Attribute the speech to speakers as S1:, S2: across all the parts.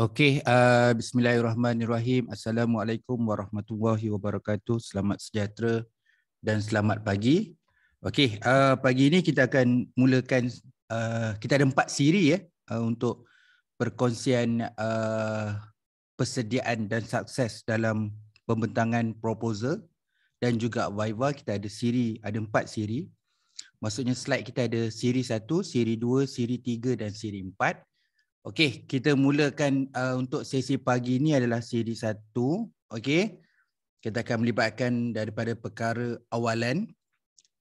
S1: Okey, uh, bismillahirrahmanirrahim. Assalamualaikum
S2: warahmatullahi wabarakatuh. Selamat sejahtera dan selamat pagi. Okey, uh, pagi ini kita akan mulakan uh, kita ada empat siri ya uh, untuk perkongsian uh, persediaan dan sukses dalam pembentangan proposal dan juga Viva kita ada siri ada empat siri. Maksudnya slide kita ada siri satu, siri dua, siri tiga dan siri empat. Okey, kita mulakan uh, untuk sesi pagi ini adalah siri satu. Okey, kita akan melibatkan daripada perkara awalan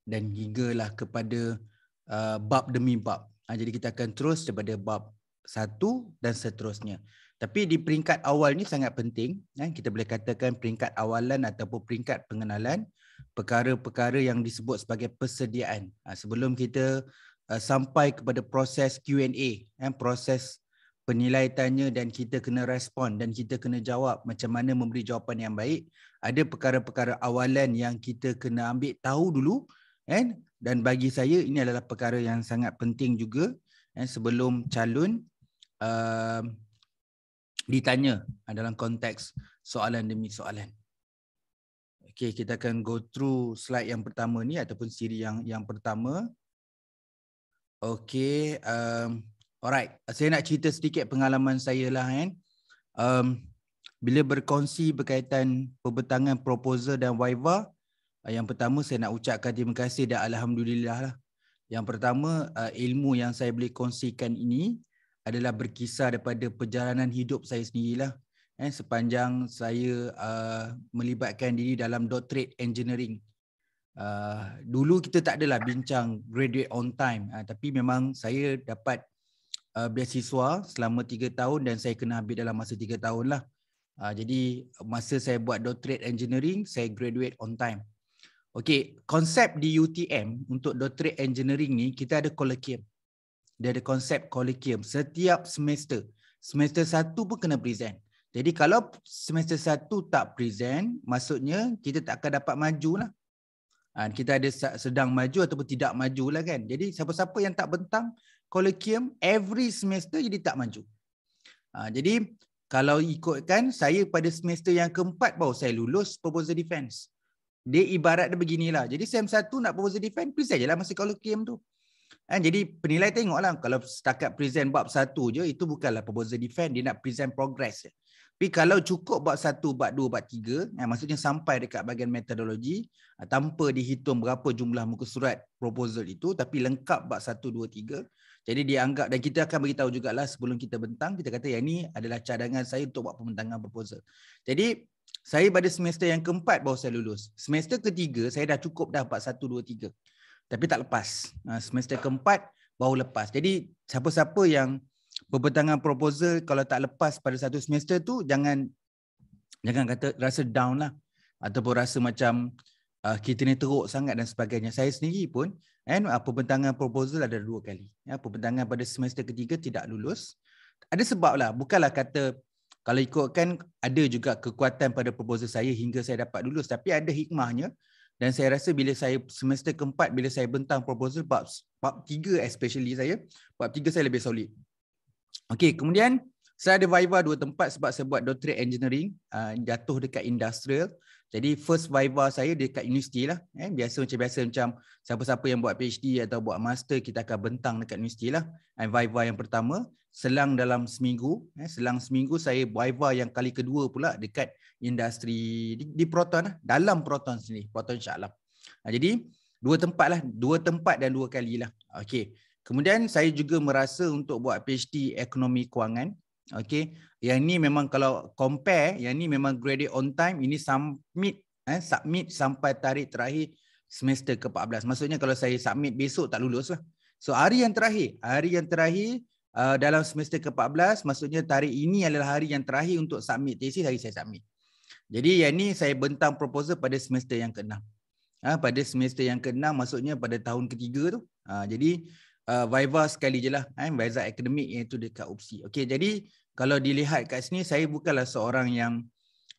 S2: dan hinggalah kepada uh, bab demi bab. Uh, jadi kita akan terus daripada bab satu dan seterusnya. Tapi di peringkat awal ini sangat penting. Uh, kita boleh katakan peringkat awalan ataupun peringkat pengenalan perkara-perkara yang disebut sebagai persediaan. Uh, sebelum kita uh, sampai kepada proses Q&A, uh, ya, proses Penilaiannya dan kita kena respon dan kita kena jawab macam mana memberi jawapan yang baik ada perkara-perkara awalan yang kita kena ambil tahu dulu kan dan bagi saya ini adalah perkara yang sangat penting juga kan sebelum calon uh, ditanya ah, dalam konteks soalan demi soalan okey kita akan go through slide yang pertama ni ataupun siri yang yang pertama okey um, Alright, saya nak cerita sedikit pengalaman saya lah kan. Um, bila berkongsi berkaitan perbetangan proposal dan Viva, uh, yang pertama saya nak ucapkan terima kasih dan Alhamdulillah lah. Yang pertama, uh, ilmu yang saya boleh kongsikan ini adalah berkisar daripada perjalanan hidup saya sendirilah. Eh, sepanjang saya uh, melibatkan diri dalam doctorate engineering. Uh, dulu kita tak adalah bincang graduate on time. Uh, tapi memang saya dapat uh, beasiswa selama 3 tahun dan saya kena habis dalam masa 3 tahun lah. Uh, jadi masa saya buat doctorate engineering, saya graduate on time. Okay, konsep di UTM untuk doctorate engineering ni, kita ada kolekium. Dia ada konsep kolekium setiap semester. Semester 1 pun kena present. Jadi kalau semester 1 tak present, maksudnya kita tak akan dapat maju lah. Ah, kita ada sedang maju ataupun tidak maju lah kan. Jadi siapa-siapa yang tak bentang, colloquium every semester jadi tak maju. Ha, jadi kalau ikutkan saya pada semester yang keempat baru saya lulus proposal defense. Dia ibarat dia beginilah. Jadi sem 1 nak proposal defense present jelah masa colloquium tu. Ha, jadi penilai tengoklah kalau setakat present bab satu je itu bukanlah proposal defense dia nak present progress. Tapi kalau cukup bab satu, bab dua, bab tiga, eh, maksudnya sampai dekat bahagian metodologi ha, tanpa dihitung berapa jumlah muka surat proposal itu tapi lengkap bab satu, dua, tiga, jadi dianggap dan kita akan beritahu juga lah sebelum kita bentang, kita kata yang ini adalah cadangan saya untuk buat pembentangan proposal. Jadi saya pada semester yang keempat baru saya lulus. Semester ketiga saya dah cukup dah 4, 1, 2, Tapi tak lepas. Ha, semester keempat baru lepas. Jadi siapa-siapa yang pembentangan proposal kalau tak lepas pada satu semester tu jangan jangan kata rasa down lah. Ataupun rasa macam uh, kita ni teruk sangat dan sebagainya. Saya sendiri pun kan eh, uh, pembentangan proposal ada dua kali. Ya, uh, pembentangan pada semester ketiga tidak lulus. Ada sebab lah. Bukanlah kata kalau ikutkan ada juga kekuatan pada proposal saya hingga saya dapat lulus. Tapi ada hikmahnya. Dan saya rasa bila saya semester keempat, bila saya bentang proposal bab, bab tiga especially saya, bab tiga saya lebih solid. Okey, kemudian saya ada viva dua tempat sebab saya buat doctorate engineering uh, jatuh dekat industrial. Jadi first viva saya dekat universiti lah. Eh, biasa macam biasa macam siapa-siapa yang buat PhD atau buat master kita akan bentang dekat universiti lah. And viva yang pertama selang dalam seminggu. Eh, selang seminggu saya viva yang kali kedua pula dekat industri di, di Proton lah. Dalam Proton sini Proton insyaAllah. Uh, jadi dua tempat lah. Dua tempat dan dua kali lah. Okay. Kemudian saya juga merasa untuk buat PhD ekonomi kewangan Okay. Yang ni memang kalau compare, yang ni memang grade on time, ini submit eh, submit sampai tarikh terakhir semester ke-14. Maksudnya kalau saya submit besok tak lulus lah. So hari yang terakhir, hari yang terakhir uh, dalam semester ke-14, maksudnya tarik ini adalah hari yang terakhir untuk submit tesis, hari saya submit. Jadi yang ni saya bentang proposal pada semester yang ke-6. Ha, ah, pada semester yang ke-6 maksudnya pada tahun ketiga tu. Ha, jadi uh, Viva sekali je lah eh, Viva Akademik iaitu dekat UPSI okay, Jadi kalau dilihat kat sini Saya bukanlah seorang yang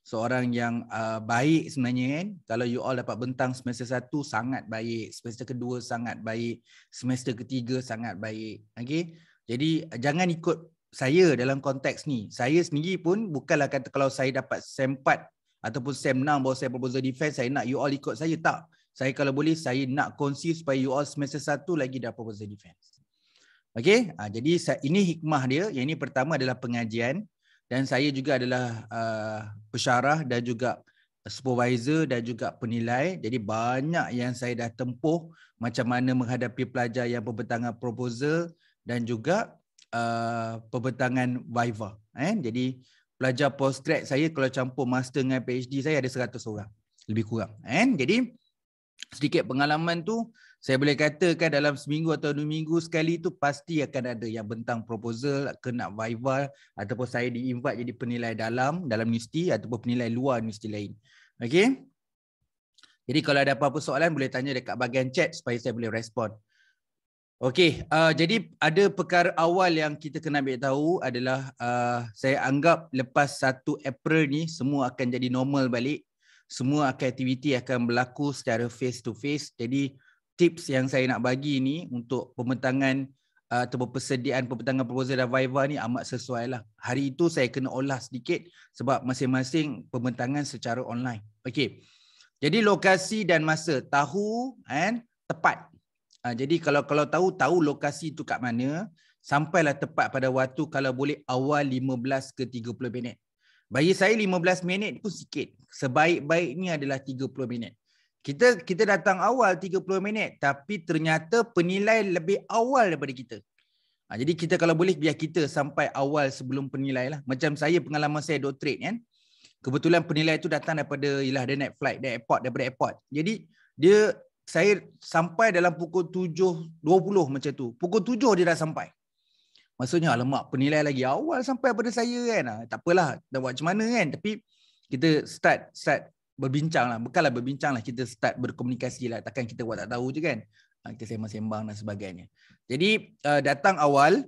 S2: Seorang yang uh, baik sebenarnya kan Kalau you all dapat bentang semester satu Sangat baik Semester kedua sangat baik Semester ketiga sangat baik okay? Jadi jangan ikut saya dalam konteks ni Saya sendiri pun bukanlah kata Kalau saya dapat sempat Ataupun SEM 6 Bahawa saya proposal defense Saya nak you all ikut saya Tak saya kalau boleh saya nak kongsi supaya you all semester satu lagi dapat proposal defense. Okay, ha, ah, jadi ini hikmah dia. Yang ini pertama adalah pengajian dan saya juga adalah uh, ah, pesarah dan juga supervisor dan juga penilai. Jadi banyak yang saya dah tempuh macam mana menghadapi pelajar yang pembentangan proposal dan juga uh, ah, pembentangan Viva. Eh? Jadi pelajar postgrad saya kalau campur master dengan PhD saya ada 100 orang lebih kurang. Eh? Jadi sedikit pengalaman tu saya boleh katakan dalam seminggu atau dua minggu sekali tu pasti akan ada yang bentang proposal kena viva ataupun saya diinvite jadi penilai dalam dalam universiti ataupun penilai luar universiti lain. Okey. Jadi kalau ada apa-apa soalan boleh tanya dekat bahagian chat supaya saya boleh respon. Okey, uh, jadi ada perkara awal yang kita kena ambil tahu adalah uh, saya anggap lepas 1 April ni semua akan jadi normal balik semua aktiviti akan berlaku secara face to face. Jadi tips yang saya nak bagi ni untuk pembentangan uh, atau persediaan pembentangan proposal dan Viva ni amat sesuai lah. Hari itu saya kena olah sedikit sebab masing-masing pembentangan secara online. Okey. Jadi lokasi dan masa tahu and tepat. Uh, jadi kalau kalau tahu tahu lokasi tu kat mana, sampailah tepat pada waktu kalau boleh awal 15 ke 30 minit. Bagi saya 15 minit pun sikit. Sebaik-baiknya adalah 30 minit. Kita kita datang awal 30 minit tapi ternyata penilai lebih awal daripada kita. Ha, jadi kita kalau boleh biar kita sampai awal sebelum penilai lah. Macam saya pengalaman saya trade kan. Kebetulan penilai itu datang daripada ialah the night flight, the airport, daripada airport. Jadi dia saya sampai dalam pukul 7.20 macam tu. Pukul 7 dia dah sampai. Maksudnya alamak penilaian lagi awal sampai pada saya kan. Ah, tak apalah dah buat macam mana kan. Tapi kita start start berbincang lah. Bukanlah berbincang lah. Kita start berkomunikasi lah. Takkan kita buat tak tahu je kan. Ah, kita sembang-sembang dan sebagainya. Jadi uh, datang awal.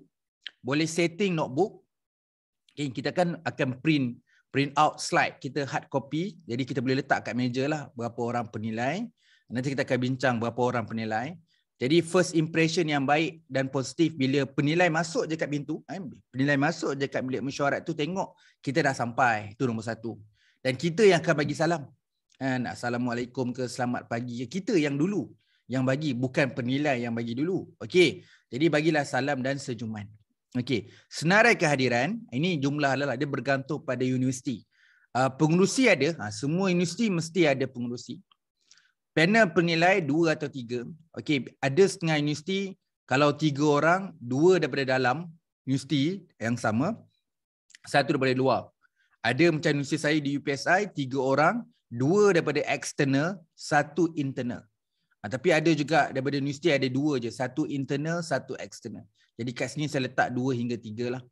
S2: Boleh setting notebook. Okay, kita kan akan print print out slide. Kita hard copy. Jadi kita boleh letak kat meja lah. Berapa orang penilai. Nanti kita akan bincang berapa orang penilai. Jadi first impression yang baik dan positif bila penilai masuk je kat pintu, eh, penilai masuk je kat bilik mesyuarat tu tengok kita dah sampai, itu nombor satu. Dan kita yang akan bagi salam. Kan? Assalamualaikum ke selamat pagi. Kita yang dulu yang bagi, bukan penilai yang bagi dulu. Okey, jadi bagilah salam dan sejuman. Okey, senarai kehadiran, ini jumlah lah, dia bergantung pada universiti. Uh, ah, pengurusi ada, ha, semua universiti mesti ada pengurusi panel penilai dua atau tiga. Okey, ada setengah universiti kalau tiga orang, dua daripada dalam universiti yang sama, satu daripada luar. Ada macam universiti saya di UPSI, tiga orang, dua daripada external, satu internal. Ha, tapi ada juga daripada universiti ada dua je, satu internal, satu external. Jadi kat sini saya letak dua hingga tiga lah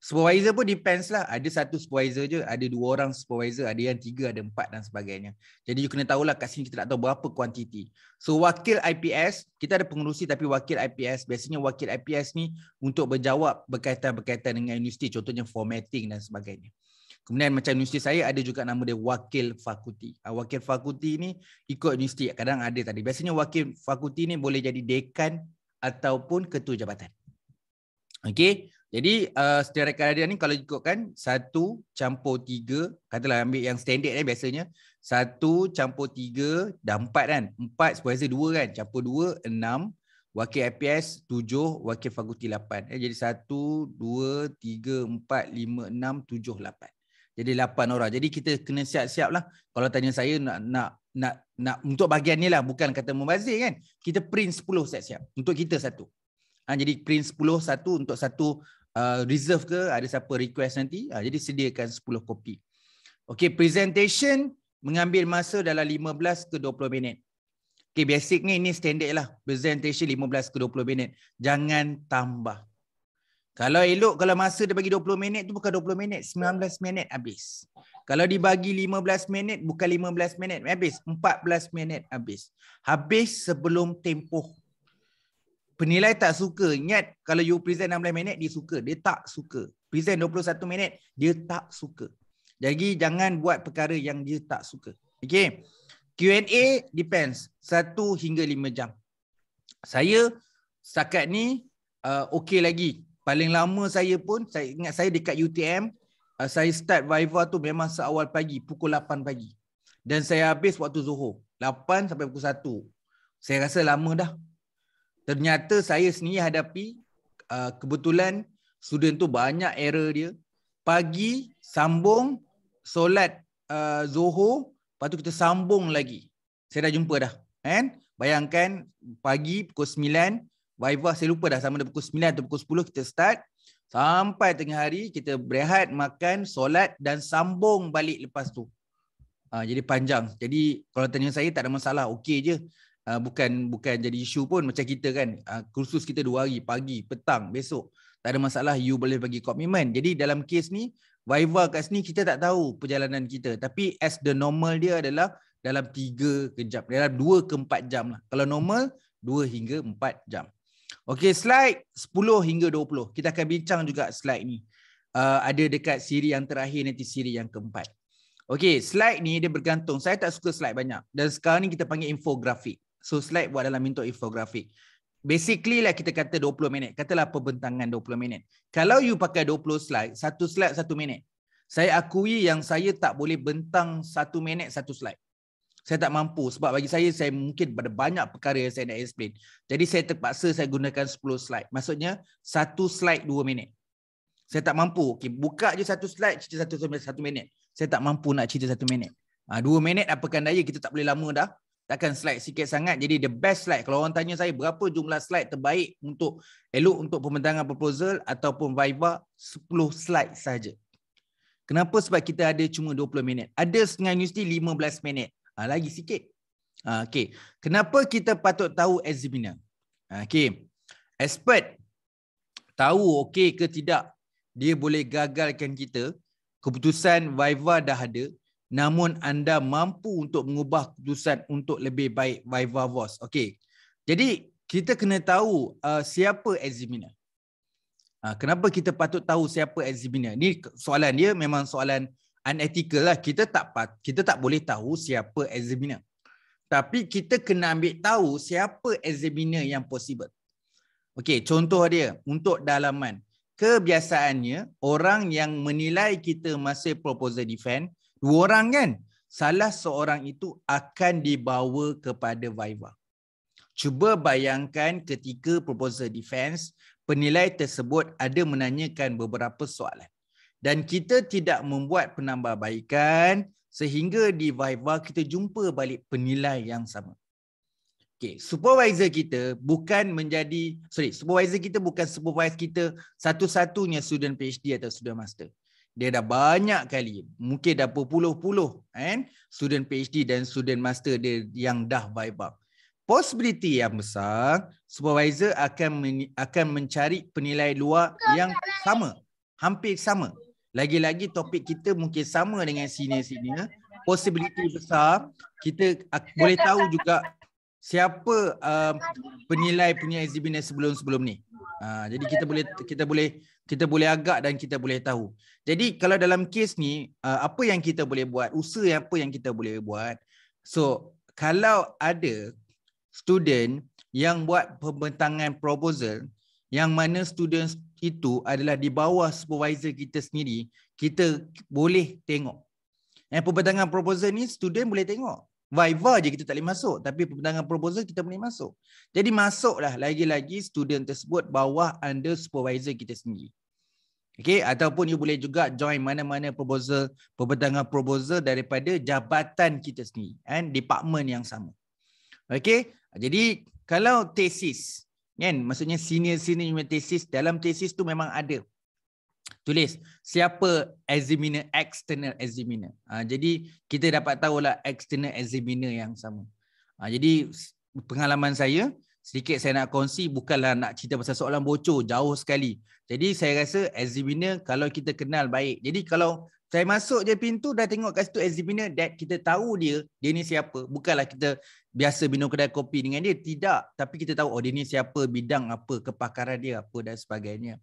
S2: supervisor pun depends lah. Ada satu supervisor je, ada dua orang supervisor, ada yang tiga, ada empat dan sebagainya. Jadi you kena lah. kat sini kita tak tahu berapa kuantiti. So wakil IPS, kita ada pengurusi tapi wakil IPS, biasanya wakil IPS ni untuk berjawab berkaitan-berkaitan dengan universiti, contohnya formatting dan sebagainya. Kemudian macam universiti saya ada juga nama dia wakil fakulti. Ah, wakil fakulti ni ikut universiti, kadang ada tadi. Biasanya wakil fakulti ni boleh jadi dekan ataupun ketua jabatan. Okay. Jadi uh, eh, setiap kadar ni kalau ikutkan satu campur tiga, katalah ambil yang standard ni eh, biasanya satu campur tiga dah empat kan, empat supervisor dua kan, campur dua enam, wakil IPS tujuh, wakil fakulti lapan. Eh, jadi satu, dua, tiga, empat, lima, enam, tujuh, lapan. Jadi lapan orang. Jadi kita kena siap-siap lah. Kalau tanya saya nak nak nak nak untuk bahagian ni lah bukan kata membazir kan. Kita print sepuluh siap-siap. Untuk kita satu. Ha, jadi print 10 satu untuk satu uh, reserve ke ada siapa request nanti. Ha, jadi sediakan 10 kopi. Okey, presentation mengambil masa dalam 15 ke 20 minit. basic ni ini standard lah. Presentation 15 ke 20 minit. Jangan tambah. Kalau elok, kalau masa dia bagi 20 minit tu bukan 20 minit. 19 minit habis. Kalau dibagi 15 minit, bukan 15 minit habis. 14 minit habis. Habis sebelum tempoh penilai tak suka. Ingat kalau you present 16 minit, dia suka. Dia tak suka. Present 21 minit, dia tak suka. Jadi jangan buat perkara yang dia tak suka. Okay. Q&A depends. Satu hingga lima jam. Saya setakat ni uh, okay lagi. Paling lama saya pun, saya ingat saya dekat UTM, uh, saya start Viva tu memang seawal pagi, pukul 8 pagi. Dan saya habis waktu Zuhur. 8 sampai pukul 1. Saya rasa lama dah ternyata saya sendiri hadapi uh, kebetulan student tu banyak error dia pagi sambung solat uh, zuhur lepas tu kita sambung lagi saya dah jumpa dah kan bayangkan pagi pukul 9 Viva saya lupa dah sama ada pukul 9 atau pukul 10 kita start sampai tengah hari kita berehat makan solat dan sambung balik lepas tu uh, jadi panjang jadi kalau tanya saya tak ada masalah okey je uh, bukan bukan jadi isu pun macam kita kan uh, ah, kursus kita dua hari pagi petang besok tak ada masalah you boleh bagi komitmen jadi dalam kes ni Viva kat sini kita tak tahu perjalanan kita tapi as the normal dia adalah dalam 3 ke jam dalam 2 ke 4 jam lah kalau normal 2 hingga 4 jam Okay, slide 10 hingga 20. Kita akan bincang juga slide ni. Uh, ada dekat siri yang terakhir nanti siri yang keempat. Okay, slide ni dia bergantung. Saya tak suka slide banyak. Dan sekarang ni kita panggil infografik. So slide buat dalam bentuk infografik. Basically lah kita kata 20 minit. Katalah perbentangan 20 minit. Kalau you pakai 20 slide, satu slide satu minit. Saya akui yang saya tak boleh bentang satu minit satu slide. Saya tak mampu sebab bagi saya, saya mungkin ada banyak perkara yang saya nak explain. Jadi saya terpaksa saya gunakan 10 slide. Maksudnya satu slide dua minit. Saya tak mampu. Okay, buka je satu slide, cerita satu, satu, minit. Saya tak mampu nak cerita satu minit. Ha, dua minit apakan daya, kita tak boleh lama dah takkan slide sikit sangat jadi the best slide kalau orang tanya saya berapa jumlah slide terbaik untuk elok untuk pembentangan proposal ataupun Viva 10 slide saja. Kenapa sebab kita ada cuma 20 minit? Ada setengah universiti 15 minit. Ha, lagi sikit. Ha, ah, okay. Kenapa kita patut tahu examiner? Ha, ah, okay. Expert tahu okey ke tidak dia boleh gagalkan kita. Keputusan Viva dah ada namun anda mampu untuk mengubah keputusan untuk lebih baik viva voice. Okey. Jadi kita kena tahu uh, siapa examiner. Uh, kenapa kita patut tahu siapa examiner? Ini soalan dia memang soalan unethical lah. Kita tak pat, kita tak boleh tahu siapa examiner. Tapi kita kena ambil tahu siapa examiner yang possible. Okay, contoh dia untuk dalaman. Kebiasaannya orang yang menilai kita masa proposal defense Dua orang kan? Salah seorang itu akan dibawa kepada Viva. Cuba bayangkan ketika proposal defense, penilai tersebut ada menanyakan beberapa soalan. Dan kita tidak membuat penambahbaikan sehingga di Viva kita jumpa balik penilai yang sama. Okay, supervisor kita bukan menjadi, sorry, supervisor kita bukan supervisor kita satu-satunya student PhD atau student master dia dah banyak kali mungkin dah berpuluh-puluh kan student PhD dan student master dia yang dah viva possibility yang besar supervisor akan men- akan mencari penilai luar yang sama hampir sama lagi-lagi topik kita mungkin sama dengan senior sini possibility besar kita boleh tahu juga siapa uh, penilai punya examiner sebelum-sebelum ni uh, jadi kita boleh kita boleh kita boleh agak dan kita boleh tahu. Jadi kalau dalam kes ni uh, apa yang kita boleh buat, usaha apa yang kita boleh buat. So kalau ada student yang buat pembentangan proposal yang mana student itu adalah di bawah supervisor kita sendiri, kita boleh tengok. Eh, pembentangan proposal ni student boleh tengok. Viva je kita tak boleh masuk Tapi pembentangan proposal kita boleh masuk Jadi masuklah lagi-lagi student tersebut Bawah under supervisor kita sendiri Okay, ataupun you boleh juga join mana-mana proposal, perbentangan proposal daripada jabatan kita sendiri. Kan? Department yang sama. Okay, jadi kalau tesis, kan? maksudnya senior-senior punya tesis, dalam tesis tu memang ada. Tulis, siapa examiner, external examiner. Ha, jadi kita dapat tahulah external examiner yang sama. Ha, jadi pengalaman saya, sedikit saya nak kongsi bukanlah nak cerita pasal soalan bocor jauh sekali. Jadi saya rasa examiner kalau kita kenal baik. Jadi kalau saya masuk je pintu dah tengok kat situ examiner that kita tahu dia, dia ni siapa. Bukanlah kita biasa minum kedai kopi dengan dia. Tidak. Tapi kita tahu oh, dia ni siapa, bidang apa, kepakaran dia apa dan sebagainya.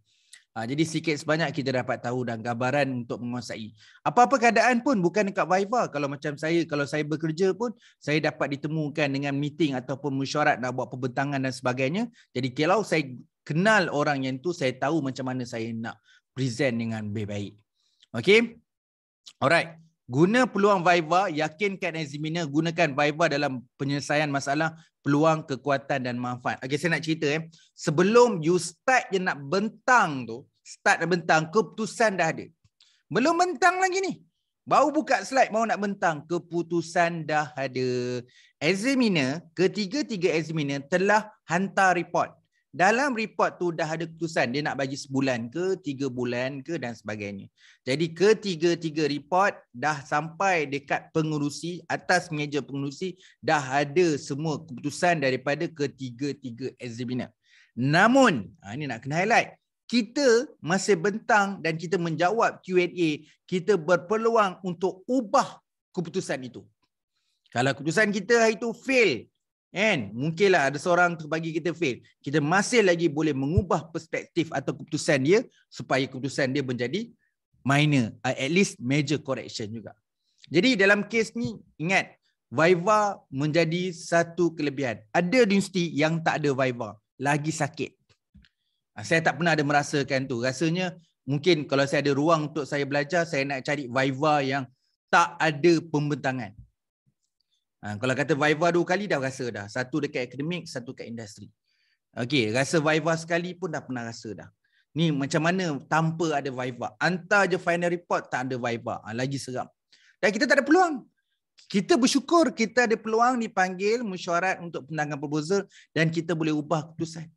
S2: Ha, jadi sikit sebanyak kita dapat tahu dan gambaran untuk menguasai. Apa-apa keadaan pun bukan dekat Viva. Kalau macam saya, kalau saya bekerja pun saya dapat ditemukan dengan meeting ataupun mesyuarat nak buat pembentangan dan sebagainya. Jadi kalau saya kenal orang yang tu, saya tahu macam mana saya nak present dengan lebih baik. Okay? Alright. Guna peluang Viva, yakinkan examiner gunakan Viva dalam penyelesaian masalah peluang, kekuatan dan manfaat. Okay saya nak cerita eh. Sebelum you start je nak bentang tu, start nak bentang, keputusan dah ada. Belum bentang lagi ni. Baru buka slide, mau nak bentang. Keputusan dah ada. Examiner, ketiga-tiga examiner telah hantar report dalam report tu dah ada keputusan dia nak bagi sebulan ke tiga bulan ke dan sebagainya. Jadi ketiga-tiga report dah sampai dekat pengurusi atas meja pengurusi dah ada semua keputusan daripada ketiga-tiga examiner. Namun, ha, ini nak kena highlight, kita masih bentang dan kita menjawab Q&A, kita berpeluang untuk ubah keputusan itu. Kalau keputusan kita hari itu fail, Kan? Mungkinlah ada seorang tu bagi kita fail. Kita masih lagi boleh mengubah perspektif atau keputusan dia supaya keputusan dia menjadi minor. Uh, at least major correction juga. Jadi dalam kes ni, ingat. Viva menjadi satu kelebihan. Ada universiti yang tak ada Viva. Lagi sakit. Ah, saya tak pernah ada merasakan tu. Rasanya mungkin kalau saya ada ruang untuk saya belajar, saya nak cari Viva yang tak ada pembentangan. Ha, kalau kata Viva dua kali dah rasa dah. Satu dekat akademik, satu dekat industri. Okey, rasa Viva sekali pun dah pernah rasa dah. Ni macam mana tanpa ada Viva. Hantar je final report tak ada Viva. Ha, lagi seram. Dan kita tak ada peluang. Kita bersyukur kita ada peluang dipanggil mesyuarat untuk pendangan proposal dan kita boleh ubah keputusan.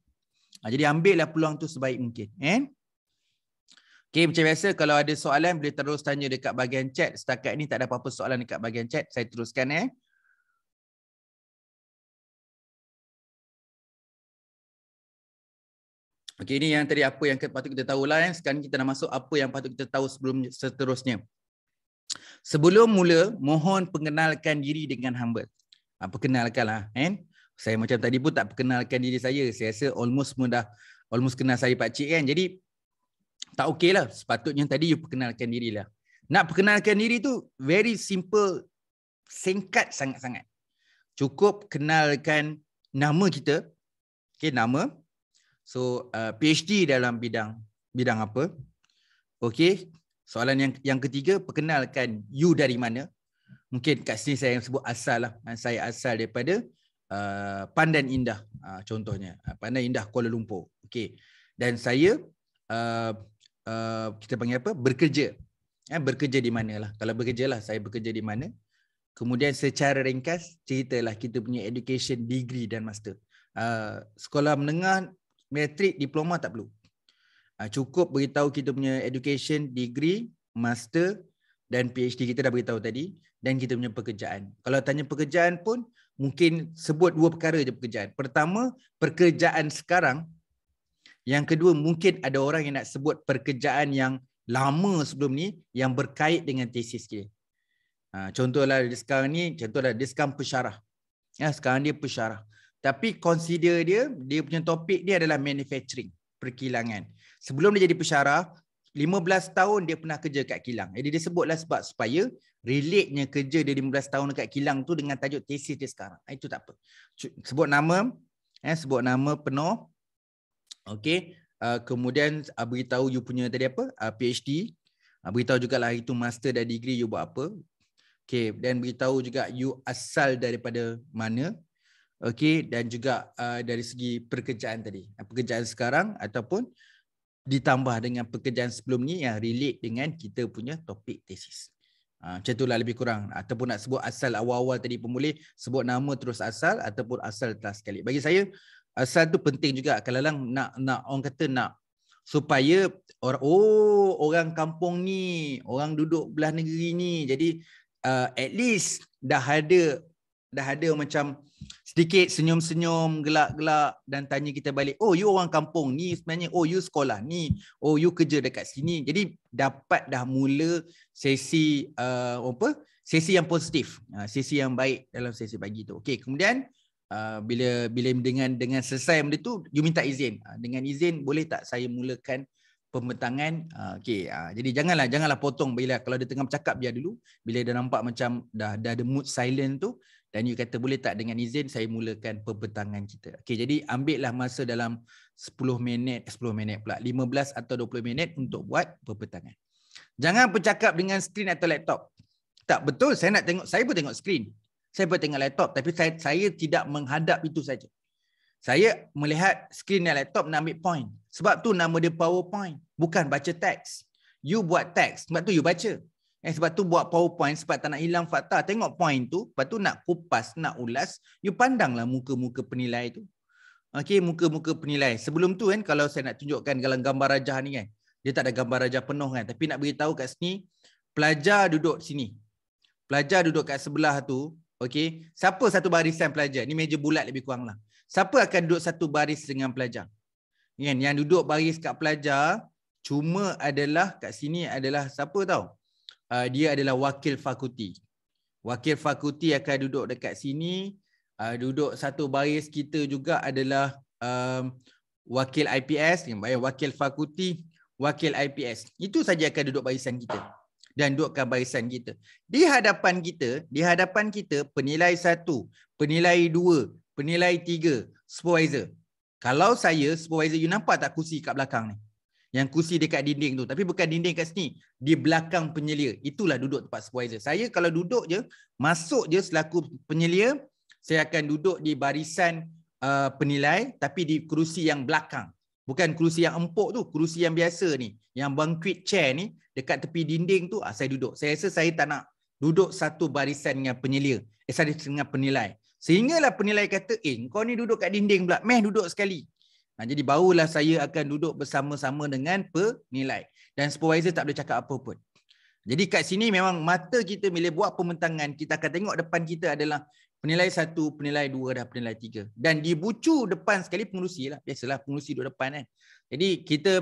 S2: Ha, jadi lah peluang tu sebaik mungkin. Eh? Okay, macam biasa kalau
S3: ada soalan boleh terus tanya dekat bahagian chat. Setakat ni tak ada apa-apa soalan dekat bahagian chat. Saya teruskan eh.
S1: Okey, ini yang tadi apa yang patut kita tahu lah. Eh. Sekarang kita nak masuk apa yang patut kita
S2: tahu sebelum seterusnya. Sebelum mula, mohon perkenalkan diri dengan hamba. Ha, lah. Eh. Saya macam tadi pun tak perkenalkan diri saya. Saya rasa almost semua dah almost kenal saya pakcik kan. Jadi, tak okey lah. Sepatutnya tadi you perkenalkan diri lah. Nak perkenalkan diri tu very simple, singkat sangat-sangat. Cukup kenalkan nama kita. Okey, nama. So uh, PhD dalam bidang bidang apa? Okey. Soalan yang yang ketiga perkenalkan you dari mana? Mungkin kat sini saya sebut asal lah. Uh, saya asal daripada uh, Pandan Indah uh, contohnya. Uh, Pandan Indah Kuala Lumpur. Okey. Dan saya uh, uh, kita panggil apa? Bekerja. Eh, bekerja di mana lah? Kalau bekerja lah, saya bekerja di mana? Kemudian secara ringkas, ceritalah kita punya education degree dan master. Uh, sekolah menengah matric diploma tak perlu. Ah, cukup beritahu kita punya education degree, master dan PhD kita dah beritahu tadi dan kita punya pekerjaan. Kalau tanya pekerjaan pun mungkin sebut dua perkara je pekerjaan. Pertama, pekerjaan sekarang. Yang kedua, mungkin ada orang yang nak sebut pekerjaan yang lama sebelum ni yang berkait dengan tesis dia. Ah, contohlah sekarang ni, contohlah dia sekarang pesyarah. Ya, sekarang dia pesyarah. Tapi consider dia, dia punya topik dia adalah manufacturing, perkilangan. Sebelum dia jadi pesyarah, 15 tahun dia pernah kerja kat kilang. Jadi dia sebutlah sebab supaya relate-nya kerja dia 15 tahun kat kilang tu dengan tajuk tesis dia sekarang. Ah, itu tak apa. Sebut nama, eh, sebut nama penuh. Okay. Uh, kemudian uh, beritahu you punya tadi apa? Uh, PhD. Uh, beritahu juga lah itu master dan degree you buat apa. Okay. Dan beritahu juga you asal daripada mana okey dan juga uh, dari segi pekerjaan tadi pekerjaan sekarang ataupun ditambah dengan pekerjaan sebelum ni yang relate dengan kita punya topik tesis. Uh, ah, macam itulah lebih kurang ataupun nak sebut asal awal-awal tadi pemulih sebut nama terus asal ataupun asal telah sekali. Bagi saya asal tu penting juga kalau lang nak nak orang kata nak supaya orang oh orang kampung ni orang duduk belah negeri ni jadi uh, at least dah ada dah ada macam sedikit senyum-senyum, gelak-gelak dan tanya kita balik, oh you orang kampung ni sebenarnya, oh you sekolah ni, oh you kerja dekat sini. Jadi dapat dah mula sesi uh, apa? Sesi yang positif, ha, sesi yang baik dalam sesi pagi tu. Okay, kemudian uh, bila bila dengan dengan selesai benda tu, you minta izin. Uh, dengan izin boleh tak saya mulakan pembentangan ha, okey jadi janganlah janganlah potong bila kalau dia tengah bercakap dia dulu bila dia nampak macam dah dah ada mood silent tu dan you kata boleh tak dengan izin saya mulakan perbentangan kita. Okey jadi lah masa dalam 10 minit 10 eh, minit pula 15 atau 20 minit untuk buat perbentangan. Jangan bercakap dengan skrin atau laptop. Tak betul saya nak tengok saya pun tengok skrin. Saya pun tengok laptop tapi saya saya tidak menghadap itu saja. Saya melihat skrin dan laptop nak ambil point. Sebab tu nama dia PowerPoint bukan baca teks. You buat teks sebab tu you baca. Eh, sebab tu buat powerpoint sebab tak nak hilang fakta. Tengok point tu. Lepas tu nak kupas, nak ulas. You pandanglah muka-muka penilai tu. Okay, muka-muka penilai. Sebelum tu kan, kalau saya nak tunjukkan dalam gambar rajah ni kan. Dia tak ada gambar rajah penuh kan. Tapi nak beritahu kat sini, pelajar duduk sini. Pelajar duduk kat sebelah tu. Okay, siapa satu barisan pelajar? Ni meja bulat lebih kurang lah. Siapa akan duduk satu baris dengan pelajar? Kan, yang duduk baris kat pelajar, cuma adalah kat sini adalah siapa tau? uh, dia adalah wakil fakulti. Wakil fakulti akan duduk dekat sini. Uh, duduk satu baris kita juga adalah um, wakil IPS, bayar wakil fakulti, wakil IPS. Itu saja akan duduk barisan kita dan dudukkan barisan kita. Di hadapan kita, di hadapan kita penilai satu, penilai dua, penilai tiga, supervisor. Kalau saya supervisor, you nampak tak kursi kat belakang ni? yang kursi dekat dinding tu tapi bukan dinding kat sini di belakang penyelia itulah duduk tempat supervisor saya kalau duduk je masuk je selaku penyelia saya akan duduk di barisan uh, penilai tapi di kerusi yang belakang bukan kerusi yang empuk tu kerusi yang biasa ni yang banquet chair ni dekat tepi dinding tu uh, saya duduk saya rasa saya tak nak duduk satu barisan dengan penyelia eh saya dengan penilai sehinggalah penilai kata eh kau ni duduk kat dinding pula meh duduk sekali Ha, jadi barulah saya akan duduk bersama-sama dengan penilai. Dan supervisor tak boleh cakap apa pun. Jadi kat sini memang mata kita bila buat pementangan, kita akan tengok depan kita adalah penilai satu, penilai dua dan penilai tiga. Dan dibucu depan sekali pengurusi lah. Biasalah pengurusi duduk depan kan. Jadi kita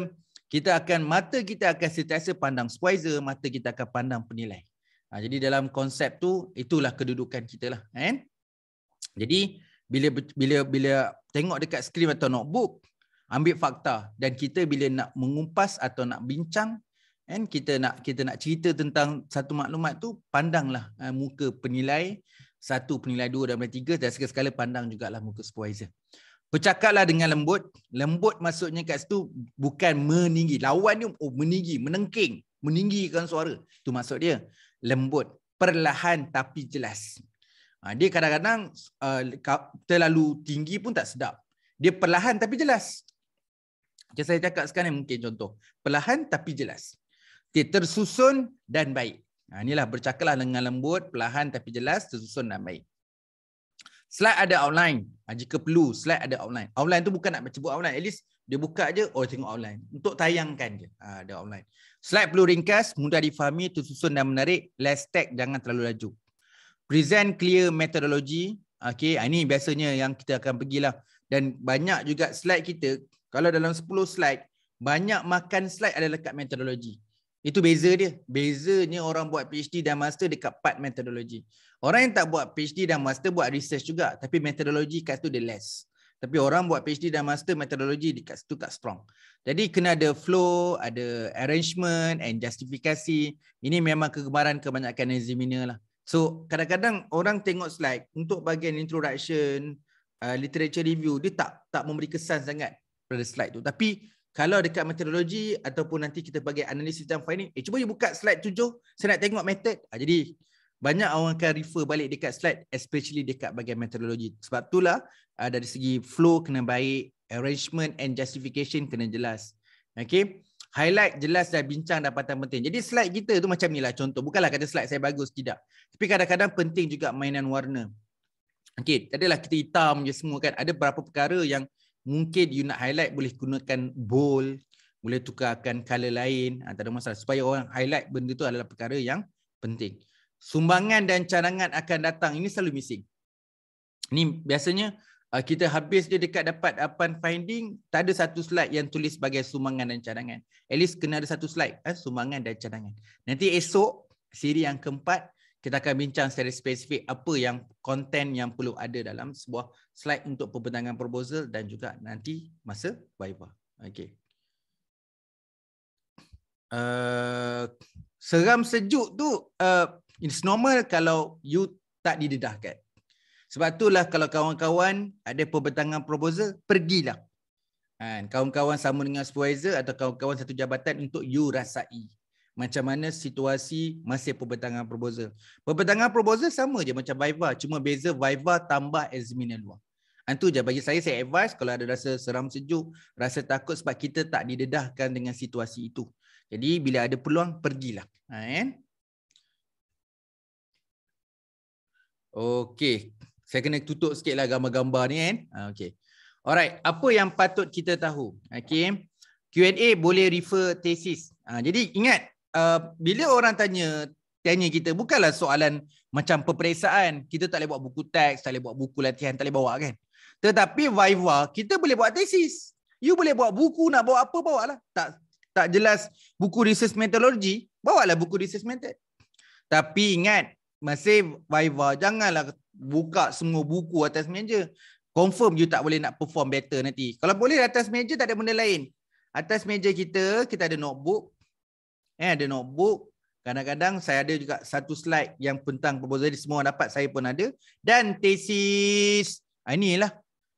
S2: kita akan mata kita akan sentiasa pandang supervisor, mata kita akan pandang penilai. Ha, jadi dalam konsep tu, itulah kedudukan kita lah. Kan? Jadi, bila bila bila tengok dekat skrin atau notebook ambil fakta dan kita bila nak mengumpas atau nak bincang kan kita nak kita nak cerita tentang satu maklumat tu pandanglah uh, muka penilai satu penilai dua dan penilai tiga dan sekali-sekala pandang jugalah muka supervisor Bercakaplah dengan lembut. Lembut maksudnya kat situ bukan meninggi. Lawan ni oh meninggi, menengking, meninggikan suara. tu maksud dia. Lembut, perlahan tapi jelas. Ha, dia kadang-kadang uh, terlalu tinggi pun tak sedap. Dia perlahan tapi jelas. Macam saya cakap sekarang mungkin contoh. Perlahan tapi jelas. Dia tersusun dan baik. Ha, inilah bercakalah dengan lembut, perlahan tapi jelas, tersusun dan baik. Slide ada outline. Ha, jika perlu, slide ada outline. Outline tu bukan nak cebuk outline. At least dia buka je, oh tengok outline. Untuk tayangkan je ha, ada outline. Slide perlu ringkas, mudah difahami, tersusun dan menarik. Less tag, jangan terlalu laju present clear methodology. Okay, ah, ini biasanya yang kita akan pergilah. Dan banyak juga slide kita, kalau dalam 10 slide, banyak makan slide adalah dekat methodology. Itu beza dia. Bezanya orang buat PhD dan master dekat part methodology. Orang yang tak buat PhD dan master buat research juga. Tapi methodology kat situ dia less. Tapi orang buat PhD dan master methodology dekat situ kat strong. Jadi kena ada flow, ada arrangement and justifikasi. Ini memang kegemaran kebanyakan examiner lah. So kadang-kadang orang tengok slide untuk bahagian introduction, uh, literature review, dia tak tak memberi kesan sangat pada slide tu. Tapi kalau dekat metodologi ataupun nanti kita bagi analisis dan finding, eh cuba you buka slide tujuh, saya nak tengok method. Uh, jadi banyak orang akan refer balik dekat slide, especially dekat bahagian metodologi. Sebab itulah uh, dari segi flow kena baik, arrangement and justification kena jelas. Okay highlight jelas dah bincang dapatan penting. Jadi slide kita tu macam ni lah contoh. Bukanlah kata slide saya bagus tidak. Tapi kadang-kadang penting juga mainan warna. Okay, tadilah kita hitam je semua kan. Ada beberapa perkara yang mungkin you nak highlight boleh gunakan bold, boleh tukarkan color lain, ha, tak ada masalah supaya orang highlight benda tu adalah perkara yang penting. Sumbangan dan cadangan akan datang. Ini selalu missing. Ini biasanya Ah, kita habis dia dekat dapat apa finding tak ada satu slide yang tulis sebagai sumangan dan cadangan at least kena ada satu slide eh, sumangan dan cadangan nanti esok siri yang keempat kita akan bincang secara spesifik apa yang konten yang perlu ada dalam sebuah slide untuk pembentangan proposal dan juga nanti masa viva okey
S3: uh,
S2: seram sejuk tu uh, it's normal kalau you tak didedahkan sebab itulah kalau kawan-kawan ada perbentangan proposal, pergilah. Kan? Kawan-kawan sama dengan supervisor atau kawan-kawan satu jabatan untuk you rasai. Macam mana situasi masih perbentangan proposal. Perbentangan proposal sama je macam Viva. Cuma beza Viva tambah examiner luar. Itu ha, je bagi saya, saya advice kalau ada rasa seram sejuk, rasa takut sebab kita tak didedahkan dengan situasi itu. Jadi bila ada peluang, pergilah. Ha, eh? Okay. Saya kena tutup sikit lah gambar-gambar ni kan. Ha, ah, okay. Alright, apa yang patut kita tahu? Okay. Q&A boleh refer tesis. Ha, ah, jadi ingat, uh, bila orang tanya, tanya kita, bukanlah soalan macam peperiksaan. Kita tak boleh buat buku teks, tak boleh buat buku latihan, tak boleh bawa kan. Tetapi Viva, kita boleh buat tesis. You boleh buat buku, nak bawa apa, bawa lah. Tak, tak jelas buku research methodology, bawa lah buku research method. Tapi ingat, masih Viva, janganlah buka semua buku atas meja confirm you tak boleh nak perform better nanti kalau boleh atas meja tak ada benda lain atas meja kita kita ada notebook eh ada notebook kadang-kadang saya ada juga satu slide yang tentang proposal ni semua dapat saya pun ada dan thesis ah, inilah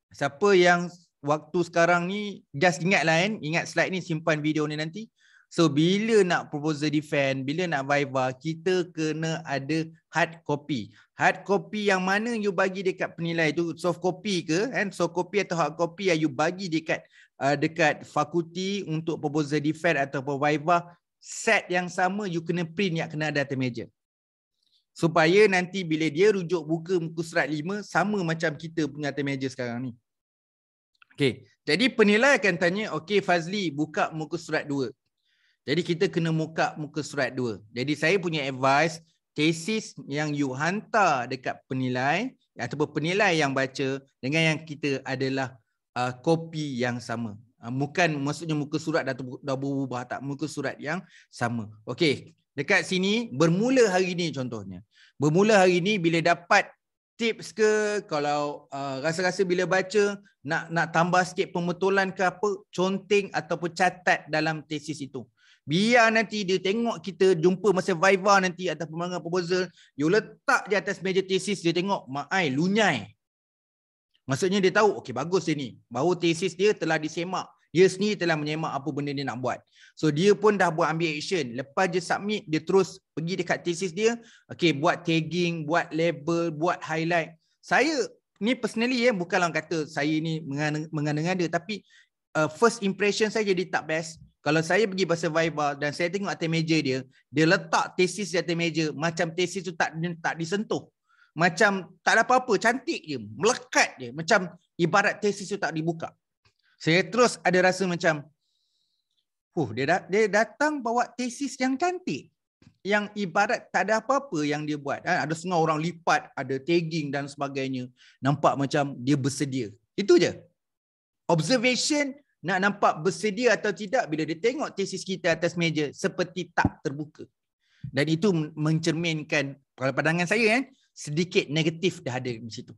S2: siapa yang waktu sekarang ni just ingatlah kan ingat slide ni simpan video ni nanti So bila nak proposal defend, bila nak viva, kita kena ada hard copy. Hard copy yang mana you bagi dekat penilai tu, soft copy ke? Eh? Soft copy atau hard copy yang you bagi dekat uh, dekat fakulti untuk proposal defend atau viva, set yang sama you kena print yang kena ada atas meja. Supaya nanti bila dia rujuk buka muka serat lima sama macam kita punya atas meja sekarang ni. Okay. Jadi penilai akan tanya, okay Fazli buka muka dua. Jadi kita kena muka muka surat 2. Jadi saya punya advice, tesis yang you hantar dekat penilai ataupun penilai yang baca dengan yang kita adalah uh, kopi yang sama. Uh, bukan maksudnya muka surat dah, dah berubah tak, muka surat yang sama. Okey, dekat sini bermula hari ini contohnya. Bermula hari ini bila dapat tips ke kalau uh, rasa-rasa bila baca nak nak tambah sikit pembetulan ke apa conteng ataupun catat dalam tesis itu Biar nanti dia tengok kita jumpa masa Viva nanti atas pembangunan proposal, you letak di atas meja tesis dia tengok, maai, lunyai. Maksudnya dia tahu, okey bagus dia ni. Bahawa tesis dia telah disemak. Dia sendiri telah menyemak apa benda dia nak buat. So dia pun dah buat ambil action. Lepas dia submit, dia terus pergi dekat tesis dia. Okey buat tagging, buat label, buat highlight. Saya ni personally ya, eh, bukanlah kata saya ni mengandang dia. Tapi uh, first impression saya jadi tak best kalau saya pergi bahasa Viva dan saya tengok atas meja dia, dia letak tesis di atas meja macam tesis tu tak tak disentuh. Macam tak ada apa-apa, cantik je, melekat je. Macam ibarat tesis tu tak dibuka. Saya terus ada rasa macam, huh, dia, dat dia datang bawa tesis yang cantik. Yang ibarat tak ada apa-apa yang dia buat. Ha, ada semua orang lipat, ada tagging dan sebagainya. Nampak macam dia bersedia. Itu je. Observation nak nampak bersedia atau tidak bila dia tengok tesis kita atas meja seperti tak terbuka. Dan itu mencerminkan kalau pandangan saya kan sedikit negatif dah ada di situ.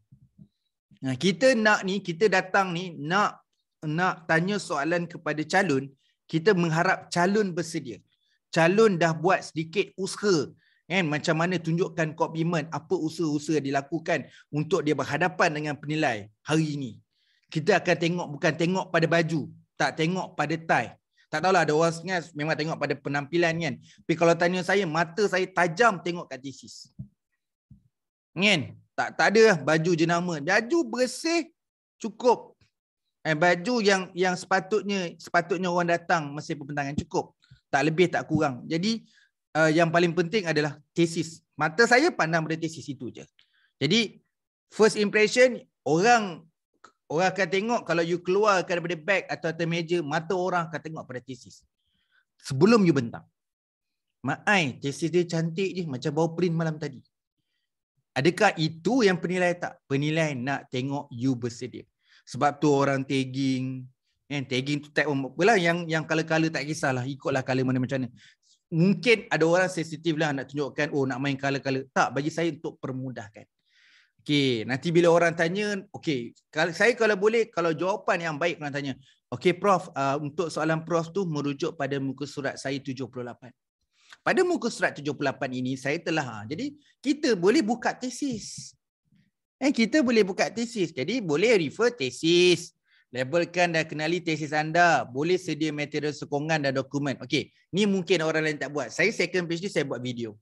S2: Nah, kita nak ni, kita datang ni nak nak tanya soalan kepada calon, kita mengharap calon bersedia. Calon dah buat sedikit usaha kan macam mana tunjukkan komitmen, apa usaha-usaha dilakukan untuk dia berhadapan dengan penilai hari ini kita akan tengok bukan tengok pada baju, tak tengok pada tie. Tak tahulah ada orang memang tengok pada penampilan kan. Tapi kalau tanya saya, mata saya tajam tengok kat thesis. Kan? Tak, tak ada lah baju jenama. Baju bersih cukup. Eh, baju yang yang sepatutnya sepatutnya orang datang mesti pembentangan cukup. Tak lebih, tak kurang. Jadi uh, yang paling penting adalah thesis. Mata saya pandang pada thesis itu je. Jadi first impression, orang Orang akan tengok kalau you keluar daripada beg atau atas meja, mata orang akan tengok pada tesis. Sebelum you bentang. Mak ai, tesis dia cantik je macam bau print malam tadi. Adakah itu yang penilai tak? Penilai nak tengok you bersedia. Sebab tu orang tagging. Kan? Tagging tu tak apa lah. Yang, yang color-color tak kisahlah. Ikutlah color mana macam mana. Mungkin ada orang sensitif lah nak tunjukkan oh nak main color-color. Tak, bagi saya untuk permudahkan. Okey, nanti bila orang tanya, okey, saya kalau boleh kalau jawapan yang baik orang tanya. Okey prof, uh, untuk soalan prof tu merujuk pada muka surat saya 78. Pada muka surat 78 ini saya telah ha, jadi kita boleh buka tesis. Eh kita boleh buka tesis. Jadi boleh refer tesis. Labelkan dan kenali tesis anda, boleh sedia material sokongan dan dokumen. Okey, ni mungkin orang lain tak buat. Saya second page ni saya buat video.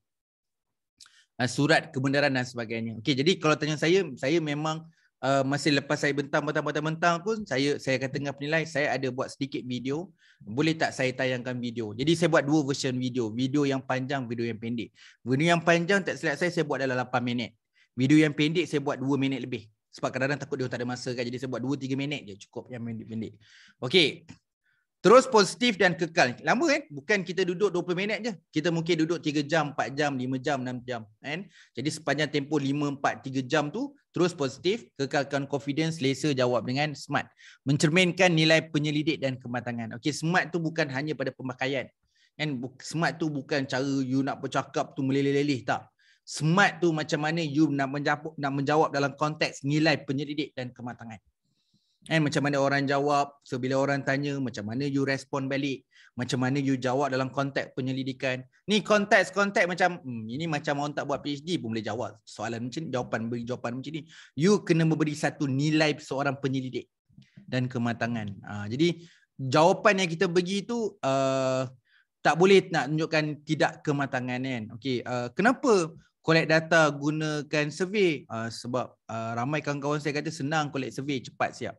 S2: Ah, surat kebenaran dan sebagainya. Okey, jadi kalau tanya saya, saya memang uh, masih lepas saya bentang bentang bentang bentang pun saya saya kata dengan penilai saya ada buat sedikit video. Boleh tak saya tayangkan video? Jadi saya buat dua version video, video yang panjang, video yang pendek. Video yang panjang tak silap saya saya buat dalam 8 minit. Video yang pendek saya buat 2 minit lebih. Sebab kadang-kadang takut dia tak ada masa kan. Jadi saya buat 2 3 minit je cukup yang pendek-pendek. Okey. Terus positif dan kekal. Lama kan? Bukan kita duduk 20 minit je. Kita mungkin duduk 3 jam, 4 jam, 5 jam, 6 jam. Kan? Jadi sepanjang tempoh 5, 4, 3 jam tu, terus positif, kekalkan confidence, selesa jawab dengan smart. Mencerminkan nilai penyelidik dan kematangan. Okay, smart tu bukan hanya pada pemakaian. Kan? Smart tu bukan cara you nak bercakap tu meleleh-leleh tak. Smart tu macam mana you nak menjawab, nak menjawab dalam konteks nilai penyelidik dan kematangan. And macam mana orang jawab So bila orang tanya Macam mana you respon balik Macam mana you jawab dalam konteks penyelidikan Ni konteks-konteks macam hmm, Ini macam orang tak buat PhD pun boleh jawab Soalan macam ni Jawapan beri jawapan macam ni You kena memberi satu nilai seorang penyelidik Dan kematangan ha, Jadi jawapan yang kita bagi tu uh, Tak boleh nak tunjukkan tidak kematangan kan okay, uh, Kenapa collect data gunakan survey uh, sebab uh, ramai kawan-kawan saya kata senang collect survey cepat siap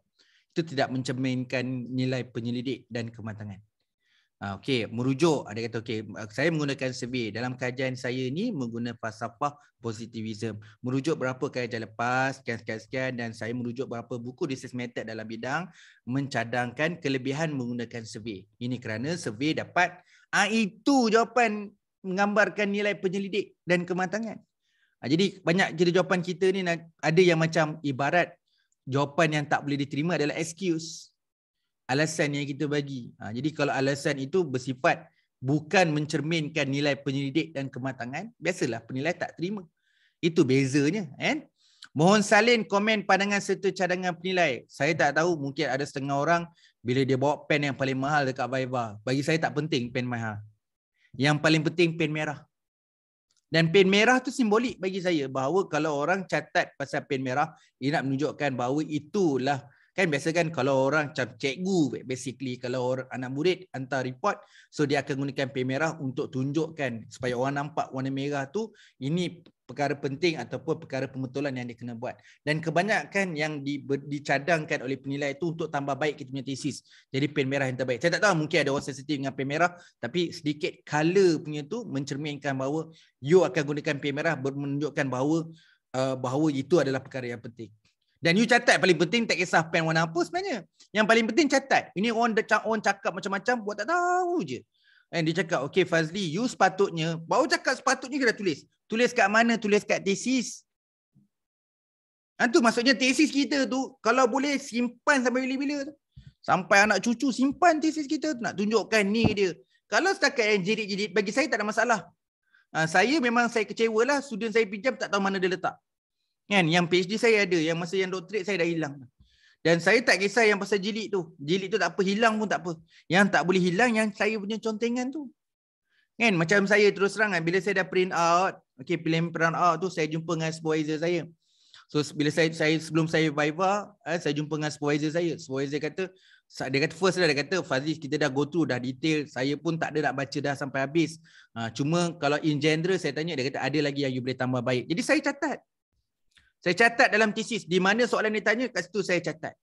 S2: itu tidak mencerminkan nilai penyelidik dan kematangan. Ah, okey, merujuk ada kata okey, ah, saya menggunakan survey dalam kajian saya ini menggunakan falsafah positivism. Merujuk berapa kajian lepas, sekian sekian sekian dan saya merujuk berapa buku research method dalam bidang mencadangkan kelebihan menggunakan survey. Ini kerana survey dapat a ah, itu jawapan menggambarkan nilai penyelidik dan kematangan. jadi banyak kira jawapan kita ni ada yang macam ibarat jawapan yang tak boleh diterima adalah excuse. Alasan yang kita bagi. Ha, jadi kalau alasan itu bersifat bukan mencerminkan nilai penyelidik dan kematangan, biasalah penilai tak terima. Itu bezanya. Eh? Mohon salin komen pandangan serta cadangan penilai. Saya tak tahu mungkin ada setengah orang bila dia bawa pen yang paling mahal dekat Viva. Bagi saya tak penting pen mahal. Yang paling penting pen merah. Dan pen merah tu simbolik bagi saya bahawa kalau orang catat pasal pen merah, dia nak menunjukkan bahawa itulah kan biasa kan kalau orang macam cikgu basically kalau orang anak murid hantar report so dia akan gunakan pen merah untuk tunjukkan supaya orang nampak warna merah tu ini perkara penting ataupun perkara pembetulan yang dia kena buat. Dan kebanyakan yang di, dicadangkan oleh penilai itu untuk tambah baik kita punya tesis. Jadi pen merah yang terbaik. Saya tak tahu mungkin ada orang sensitif dengan pen merah tapi sedikit color punya itu mencerminkan bahawa you akan gunakan pen merah menunjukkan bahawa uh, bahawa itu adalah perkara yang penting. Dan you catat paling penting tak kisah pen warna apa sebenarnya. Yang paling penting catat. Ini orang, orang cakap macam-macam buat tak tahu je. And dia cakap, okay Fazli, you sepatutnya, baru cakap sepatutnya kita dah tulis. Tulis kat mana? Tulis kat tesis. Itu kan maksudnya tesis kita tu, kalau boleh simpan sampai bila-bila tu. Sampai anak cucu simpan tesis kita tu, nak tunjukkan ni dia. Kalau setakat yang jirik-jirik, bagi saya tak ada masalah. Ha, saya memang saya kecewa lah, student saya pinjam tak tahu mana dia letak. Kan? Yang PhD saya ada, yang masa yang doktorate saya dah hilang. Dan saya tak kisah yang pasal jilid tu. Jilid tu tak apa, hilang pun tak apa. Yang tak boleh hilang, yang saya punya contengan tu. Kan? Macam saya terus terang kan, bila saya dah print out, okay, pilih peran out tu, saya jumpa dengan supervisor saya. So, bila saya, saya sebelum saya Viva, eh, saya jumpa dengan supervisor saya. Supervisor kata, dia kata first lah, dia kata, Fazil, kita dah go through, dah detail. Saya pun tak ada nak baca dah sampai habis. Ha, cuma, kalau in general, saya tanya, dia kata, ada lagi yang you boleh tambah baik. Jadi, saya catat. Saya catat dalam tesis di mana soalan dia tanya kat situ saya catat.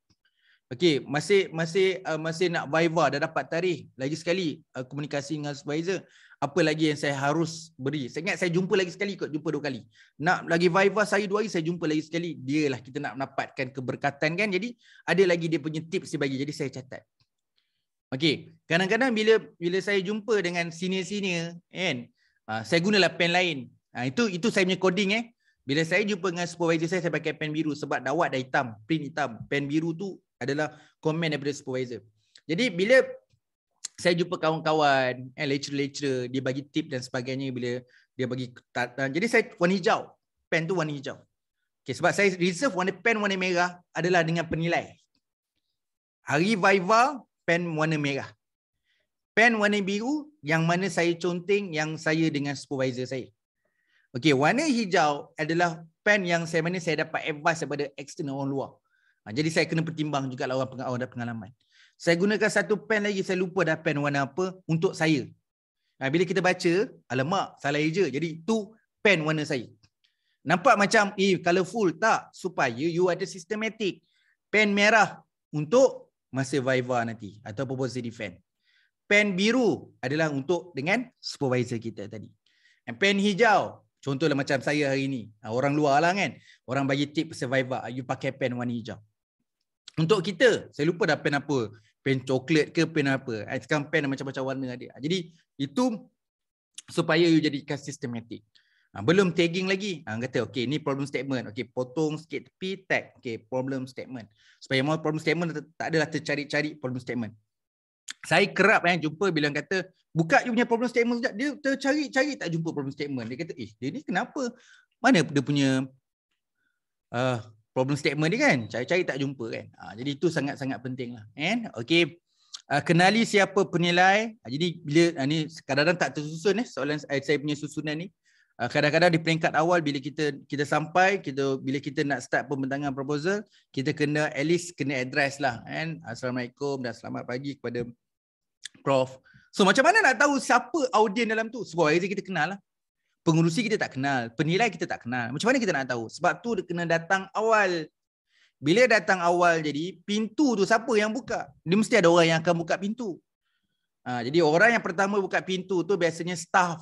S2: Okey, masih masih uh, masih nak viva dah dapat tarikh. Lagi sekali uh, komunikasi dengan supervisor, apa lagi yang saya harus beri? Saya ingat saya jumpa lagi sekali kot, jumpa dua kali. Nak lagi viva saya dua hari saya jumpa lagi sekali, dialah kita nak mendapatkan keberkatan kan. Jadi ada lagi dia punya tips dia bagi. Jadi saya catat. Okey, kadang-kadang bila bila saya jumpa dengan senior-senior kan, uh, saya gunalah pen lain. Uh, itu itu saya punya coding eh. Bila saya jumpa dengan supervisor saya, saya pakai pen biru sebab dawat dah hitam, print hitam. Pen biru tu adalah komen daripada supervisor. Jadi bila saya jumpa kawan-kawan, eh, lecturer-lecturer, dia bagi tip dan sebagainya bila dia bagi jadi saya warna hijau pen tu warna hijau okay, sebab saya reserve warna pen warna merah adalah dengan penilai hari viva pen warna merah pen warna biru yang mana saya conteng yang saya dengan supervisor saya Okey, warna hijau adalah pen yang saya mana saya dapat advice daripada external orang luar. Ha, jadi saya kena pertimbang juga lawan pengawal dan pengalaman. Saya gunakan satu pen lagi, saya lupa dah pen warna apa untuk saya. Ha, bila kita baca, alamak, salah eja. Jadi tu pen warna saya. Nampak macam eh, colourful tak? Supaya you ada systematic. Pen merah untuk masa viva nanti atau proposal defend. Pen biru adalah untuk dengan supervisor kita tadi. And pen hijau Contohlah macam saya hari ni. Ah, orang luar lah kan. Orang bagi tip survivor. You pakai pen warna hijau. Untuk kita. Saya lupa dah pen apa. Pen coklat ke pen apa. Ah, sekarang pen macam-macam warna dia. Jadi itu supaya you jadikan sistematik. Ah, belum tagging lagi. Kata okay ni problem statement. Okay potong sikit tepi tag. Okay problem statement. Supaya problem statement tak adalah tercari-cari problem statement saya kerap yang jumpa bila orang kata buka you punya problem statement sekejap dia tercari-cari tak jumpa problem statement dia kata eh dia ni kenapa mana dia punya uh, problem statement dia kan cari-cari tak jumpa kan uh, jadi itu sangat-sangat penting lah and okay. uh, ah, kenali siapa penilai uh, jadi bila uh, ni kadang-kadang tak tersusun eh, soalan uh, saya punya susunan ni kadang-kadang di peringkat awal bila kita kita sampai kita bila kita nak start pembentangan proposal kita kena at least kena address lah kan assalamualaikum dan selamat pagi kepada Prof. So macam mana nak tahu siapa audien dalam tu? Sebab so, kita kenal lah. Pengurusi kita tak kenal. Penilai kita tak kenal. Macam mana kita nak tahu? Sebab tu kena datang awal. Bila datang awal jadi, pintu tu siapa yang buka? Dia mesti ada orang yang akan buka pintu. Ha, jadi orang yang pertama buka pintu tu biasanya staff.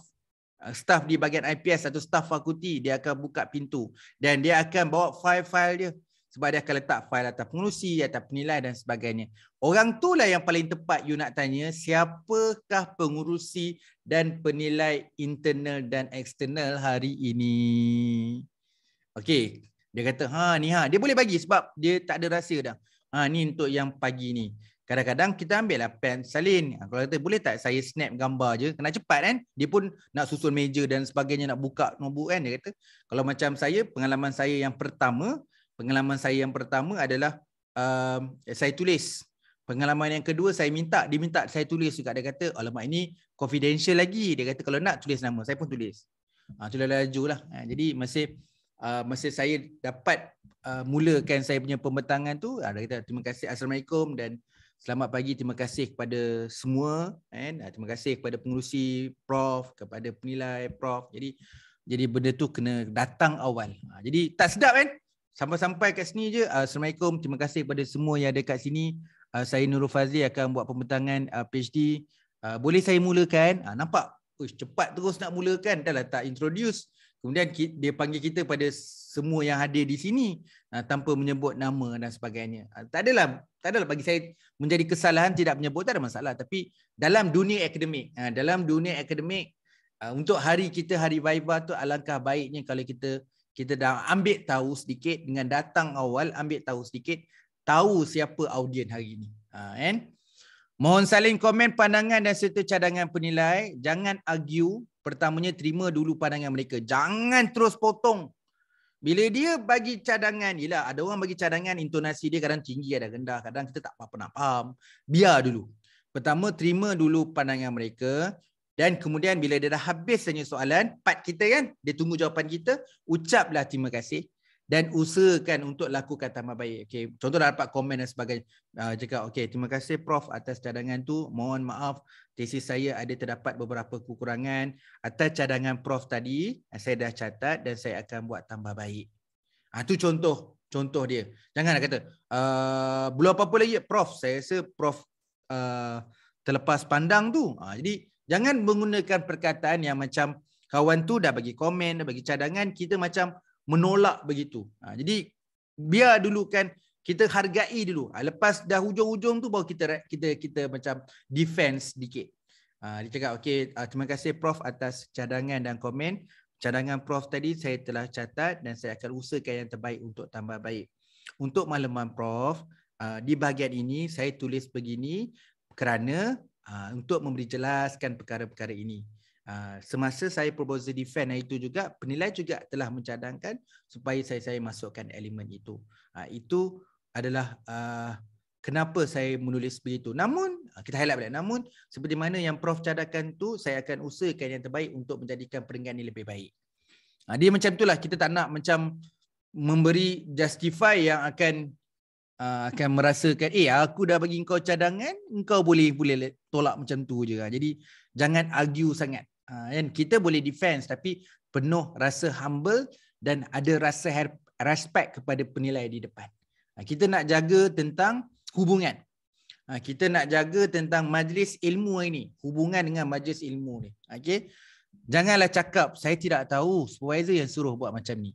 S2: Ha, staff di bahagian IPS atau staff fakulti. Dia akan buka pintu. Dan dia akan bawa file-file dia sebab dia akan letak fail atau pengurusi atau penilai dan sebagainya. Orang tu lah yang paling tepat you nak tanya siapakah pengurusi dan penilai internal dan eksternal hari ini. Okay, dia kata ha ni ha dia boleh bagi sebab dia tak ada rahsia dah. Ha ni untuk yang pagi ni. Kadang-kadang kita ambil lah pen salin. Ha, kalau kata boleh tak saya snap gambar je. Kena cepat kan. Dia pun nak susun meja dan sebagainya. Nak buka notebook kan. Dia kata kalau macam saya pengalaman saya yang pertama pengalaman saya yang pertama adalah um, saya tulis. Pengalaman yang kedua saya minta, diminta saya tulis juga. Dia kata, alamak ini confidential lagi. Dia kata kalau nak tulis nama, saya pun tulis. Ha, tulis laju lah. Ha, jadi masih uh, ah, masih saya dapat uh, mulakan saya punya pembentangan tu, ha, dia kata terima kasih Assalamualaikum dan selamat pagi. Terima kasih kepada semua. And, ha, terima kasih kepada pengurusi Prof, kepada penilai Prof. Jadi jadi benda tu kena datang awal. Ha, jadi tak sedap kan? sampai-sampai kat sini je. Uh, Assalamualaikum. Terima kasih kepada semua yang ada kat sini. Uh, saya Nurul Fazli akan buat pembentangan uh, PhD. boleh saya mulakan? nampak? Uish, cepat terus nak mulakan. Dah lah tak introduce. Kemudian dia panggil kita pada semua yang hadir di sini tanpa menyebut nama dan sebagainya. Uh, tak adalah tak adalah bagi saya menjadi kesalahan tidak menyebut tak ada masalah tapi dalam dunia akademik dalam dunia akademik untuk hari kita hari Viva tu alangkah baiknya kalau kita kita dah ambil tahu sedikit dengan datang awal ambil tahu sedikit tahu siapa audien hari ini ha, kan mohon saling komen pandangan dan serta cadangan penilai jangan argue pertamanya terima dulu pandangan mereka jangan terus potong bila dia bagi cadangan ialah ada orang bagi cadangan intonasi dia kadang tinggi ada rendah kadang kita tak apa-apa nak faham biar dulu pertama terima dulu pandangan mereka dan kemudian bila dia dah habis tanya soalan, part kita kan, dia tunggu jawapan kita, ucaplah terima kasih dan usahakan untuk lakukan tambah baik. Okay. Contoh dah dapat komen dan sebagainya. Uh, cakap, okay, terima kasih Prof atas cadangan tu. Mohon maaf, tesis saya ada terdapat beberapa kekurangan atas cadangan Prof tadi. Eh, saya dah catat dan saya akan buat tambah baik. Itu ah, uh, contoh. Contoh dia. Jangan nak kata, uh, belum apa-apa lagi Prof. Saya rasa Prof uh, terlepas pandang tu. Uh, jadi, Jangan menggunakan perkataan yang macam kawan tu dah bagi komen, dah bagi cadangan, kita macam menolak begitu. Ha, jadi biar dulu kan kita hargai dulu. Ha, lepas dah hujung-hujung tu baru kita kita kita, kita macam defense sedikit. Ha, dia cakap, okay, ah, terima kasih Prof atas cadangan dan komen. Cadangan Prof tadi saya telah catat dan saya akan usahakan yang terbaik untuk tambah baik. Untuk malaman Prof, ah, di bahagian ini saya tulis begini kerana Ah, untuk memberi jelaskan perkara-perkara ini. Uh, semasa saya proposal defend hari itu juga penilai juga telah mencadangkan supaya saya saya masukkan elemen itu. Uh, itu adalah uh, kenapa saya menulis begitu. Namun kita highlight balik namun seperti mana yang prof cadangkan tu saya akan usahakan yang terbaik untuk menjadikan peringkat ini lebih baik. Uh, dia macam itulah kita tak nak macam memberi justify yang akan Ah, akan merasakan eh aku dah bagi kau cadangan kau boleh boleh tolak macam tu je kan. Jadi jangan argue sangat. Ah, kan kita boleh defense tapi penuh rasa humble dan ada rasa respect kepada penilai di depan. Ah, kita nak jaga tentang hubungan. kita nak jaga tentang majlis ilmu ini, hubungan dengan majlis ilmu ni. Okey. Janganlah cakap saya tidak tahu supervisor yang suruh buat macam ni.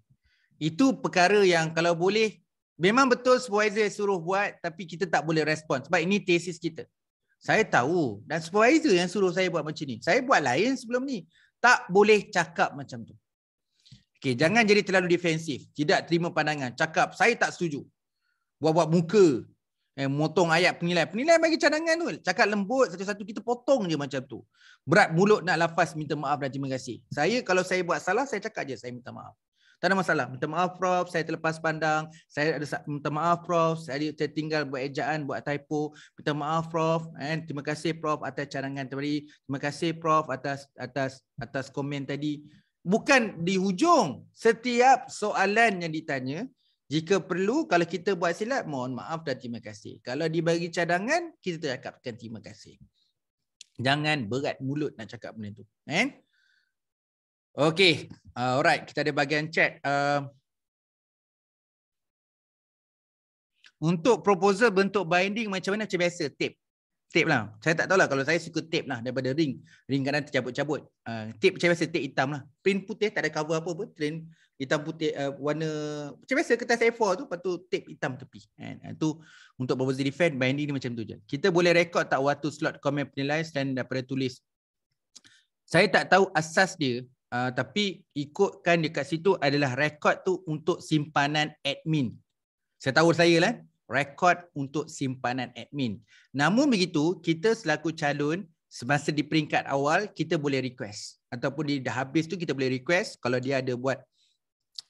S2: Itu perkara yang kalau boleh Memang betul supervisor yang suruh buat tapi kita tak boleh respon sebab ini tesis kita. Saya tahu dan supervisor yang suruh saya buat macam ni. Saya buat lain sebelum ni. Tak boleh cakap macam tu. Okay, jangan jadi terlalu defensif. Tidak terima pandangan. Cakap saya tak setuju. Buat-buat muka. Eh, motong ayat penilai. Penilai bagi cadangan tu. Cakap lembut satu-satu kita potong je macam tu. Berat mulut nak lafaz minta maaf dan terima kasih. Saya kalau saya buat salah saya cakap je saya minta maaf. Tak ada masalah. Minta maaf prof, saya terlepas pandang. Saya ada minta maaf prof, saya tinggal buat ejaan, buat typo. Minta maaf prof, and terima kasih prof atas cadangan tadi. Terima kasih prof atas atas atas komen tadi. Bukan di hujung setiap soalan yang ditanya, jika perlu kalau kita buat silap mohon maaf dan terima kasih. Kalau diberi cadangan, kita cakapkan terima
S3: kasih. Jangan berat mulut nak cakap benda tu. Eh? Okay, uh, alright. Kita ada bagian chat. Uh, untuk proposal bentuk binding macam mana macam biasa? Tape. Tape lah.
S2: Saya tak tahu lah kalau saya suka tape lah daripada ring. Ring kanan tercabut-cabut. Uh, tape macam biasa, tape hitam lah. Print putih, tak ada cover apa pun. Train hitam putih, uh, warna macam biasa kertas A4 tu, lepas tu tape hitam tepi. Itu uh, tu untuk proposal defend, binding ni macam tu je. Kita boleh rekod tak waktu slot komen penilaian selain daripada tulis. Saya tak tahu asas dia Uh, tapi ikutkan dekat situ adalah rekod tu untuk simpanan admin. Saya tahu saya lah. Rekod untuk simpanan admin. Namun begitu, kita selaku calon, semasa di peringkat awal, kita boleh request. Ataupun dia dah habis tu, kita boleh request. Kalau dia ada buat,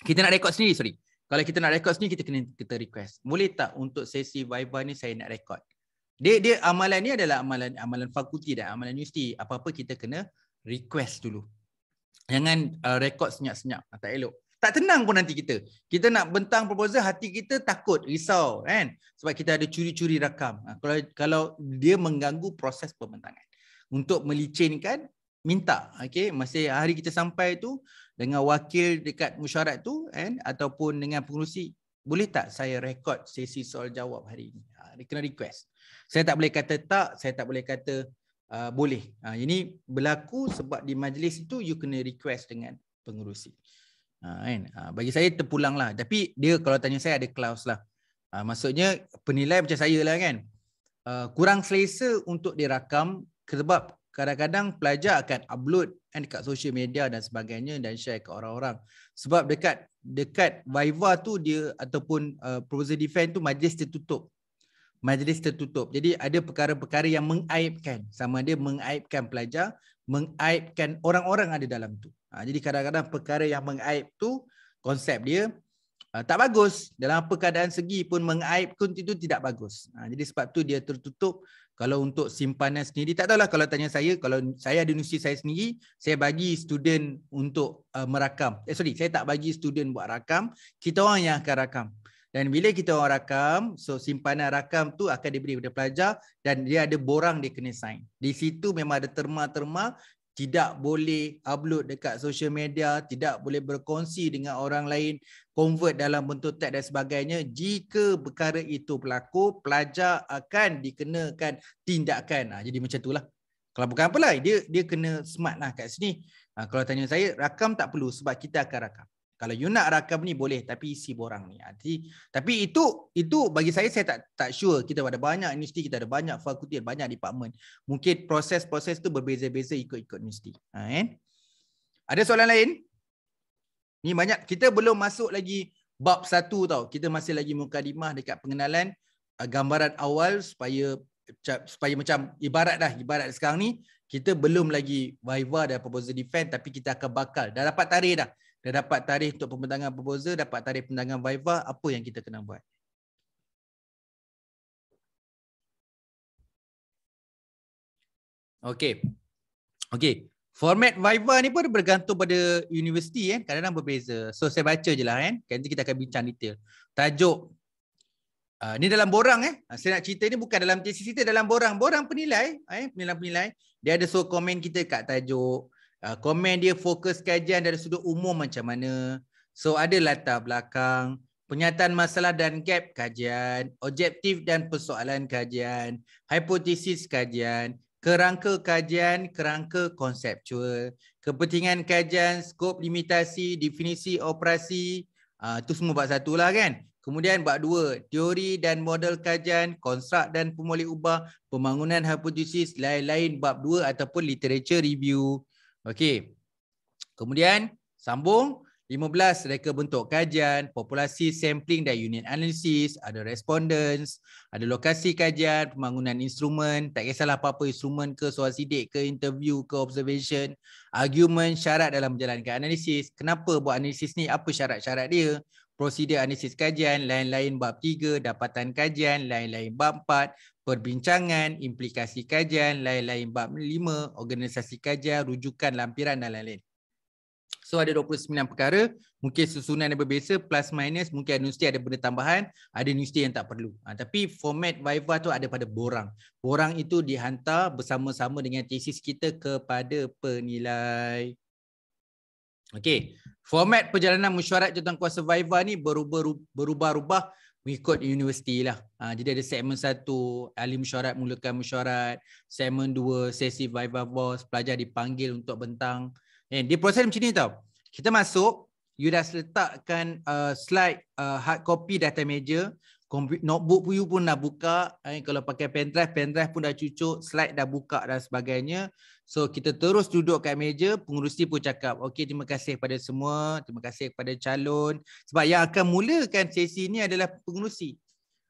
S2: kita nak rekod sendiri, sorry. Kalau kita nak rekod sendiri, kita kena kita request. Boleh tak untuk sesi Viva ni saya nak rekod? Dia, dia amalan ni adalah amalan amalan fakulti dan amalan universiti. Apa-apa kita kena request dulu. Jangan uh, rekod senyap-senyap. Ah, tak elok. Tak tenang pun nanti kita. Kita nak bentang proposal, hati kita takut, risau. kan? Sebab kita ada curi-curi rakam. Ha, kalau, kalau dia mengganggu proses pembentangan. Untuk melicinkan, minta. Okay? Masih hari kita sampai tu, dengan wakil dekat musyarat tu, kan? ataupun dengan pengurusi, boleh tak saya rekod sesi soal jawab hari ini? Ha, dia kena request. Saya tak boleh kata tak, saya tak boleh kata uh, boleh. Uh, ini berlaku sebab di majlis itu you kena request dengan pengerusi. Uh, kan? uh, bagi saya terpulang lah. Tapi dia kalau tanya saya ada klaus lah. Uh, maksudnya penilai macam saya lah kan. Uh, kurang selesa untuk dirakam sebab kadang-kadang pelajar akan upload kan, dekat social media dan sebagainya dan share ke orang-orang. Sebab dekat dekat Viva tu dia ataupun uh, Proposal Defend tu majlis tertutup majlis tertutup. Jadi ada perkara-perkara yang mengaibkan. Sama ada mengaibkan pelajar, mengaibkan orang-orang ada dalam tu. Ha, jadi kadang-kadang perkara yang mengaib tu konsep dia uh, tak bagus. Dalam apa keadaan segi pun mengaibkan itu tidak bagus. Ha, jadi sebab tu dia tertutup kalau untuk simpanan sendiri. Tak tahulah kalau tanya saya, kalau saya ada universiti saya sendiri, saya bagi student untuk uh, merakam. Eh, sorry, saya tak bagi student buat rakam. Kita orang yang akan rakam. Dan bila kita orang rakam, so simpanan rakam tu akan diberi kepada pelajar dan dia ada borang dia kena sign. Di situ memang ada terma-terma tidak boleh upload dekat social media, tidak boleh berkongsi dengan orang lain, convert dalam bentuk tag dan sebagainya. Jika perkara itu berlaku, pelajar akan dikenakan tindakan. Ha, jadi macam itulah. Kalau bukan apalah, dia dia kena smart lah kat sini. Ha, kalau tanya saya, rakam tak perlu sebab kita akan rakam kalau you nak rakam ni boleh tapi isi borang ni Jadi, ah, tapi itu itu bagi saya saya tak tak sure kita ada banyak universiti kita ada banyak fakulti ada banyak department mungkin proses-proses tu berbeza-beza ikut-ikut universiti ha, eh? ada soalan lain ni banyak kita belum masuk lagi bab satu tau kita masih lagi mukadimah dekat pengenalan ah, gambaran awal supaya supaya macam ibarat dah ibarat sekarang ni kita belum lagi Viva dan Proposal defend, tapi kita akan bakal. Dah
S3: dapat tarikh dah. Dah dapat tarikh untuk pembentangan proposal, dapat tarikh pembentangan Viva, apa yang kita kena buat?
S1: Okay, okay. Format Viva ni pun bergantung pada
S2: universiti eh. Kadang-kadang berbeza. So saya baca je lah kan. Nanti kita akan bincang detail. Tajuk. Uh, ni dalam borang eh. Uh, saya nak cerita ni bukan dalam TCC, dalam borang. Borang penilai. Eh? Penilai-penilai. Dia ada so komen kita kat tajuk uh, komen dia fokus kajian dari sudut umum macam mana so ada latar belakang penyataan masalah dan gap kajian objektif dan persoalan kajian hipotesis kajian kerangka kajian kerangka konseptual kepentingan kajian skop limitasi definisi operasi itu ah, uh, semua bab satu lah kan Kemudian bab dua, teori dan model kajian, konstruk dan pemulih ubah, pembangunan hipotesis, lain-lain bab dua ataupun literature review. Okey. Kemudian sambung 15 reka bentuk kajian, populasi sampling dan unit analisis, ada respondents, ada lokasi kajian, pembangunan instrumen, tak kisahlah apa-apa instrumen ke, soal sidik ke, interview ke, observation, argument, syarat dalam menjalankan analisis, kenapa buat analisis ni, apa syarat-syarat dia, prosedur analisis kajian, lain-lain bab 3, dapatan kajian, lain-lain bab 4, perbincangan, implikasi kajian, lain-lain bab lima, organisasi kajian, rujukan, lampiran dan lain-lain. So ada 29 perkara, mungkin susunan yang berbeza, plus minus, mungkin ada universiti ada benda tambahan, ada universiti yang tak perlu. Ha, tapi format Viva tu ada pada borang. Borang itu dihantar bersama-sama dengan tesis kita kepada penilai. Okey, format perjalanan mesyuarat jawatankuasa Viva ni berubah-ubah mengikut universiti lah. Uh, jadi ada segmen satu, ahli mesyuarat mulakan mesyuarat. Segmen dua, sesi Viva Voice, pelajar dipanggil untuk bentang. And eh, dia proses macam ni tau. Kita masuk, you dah letakkan uh, slide uh, hard copy data major notebook you pun dah buka eh, kalau pakai pen drive, pen drive pun dah cucuk slide dah buka dan sebagainya so kita terus duduk kat meja pengurusi pun cakap okay, terima kasih kepada semua terima kasih kepada calon sebab yang akan mulakan sesi ni adalah pengurusi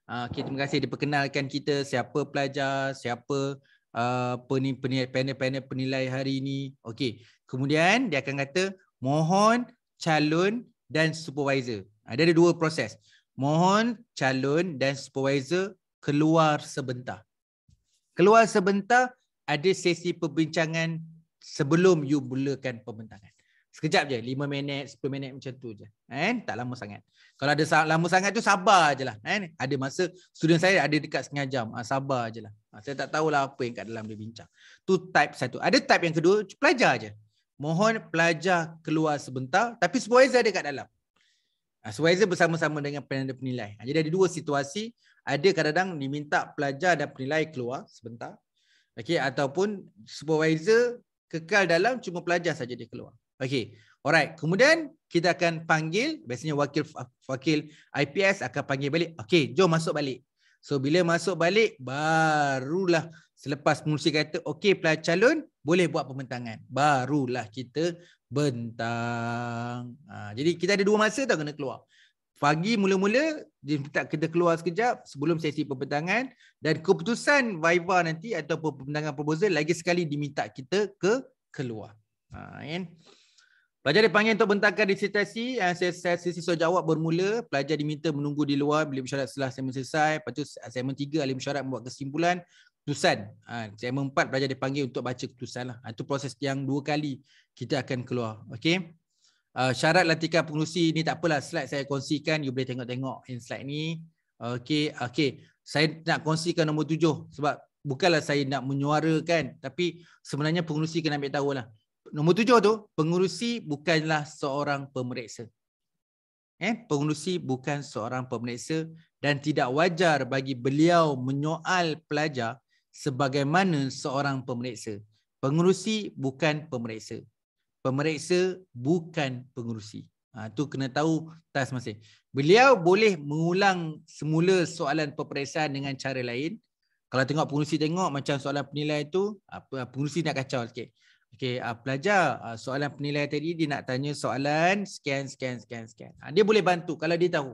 S2: ah, okey terima kasih diperkenalkan kita siapa pelajar siapa uh, panel-panel penilai hari ini Okay, kemudian dia akan kata mohon calon dan supervisor ah, ada dua proses mohon calon dan supervisor keluar sebentar. Keluar sebentar, ada sesi perbincangan sebelum you mulakan pembentangan. Sekejap je, 5 minit, 10 minit macam tu je. Eh? Tak lama sangat. Kalau ada lama sangat tu, sabar je lah. Eh? Ada masa, student saya ada dekat setengah jam. Ha, sabar je lah. Ha, saya tak tahulah apa yang kat dalam dia bincang. Tu type satu. Ada type yang kedua, pelajar je. Mohon pelajar keluar sebentar, tapi supervisor ada kat dalam. Ah, supervisor bersama-sama dengan penanda penilai. Ah, jadi ada dua situasi, ada kadang-kadang diminta pelajar dan penilai keluar sebentar. okay ataupun supervisor kekal dalam cuma pelajar saja dia keluar. Okay, Alright, kemudian kita akan panggil biasanya wakil wakil IPS akan panggil balik. Okay, jom masuk balik. So bila masuk balik barulah selepas mursyid kata okay pelajar calon boleh buat pembentangan. Barulah kita bentang. Ha, jadi kita ada dua masa tau kena keluar. Pagi mula-mula, kita kena keluar sekejap sebelum sesi pembentangan. Dan keputusan Viva nanti ataupun pembentangan proposal lagi sekali diminta kita ke keluar. Ha, kan? Pelajar dipanggil untuk bentangkan disertasi. Ha, sesi, sesi soal jawab bermula. Pelajar diminta menunggu di luar bila mesyuarat setelah assignment selesai. Lepas tu assignment tiga, Alim mesyuarat membuat kesimpulan keputusan. Ha, Cikgu empat pelajar dipanggil untuk baca keputusan. Lah. Ha, itu proses yang dua kali kita akan keluar. Okay. Uh, ha, syarat latihan pengurusi ni tak apalah. Slide saya kongsikan. You boleh tengok-tengok in slide ni. Okay. Okay. Saya nak kongsikan nombor tujuh. Sebab bukanlah saya nak menyuarakan. Tapi sebenarnya pengurusi kena ambil tahu lah. Nombor tujuh tu. Pengurusi bukanlah seorang pemeriksa. Eh, Pengurusi bukan seorang pemeriksa. Dan tidak wajar bagi beliau menyoal pelajar sebagaimana seorang pemeriksa. Pengurusi bukan pemeriksa. Pemeriksa bukan pengurusi. Ha, tu kena tahu tas masing. Beliau boleh mengulang semula soalan peperiksaan dengan cara lain. Kalau tengok pengurusi tengok macam soalan penilai itu, pengurusi nak kacau sikit. Okay, ah, pelajar ah, soalan penilaian tadi dia nak tanya soalan scan, scan, scan, scan. Ah, dia boleh bantu kalau dia tahu.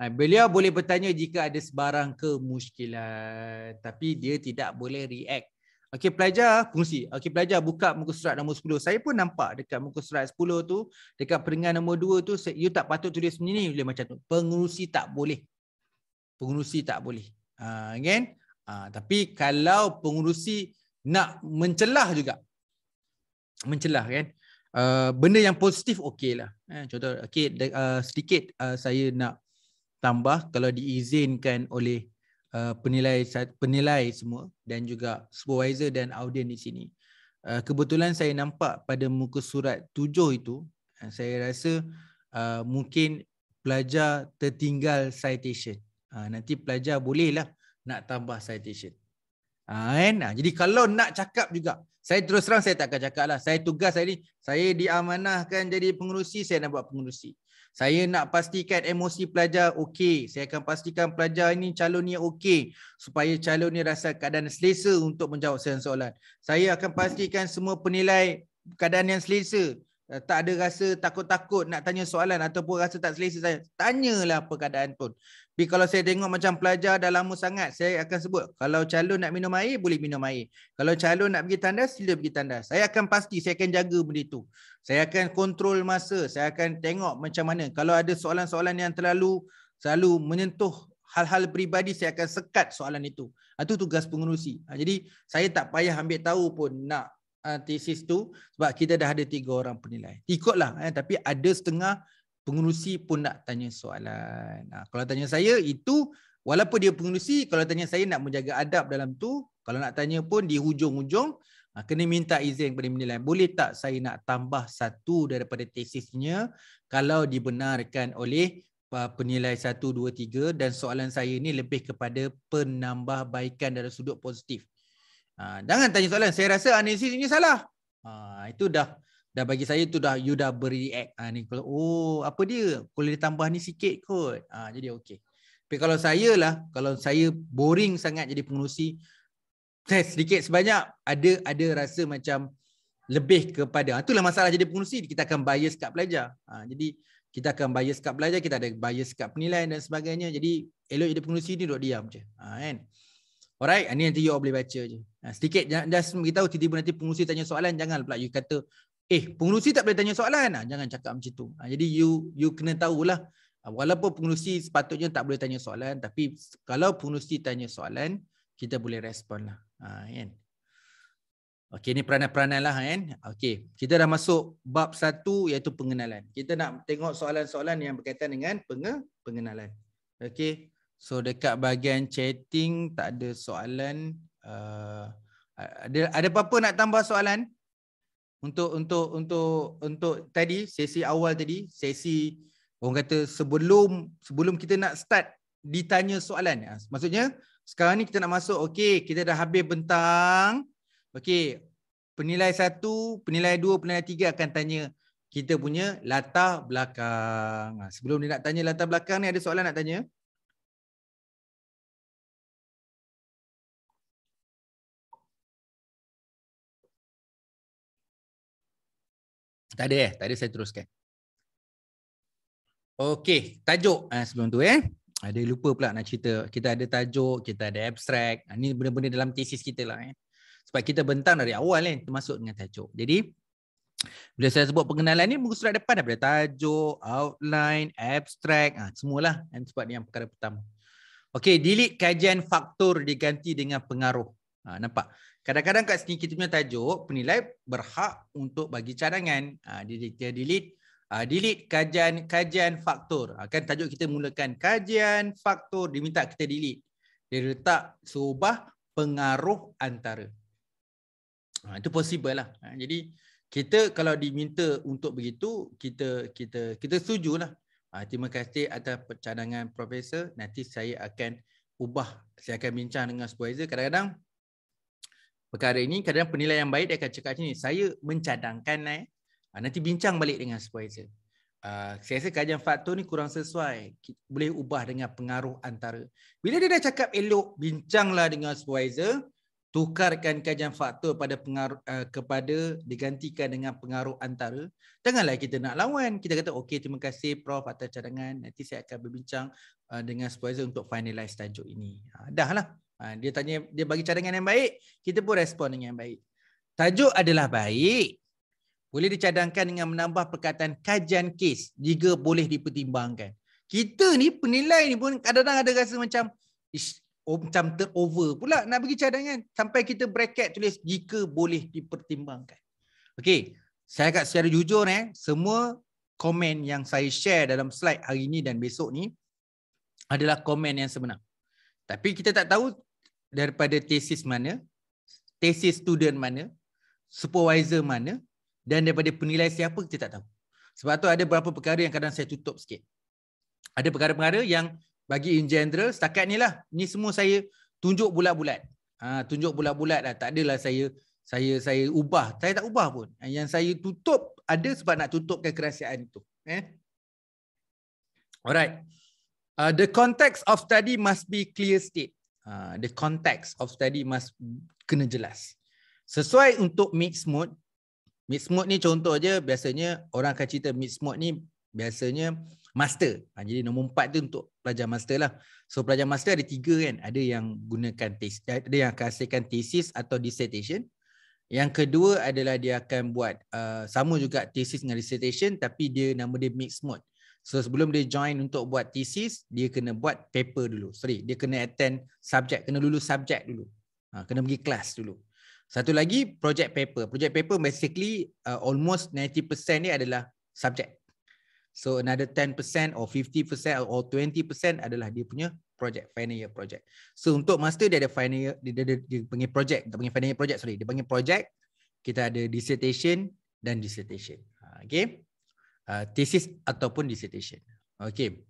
S2: Ha, beliau boleh bertanya jika ada sebarang kemuskilan tapi dia tidak boleh react. Okey pelajar, fungsi. Okey pelajar buka muka surat nombor 10. Saya pun nampak dekat muka surat 10 tu, dekat peringan nombor 2 tu you tak patut tulis macam ni boleh macam tu. Pengurusi tak boleh. Pengurusi tak boleh. Ha kan? Ha, tapi kalau pengurusi nak mencelah juga. Mencelah kan? Uh, benda yang positif okeylah. Eh ha, contoh okey uh, sedikit uh, saya nak tambah kalau diizinkan oleh uh, penilai penilai semua dan juga supervisor dan audien di sini. Uh, kebetulan saya nampak pada muka surat tujuh itu, uh, saya rasa uh, mungkin pelajar tertinggal citation. Uh, nanti pelajar bolehlah nak tambah citation. Uh, nah, kan? ah, jadi kalau nak cakap juga, saya terus terang saya tak akan cakap lah. Saya tugas saya ni, saya diamanahkan jadi pengurusi, saya nak buat pengurusi. Saya nak pastikan emosi pelajar okey. Saya akan pastikan pelajar ini calon ni okey supaya calon ni rasa keadaan selesa untuk menjawab soalan. Saya akan pastikan semua penilai keadaan yang selesa. Eh, tak ada rasa takut-takut nak tanya soalan ataupun rasa tak selesa saya. Tanyalah apa keadaan pun. Tapi kalau saya tengok macam pelajar dah lama sangat, saya akan sebut kalau calon nak minum air, boleh minum air. Kalau calon nak pergi tandas, sila pergi tandas. Saya akan pasti, saya akan jaga benda itu saya akan kontrol masa saya akan tengok macam mana kalau ada soalan-soalan yang terlalu selalu menyentuh hal-hal peribadi saya akan sekat soalan itu itu ah, tugas pengurusi. Ah, jadi saya tak payah ambil tahu pun nak ah, tesis tu sebab kita dah ada tiga orang penilai ikutlah eh. tapi ada setengah pengurusi pun nak tanya soalan kalau tanya saya itu walaupun dia pengurusi, kalau tanya saya nak menjaga adab dalam tu kalau nak tanya pun di hujung-hujung Ha, kena minta izin kepada menilai boleh tak saya nak tambah satu daripada tesisnya kalau dibenarkan oleh penilai 1 2 3 dan soalan saya ini lebih kepada penambahbaikan dari sudut positif. Ha, jangan tanya soalan saya rasa analisis ini salah. Ha, itu dah dah bagi saya tu dah you dah react ha, ni kalau oh apa dia boleh ditambah ni sikit kot. jadi okey. Tapi kalau saya lah kalau saya boring sangat jadi pengurusi stres sedikit sebanyak ada ada rasa macam lebih kepada ah, itulah masalah jadi pengurusi kita akan bias kat pelajar ha, jadi kita akan bias kat pelajar kita ada bias kat penilaian dan sebagainya jadi elok jadi pengurusi ni duduk diam je ha, kan Alright, ini nanti you boleh baca je. Ha, sedikit, just beritahu tiba-tiba nanti pengurusi tanya soalan, jangan pula you kata, eh pengurusi tak boleh tanya soalan, ha, jangan cakap macam tu. Ha, jadi you you kena tahulah, walaupun pengurusi sepatutnya tak boleh tanya soalan, tapi kalau pengurusi tanya soalan, kita boleh respon lah. Ha, kan? Okey, ni peranan-peranan lah kan. Okey, kita dah masuk bab satu iaitu pengenalan. Kita nak tengok soalan-soalan yang berkaitan dengan pengenalan. Okey, so dekat bahagian chatting tak ada soalan. Uh, ada ada apa-apa nak tambah soalan? Untuk untuk untuk untuk tadi sesi awal tadi, sesi orang kata sebelum sebelum kita nak start ditanya soalan. Ha, maksudnya sekarang ni kita nak masuk, okey, kita dah habis bentang. Okey, penilai satu, penilai dua, penilai tiga akan tanya kita
S3: punya latar belakang. Ha, sebelum ni nak tanya latar belakang ni, ada soalan nak tanya?
S1: Tak ada eh? Tak ada, saya teruskan. Okey, tajuk eh, sebelum tu eh ada
S2: lupa pula nak cerita kita ada tajuk kita ada abstract ini ha, benda-benda dalam tesis kita lah eh. sebab kita bentang dari awal kan eh, termasuk dengan tajuk jadi bila saya sebut pengenalan ni muka surat depan daripada tajuk outline abstract ha, semualah dan sebab ni yang perkara pertama Okey, delete kajian faktor diganti dengan pengaruh. Ha, nampak? Kadang-kadang kat sini kita punya tajuk, penilai berhak untuk bagi cadangan. Ha, dia delete uh, delete kajian kajian faktor. Uh, kan tajuk kita mulakan kajian faktor diminta kita delete. Dia letak seubah pengaruh antara. Uh, itu possible lah. Uh, jadi kita kalau diminta untuk begitu kita kita kita setujulah. Uh, terima kasih atas cadangan profesor. Nanti saya akan ubah saya akan bincang dengan supervisor kadang-kadang perkara ini kadang-kadang penilaian baik dia akan cakap sini saya mencadangkan eh Uh, nanti bincang balik dengan supervisor. Uh, saya rasa kajian faktor ni kurang sesuai. Boleh ubah dengan pengaruh antara. Bila dia dah cakap elok, bincanglah dengan supervisor. Tukarkan kajian faktor pada pengaruh, ah, uh, kepada digantikan dengan pengaruh antara. Janganlah kita nak lawan. Kita kata, okey, terima kasih Prof atas cadangan. Nanti saya akan berbincang uh, dengan supervisor untuk finalize tajuk ini. Uh, dah lah. Uh, dia tanya, dia bagi cadangan yang baik. Kita pun respon dengan yang baik. Tajuk adalah baik boleh dicadangkan dengan menambah perkataan kajian kes jika boleh dipertimbangkan. Kita ni penilai ni pun kadang-kadang ada rasa macam ish, oh, macam terover pula nak bagi cadangan sampai kita bracket tulis jika boleh dipertimbangkan. Okey, saya agak secara jujur eh, semua komen yang saya share dalam slide hari ini dan besok ni adalah komen yang sebenar. Tapi kita tak tahu daripada tesis mana, tesis student mana, supervisor mana, dan daripada penilaian siapa kita tak tahu. Sebab tu ada beberapa perkara yang kadang saya tutup sikit. Ada perkara-perkara yang bagi in general setakat ni lah. Ni semua saya tunjuk bulat-bulat. Ha, tunjuk bulat-bulat lah. Tak adalah saya saya saya ubah. Saya tak ubah pun. Yang saya tutup ada sebab nak tutupkan kerahsiaan itu. Eh? Alright. Uh, the context of study must be clear state. Uh, the context of study must kena jelas. Sesuai untuk mixed mode, Mid smooth ni contoh je biasanya orang akan cerita mid smooth ni biasanya master. Ha, jadi nombor empat tu untuk pelajar master lah. So pelajar master ada tiga kan. Ada yang gunakan tesis, ada yang akan hasilkan thesis atau dissertation. Yang kedua adalah dia akan buat uh, sama juga thesis dengan dissertation tapi dia nama dia mix mode. So sebelum dia join untuk buat thesis, dia kena buat paper dulu. Sorry, dia kena attend subjek, kena lulus subjek dulu. Ha, kena pergi kelas dulu. Satu lagi project paper. Project paper basically uh, almost 90% ni adalah subject. So another 10% or 50% or 20% adalah dia punya project final year project. So untuk master dia ada final year dia, dia, dia, dia panggil project, tak panggil final year project sorry, dia panggil project. Kita ada dissertation dan dissertation. Ha, okay. Uh, thesis ataupun dissertation. Okay.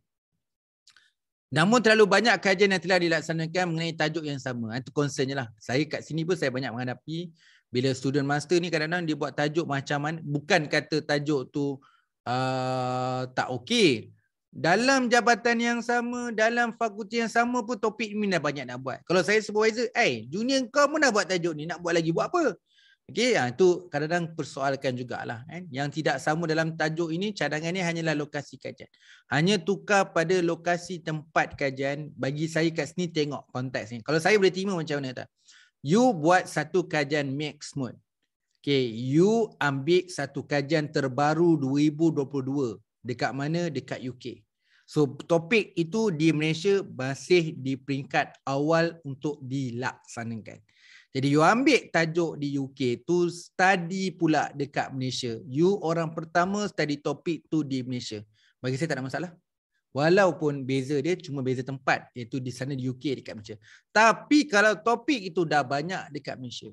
S2: Namun terlalu banyak kajian yang telah dilaksanakan mengenai tajuk yang sama. Itu concernnya lah. Saya kat sini pun saya banyak menghadapi bila student master ni kadang-kadang dia buat tajuk macam mana. Bukan kata tajuk tu uh, tak okey. Dalam jabatan yang sama, dalam fakulti yang sama pun topik ni dah banyak nak buat. Kalau saya supervisor, eh hey, junior kau pun dah buat tajuk ni. Nak buat lagi buat apa? Okey, ha, ah, itu kadang-kadang persoalkan jugalah. Eh. Yang tidak sama dalam tajuk ini, cadangan ini hanyalah lokasi kajian. Hanya tukar pada lokasi tempat kajian, bagi saya kat sini tengok konteks ni. Kalau saya boleh terima macam mana tak? You buat satu kajian mix mode. Okay, you ambil satu kajian terbaru 2022. Dekat mana? Dekat UK. So, topik itu di Malaysia masih di peringkat awal untuk dilaksanakan. Jadi you ambil tajuk di UK tu study pula dekat Malaysia. You orang pertama study topik tu di Malaysia. Bagi saya tak ada masalah. Walaupun beza dia cuma beza tempat iaitu di sana di UK dekat Malaysia. Tapi kalau topik itu dah banyak dekat Malaysia.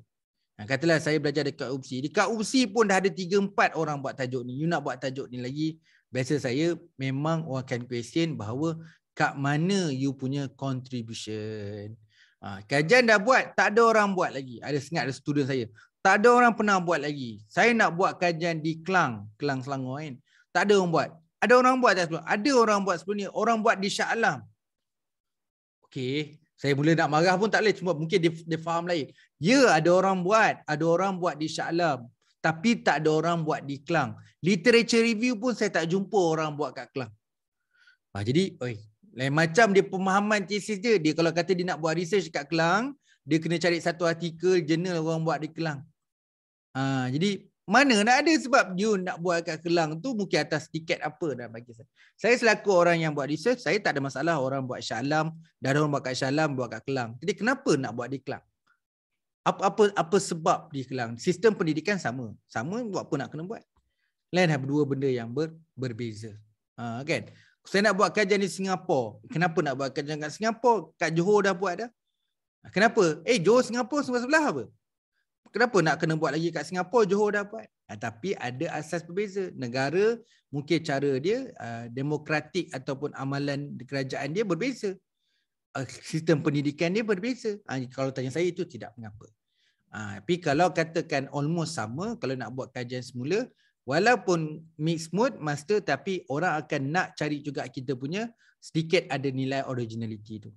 S2: Ha, katalah saya belajar dekat UPSI. Dekat UPSI pun dah ada 3 4 orang buat tajuk ni. You nak buat tajuk ni lagi. Biasa saya memang orang akan question bahawa kat mana you punya contribution. Ha, kajian dah buat, tak ada orang buat lagi. Ada sengat ada student saya. Tak ada orang pernah buat lagi. Saya nak buat kajian di Kelang, Kelang Selangor kan. Tak ada orang buat. Ada orang buat tak sebelum? Ada orang buat sebelum ni. Orang buat di Shah Alam. Okay. Saya mula nak marah pun tak boleh. Cuma mungkin dia, dia faham lain. Ya, ada orang buat. Ada orang buat di Shah Alam. Tapi tak ada orang buat di Kelang. Literature review pun saya tak jumpa orang buat kat Kelang. Ha, jadi, oi, lain macam dia pemahaman thesis dia. Dia kalau kata dia nak buat research kat Kelang, dia kena cari satu artikel jurnal orang buat di Kelang. Ha, jadi mana nak ada sebab dia nak buat kat Kelang tu mungkin atas tiket apa dan bagi saya. Saya selaku orang yang buat research, saya tak ada masalah orang buat Syalam, dan orang buat kat Syalam, buat kat Kelang. Jadi kenapa nak buat di Kelang? Apa apa apa sebab di Kelang? Sistem pendidikan sama. Sama buat apa nak kena buat. Lain ada dua benda yang ber, berbeza. Ha, kan? Okay saya nak buat kajian di Singapura. Kenapa nak buat kajian kat Singapura? Kat Johor dah buat dah. Kenapa? Eh Johor Singapura sebelah sebelah apa? Kenapa nak kena buat lagi kat Singapura Johor dah buat? Ha, tapi ada asas berbeza. Negara mungkin cara dia uh, demokratik ataupun amalan kerajaan dia berbeza. Uh, sistem pendidikan dia berbeza. Ha, kalau tanya saya itu tidak mengapa. Ha, tapi kalau katakan almost sama kalau nak buat kajian semula walaupun mix mood master tapi orang akan nak cari juga kita punya sedikit ada nilai originality tu.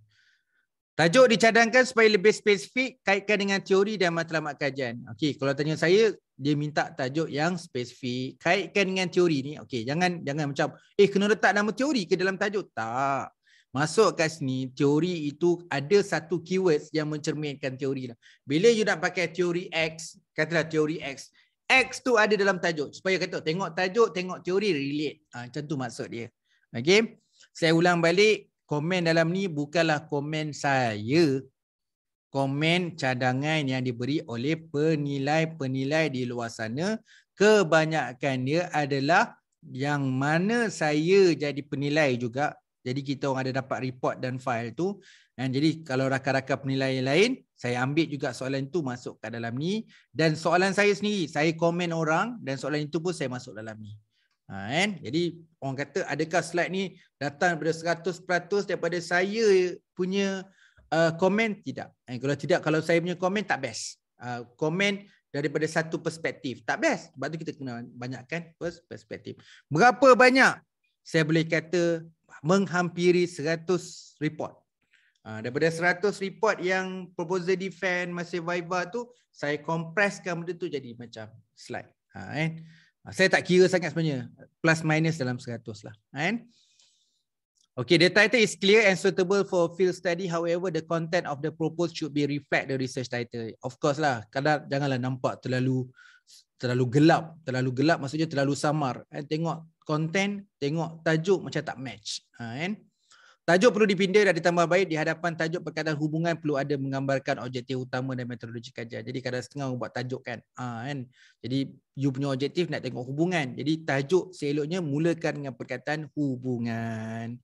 S2: Tajuk dicadangkan supaya lebih spesifik kaitkan dengan teori dan matlamat kajian. Okey, kalau tanya saya dia minta tajuk yang spesifik kaitkan dengan teori ni. Okey, jangan jangan macam eh kena letak nama teori ke dalam tajuk? Tak. Masuk kat sini, teori itu ada satu keywords yang mencerminkan teori. Lah. Bila you nak pakai teori X, katalah teori X, X tu ada dalam tajuk. Supaya kata tengok tajuk, tengok teori relate. Ha, macam tu maksud dia. Okay. Saya ulang balik. Komen dalam ni bukanlah komen saya. Komen cadangan yang diberi oleh penilai-penilai di luar sana. Kebanyakan dia adalah yang mana saya jadi penilai juga. Jadi kita orang ada dapat report dan file tu. Dan jadi kalau rakan-rakan penilai lain, saya ambil juga soalan itu masuk ke dalam ni dan soalan saya sendiri saya komen orang dan soalan itu pun saya masuk dalam ni ha, kan? jadi orang kata adakah slide ni datang daripada 100% daripada saya punya uh, komen tidak eh, kalau tidak kalau saya punya komen tak best uh, komen daripada satu perspektif tak best sebab tu kita kena banyakkan perspektif berapa banyak saya boleh kata menghampiri 100 report Ah, daripada 100 report yang proposal defend masih Viva tu saya compresskan benda tu jadi macam slide ha, kan? Ah, saya tak kira sangat sebenarnya plus minus dalam 100 lah kan Okay, the title is clear and suitable for field study. However, the content of the proposal should be reflect the research title. Of course lah, kadang janganlah nampak terlalu terlalu gelap. Terlalu gelap maksudnya terlalu samar. And eh, tengok content, tengok tajuk macam tak match. Ha, and? Tajuk perlu dipindah dan ditambah baik di hadapan tajuk perkataan hubungan perlu ada menggambarkan objektif utama dan metodologi kajian. Jadi kadang setengah buat tajuk kan. Ha, kan. Jadi you punya objektif nak tengok hubungan. Jadi tajuk seloknya mulakan dengan perkataan hubungan.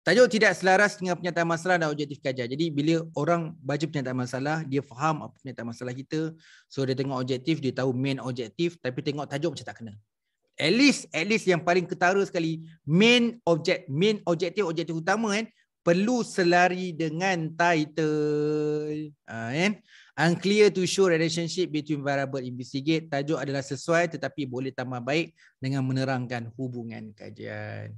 S2: Tajuk tidak selaras dengan penyataan masalah dan objektif kajian. Jadi bila orang baca penyataan masalah, dia faham apa penyataan masalah kita. So dia tengok objektif, dia tahu main objektif tapi tengok tajuk macam tak kena at least at least yang paling ketara sekali main objek, main objektif objektif utama kan perlu selari dengan title ha, kan unclear to show relationship between variable investigate tajuk adalah sesuai tetapi boleh tambah baik dengan menerangkan hubungan kajian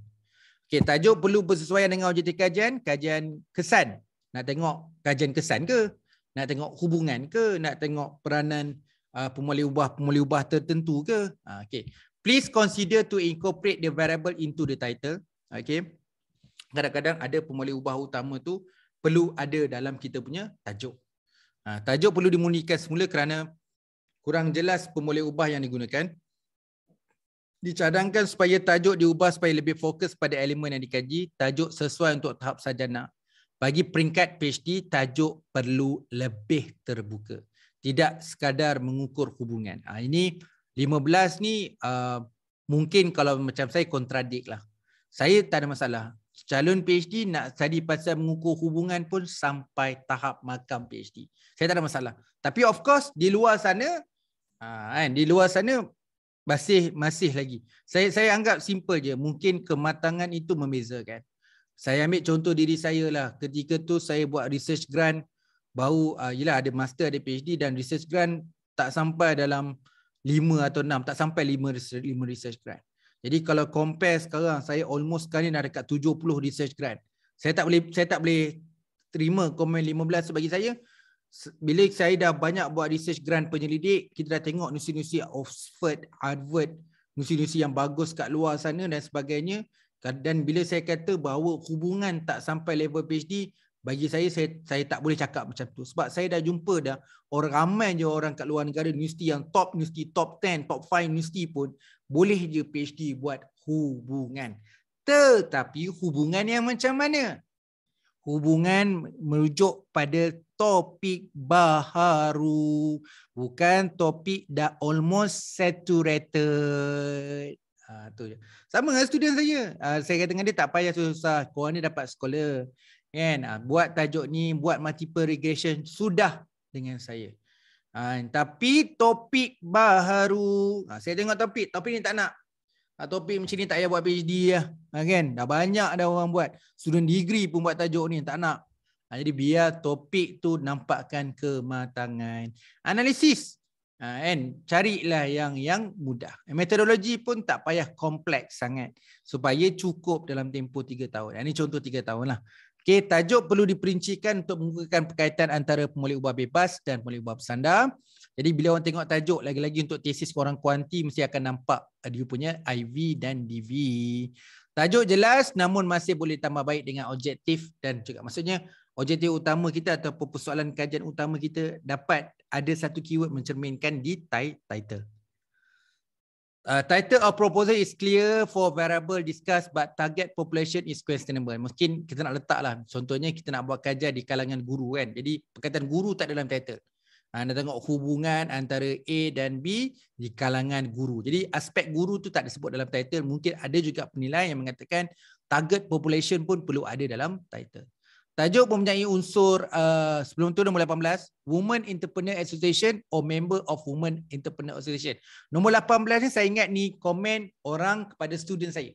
S2: okey tajuk perlu bersesuaian dengan objektif kajian kajian kesan nak tengok kajian kesan ke nak tengok hubungan ke nak tengok peranan uh, pemulih ubah pemulih ubah tertentu ke ha, okey please consider to incorporate the variable into the title. Okay. Kadang-kadang ada pemulih ubah utama tu perlu ada dalam kita punya tajuk. Ha, tajuk perlu dimulihkan semula kerana kurang jelas pemulih ubah yang digunakan. Dicadangkan supaya tajuk diubah supaya lebih fokus pada elemen yang dikaji. Tajuk sesuai untuk tahap sajana. Bagi peringkat PhD, tajuk perlu lebih terbuka. Tidak sekadar mengukur hubungan. Ha, ini 15 ni uh, mungkin kalau macam saya kontradik lah. Saya tak ada masalah. Calon PhD nak study pasal mengukur hubungan pun sampai tahap makam PhD. Saya tak ada masalah. Tapi of course di luar sana, uh, kan, di luar sana masih masih lagi. Saya saya anggap simple je. Mungkin kematangan itu membezakan. Saya ambil contoh diri saya lah. Ketika tu saya buat research grant baru uh, yelah ada master ada PhD dan research grant tak sampai dalam lima atau enam tak sampai lima research, lima research grant. Jadi kalau compare sekarang saya almost sekarang ni dah dekat 70 research grant. Saya tak boleh saya tak boleh terima komen 15 sebagai saya bila saya dah banyak buat research grant penyelidik, kita dah tengok universiti-universiti Oxford, Harvard, universiti-universiti yang bagus kat luar sana dan sebagainya. Dan bila saya kata bahawa hubungan tak sampai level PhD, bagi saya saya saya tak boleh cakap macam tu sebab saya dah jumpa dah orang ramai je orang kat luar negara universiti yang top universiti top 10 top 5 universiti pun boleh je PhD buat hubungan tetapi hubungan yang macam mana hubungan merujuk pada topik baharu bukan topik dah almost saturated Ha, tu Sama dengan student saya. Ha, saya kata dengan dia tak payah susah-susah. Korang ni dapat sekolah kan ah, buat tajuk ni buat multiple regression sudah dengan saya ha, tapi topik baru. ha, ah, saya tengok topik topik ni tak nak ha, topik macam ni tak payah buat PhD lah ya. ha, kan dah banyak dah orang buat student degree pun buat tajuk ni tak nak ha, jadi biar topik tu nampakkan kematangan analisis ha, kan carilah yang yang mudah eh, metodologi pun tak payah kompleks sangat supaya cukup dalam tempoh 3 tahun ini contoh 3 tahun lah Okey, tajuk perlu diperincikan untuk menggunakan perkaitan antara pemulih ubah bebas dan pemulih ubah bersandar. Jadi bila orang tengok tajuk lagi-lagi untuk tesis korang kuanti mesti akan nampak eh, dia punya IV dan DV. Tajuk jelas namun masih boleh tambah baik dengan objektif dan juga maksudnya objektif utama kita ataupun persoalan kajian utama kita dapat ada satu keyword mencerminkan di title. Uh, title of proposal is clear for variable discuss, but target population is questionable. Mungkin kita nak letak lah. contohnya kita nak buat kajian di kalangan guru kan. Jadi perkataan guru tak dalam title. Uh, anda tengok hubungan antara A dan B di kalangan guru. Jadi aspek guru tu tak disebut dalam title. Mungkin ada juga penilaian yang mengatakan target population pun perlu ada dalam title. Tajuk mempunyai unsur uh, sebelum tu nombor 18, Women Entrepreneur Association or Member of Women Entrepreneur Association. Nombor 18 ni saya ingat ni komen orang kepada student saya.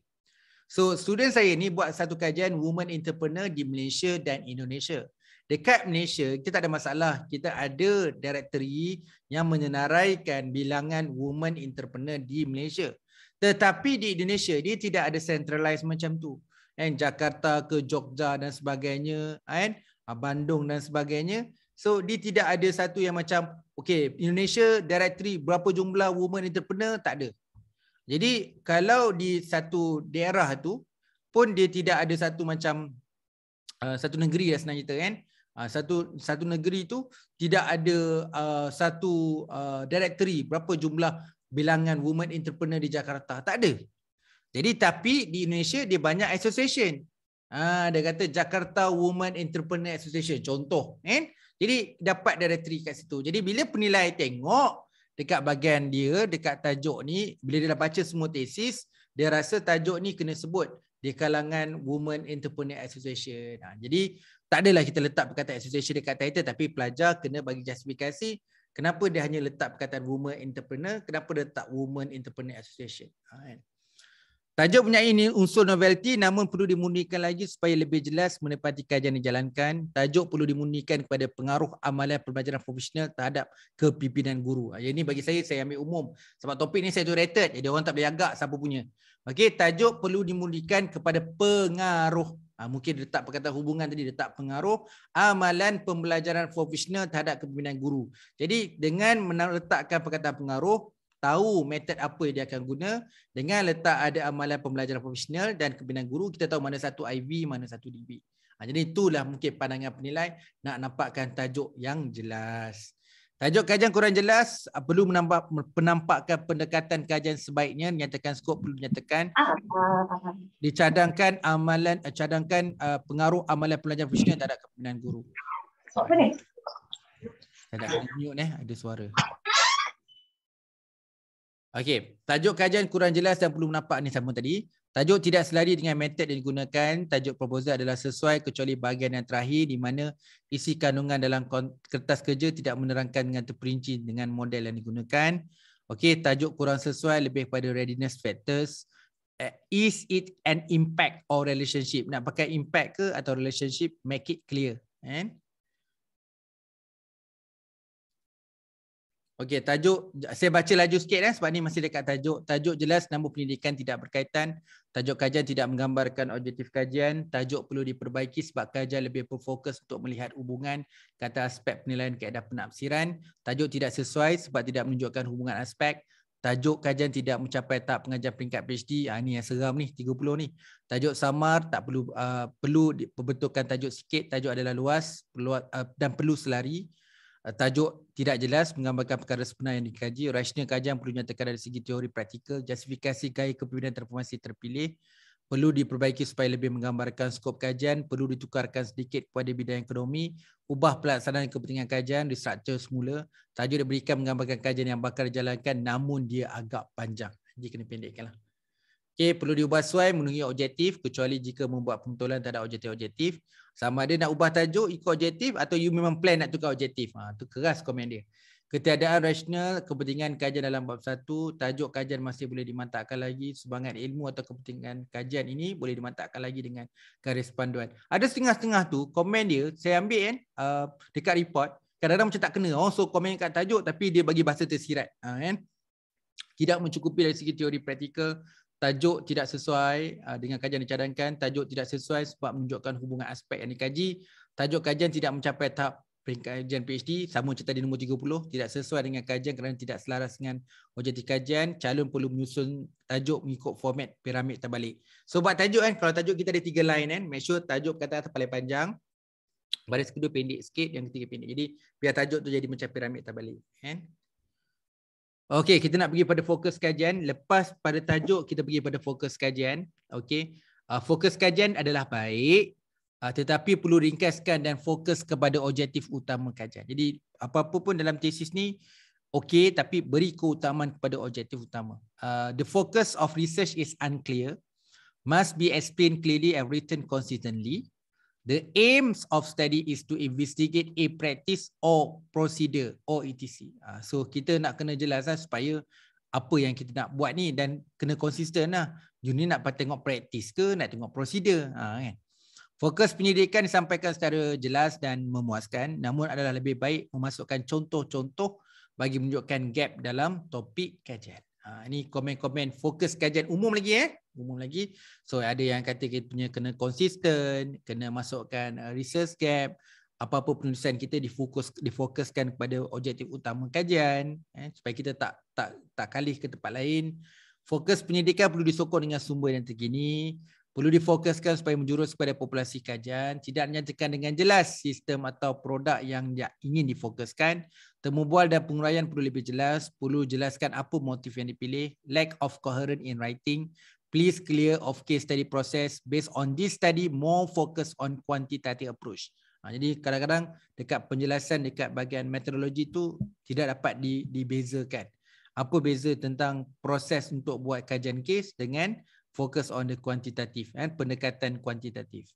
S2: So student saya ni buat satu kajian Women Entrepreneur di Malaysia dan Indonesia. Dekat Malaysia, kita tak ada masalah. Kita ada directory yang menyenaraikan bilangan women entrepreneur di Malaysia. Tetapi di Indonesia, dia tidak ada centralized macam tu kan Jakarta ke Jogja dan sebagainya kan Bandung dan sebagainya so dia tidak ada satu yang macam okay, Indonesia directory berapa jumlah women entrepreneur tak ada jadi kalau di satu daerah tu pun dia tidak ada satu macam uh, satu negeri lah senang cerita kan uh, ah, satu satu negeri tu tidak ada uh, satu uh, directory berapa jumlah bilangan women entrepreneur di Jakarta tak ada jadi tapi di Indonesia dia banyak association. Ah dia kata Jakarta Women Entrepreneur Association contoh kan. Jadi dapat directory kat situ. Jadi bila penilai tengok dekat bahagian dia dekat tajuk ni bila dia dah baca semua tesis dia rasa tajuk ni kena sebut di kalangan Women Entrepreneur Association. Ah jadi tak adalah kita letak perkataan association dekat title tapi pelajar kena bagi justifikasi kenapa dia hanya letak perkataan Women Entrepreneur, kenapa dia letak Women Entrepreneur Association. Ah kan. Tajuk punya ini unsur novelty namun perlu dimurnikan lagi supaya lebih jelas menepati kajian dijalankan. Tajuk perlu dimurnikan kepada pengaruh amalan pembelajaran profesional terhadap kepimpinan guru. Ah, yang ini bagi saya, saya ambil umum. Sebab topik ini saya tu rated. Jadi orang tak boleh agak siapa punya. Okey, tajuk perlu dimurnikan kepada pengaruh. Ha, mungkin tak perkataan hubungan tadi, tak pengaruh amalan pembelajaran profesional terhadap kepimpinan guru. Jadi dengan menetapkan perkataan pengaruh, tahu method apa yang dia akan guna dengan letak ada amalan pembelajaran profesional dan kebenaran guru kita tahu mana satu IV mana satu DB. Ha, jadi itulah mungkin pandangan penilai nak nampakkan tajuk yang jelas. Tajuk kajian kurang jelas ah, perlu menambah penampakkan pendekatan kajian sebaiknya nyatakan skop perlu nyatakan dicadangkan amalan eh, cadangkan uh, pengaruh amalan pembelajaran profesional terhadap kebenaran guru. Apa ni? Tak ada mute eh ada suara. Okey, tajuk kajian kurang jelas dan perlu menampak ni sama tadi. Tajuk tidak selari dengan method yang digunakan. Tajuk proposal adalah sesuai kecuali bahagian yang terakhir di mana isi kandungan dalam kertas kerja tidak menerangkan dengan terperinci dengan model yang digunakan. Okey, tajuk kurang sesuai lebih kepada readiness factors. Eh,
S3: is it an impact or relationship? Nak pakai impact ke atau relationship? Make it clear. Eh? Okey, tajuk saya baca laju sikit eh sebab ni masih dekat tajuk. Tajuk jelas nombor pendidikan tidak berkaitan.
S2: Tajuk kajian tidak menggambarkan objektif kajian. Tajuk perlu diperbaiki sebab kajian lebih berfokus untuk melihat hubungan kata aspek penilaian keadaan penafsiran. Tajuk tidak sesuai sebab tidak menunjukkan hubungan aspek. Tajuk kajian tidak mencapai tahap pengajar peringkat PhD. Ha, ah, ini yang seram ni, 30 ni. Tajuk samar, tak perlu uh, perlu perbetulkan tajuk sikit. Tajuk adalah luas perlu, uh, dan perlu selari. Eh, tajuk tidak jelas menggambarkan perkara sebenar yang dikaji rasional kajian perlu dinyatakan dari segi teori praktikal justifikasi gaya kepimpinan transformasi terpilih perlu diperbaiki supaya lebih menggambarkan skop kajian perlu ditukarkan sedikit kepada bidang ekonomi ubah pelaksanaan kepentingan kajian di restructure semula tajuk diberikan menggambarkan kajian yang bakal dijalankan namun dia agak panjang jika kena pendekkanlah Okay, perlu diubah suai memenuhi objektif kecuali jika membuat pentolan terhadap objektif-objektif. Sama ada nak ubah tajuk ikut objektif atau you memang plan nak tukar objektif. Ha, tu keras komen dia. Ketiadaan rasional, kepentingan kajian dalam bab satu, tajuk kajian masih boleh dimantakkan lagi, semangat ilmu atau kepentingan kajian ini boleh dimantakkan lagi dengan garis panduan. Ada setengah-setengah tu, komen dia, saya ambil kan, uh, dekat report, kadang-kadang macam tak kena. oh, so komen kat tajuk tapi dia bagi bahasa tersirat. Uh, kan? Tidak mencukupi dari segi teori praktikal, tajuk tidak sesuai ah, dengan kajian dicadangkan, tajuk tidak sesuai sebab menunjukkan hubungan aspek yang dikaji, tajuk kajian tidak mencapai tahap peringkat kajian PhD, sama cerita di nombor 30, tidak sesuai dengan kajian kerana tidak selaras dengan objektif kajian, calon perlu menyusun tajuk mengikut format piramid terbalik. So, so, tajuk kan, kalau tajuk kita ada tiga line kan, make sure tajuk kata atas paling panjang, baris kedua pendek sikit, yang ketiga pendek. Jadi biar tajuk tu jadi macam piramid terbalik. Kan? Okay, kita nak pergi pada fokus kajian. Lepas pada tajuk, kita pergi pada fokus kajian. Okay, uh, ah, fokus kajian adalah baik. Uh, tetapi perlu ringkaskan dan fokus kepada objektif utama kajian. Jadi, apa-apa pun dalam tesis ni, okay, tapi beri keutamaan kepada objektif utama. Uh, the focus of research is unclear. Must be explained clearly and written consistently. Uh, The aims of study is to investigate a practice or procedure or etc. Ah, so kita nak kena jelas lah supaya apa yang kita nak buat ni dan kena konsisten lah. You ni nak tengok practice ke nak tengok procedure. Ah, kan? Fokus penyelidikan disampaikan secara jelas dan memuaskan namun adalah lebih baik memasukkan contoh-contoh bagi menunjukkan gap dalam topik kajian. Ah, ini komen-komen fokus kajian umum lagi eh umum lagi. So ada yang kata kita punya kena konsisten, kena masukkan uh, research gap, apa-apa penulisan kita difokus difokuskan kepada objektif utama kajian eh, supaya kita tak tak tak kalih ke tempat lain. Fokus penyidikan perlu disokong dengan sumber yang terkini, perlu difokuskan supaya menjurus kepada populasi kajian, tidak menyatakan dengan jelas sistem atau produk yang ingin difokuskan, temubual dan penguraian perlu lebih jelas, perlu jelaskan apa motif yang dipilih, lack of coherence in writing, please clear of case study process based on this study more focus on quantitative approach. Ha, jadi kadang-kadang dekat penjelasan dekat bahagian metodologi tu tidak dapat di, dibezakan. Apa beza tentang proses untuk buat kajian case dengan focus on the quantitative and eh, pendekatan kuantitatif.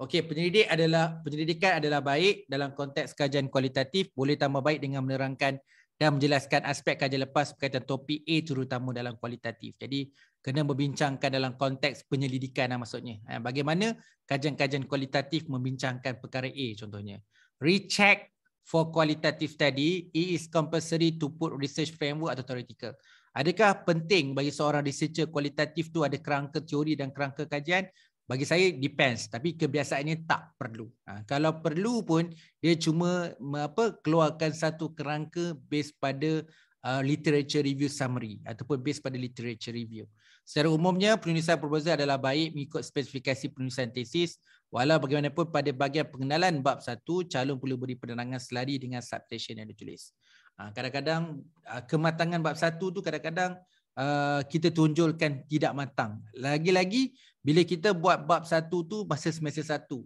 S2: Okey, penyelidik adalah penyelidikan adalah baik dalam konteks kajian kualitatif boleh tambah baik dengan menerangkan dan menjelaskan aspek kajian lepas berkaitan topik A terutama dalam kualitatif. Jadi kena membincangkan dalam konteks penyelidikan lah maksudnya. Ha, bagaimana kajian-kajian kualitatif membincangkan perkara A contohnya. Recheck for qualitative study it is compulsory to put research framework atau theoretical. Adakah penting bagi seorang researcher kualitatif tu ada kerangka teori dan kerangka kajian? bagi saya depends tapi kebiasaannya tak perlu. Ha, kalau perlu pun dia cuma apa keluarkan satu kerangka based pada uh, literature review summary ataupun based pada literature review. Secara umumnya penulisan proposal adalah baik mengikut spesifikasi penulisan tesis walau bagaimanapun pada bahagian pengenalan bab 1 calon perlu beri penerangan selari dengan citation yang ditulis. Ha, kadang-kadang ha, kematangan bab 1 tu kadang-kadang uh, kita tunjulkan tidak matang. Lagi-lagi bila kita buat bab satu tu masa semester satu.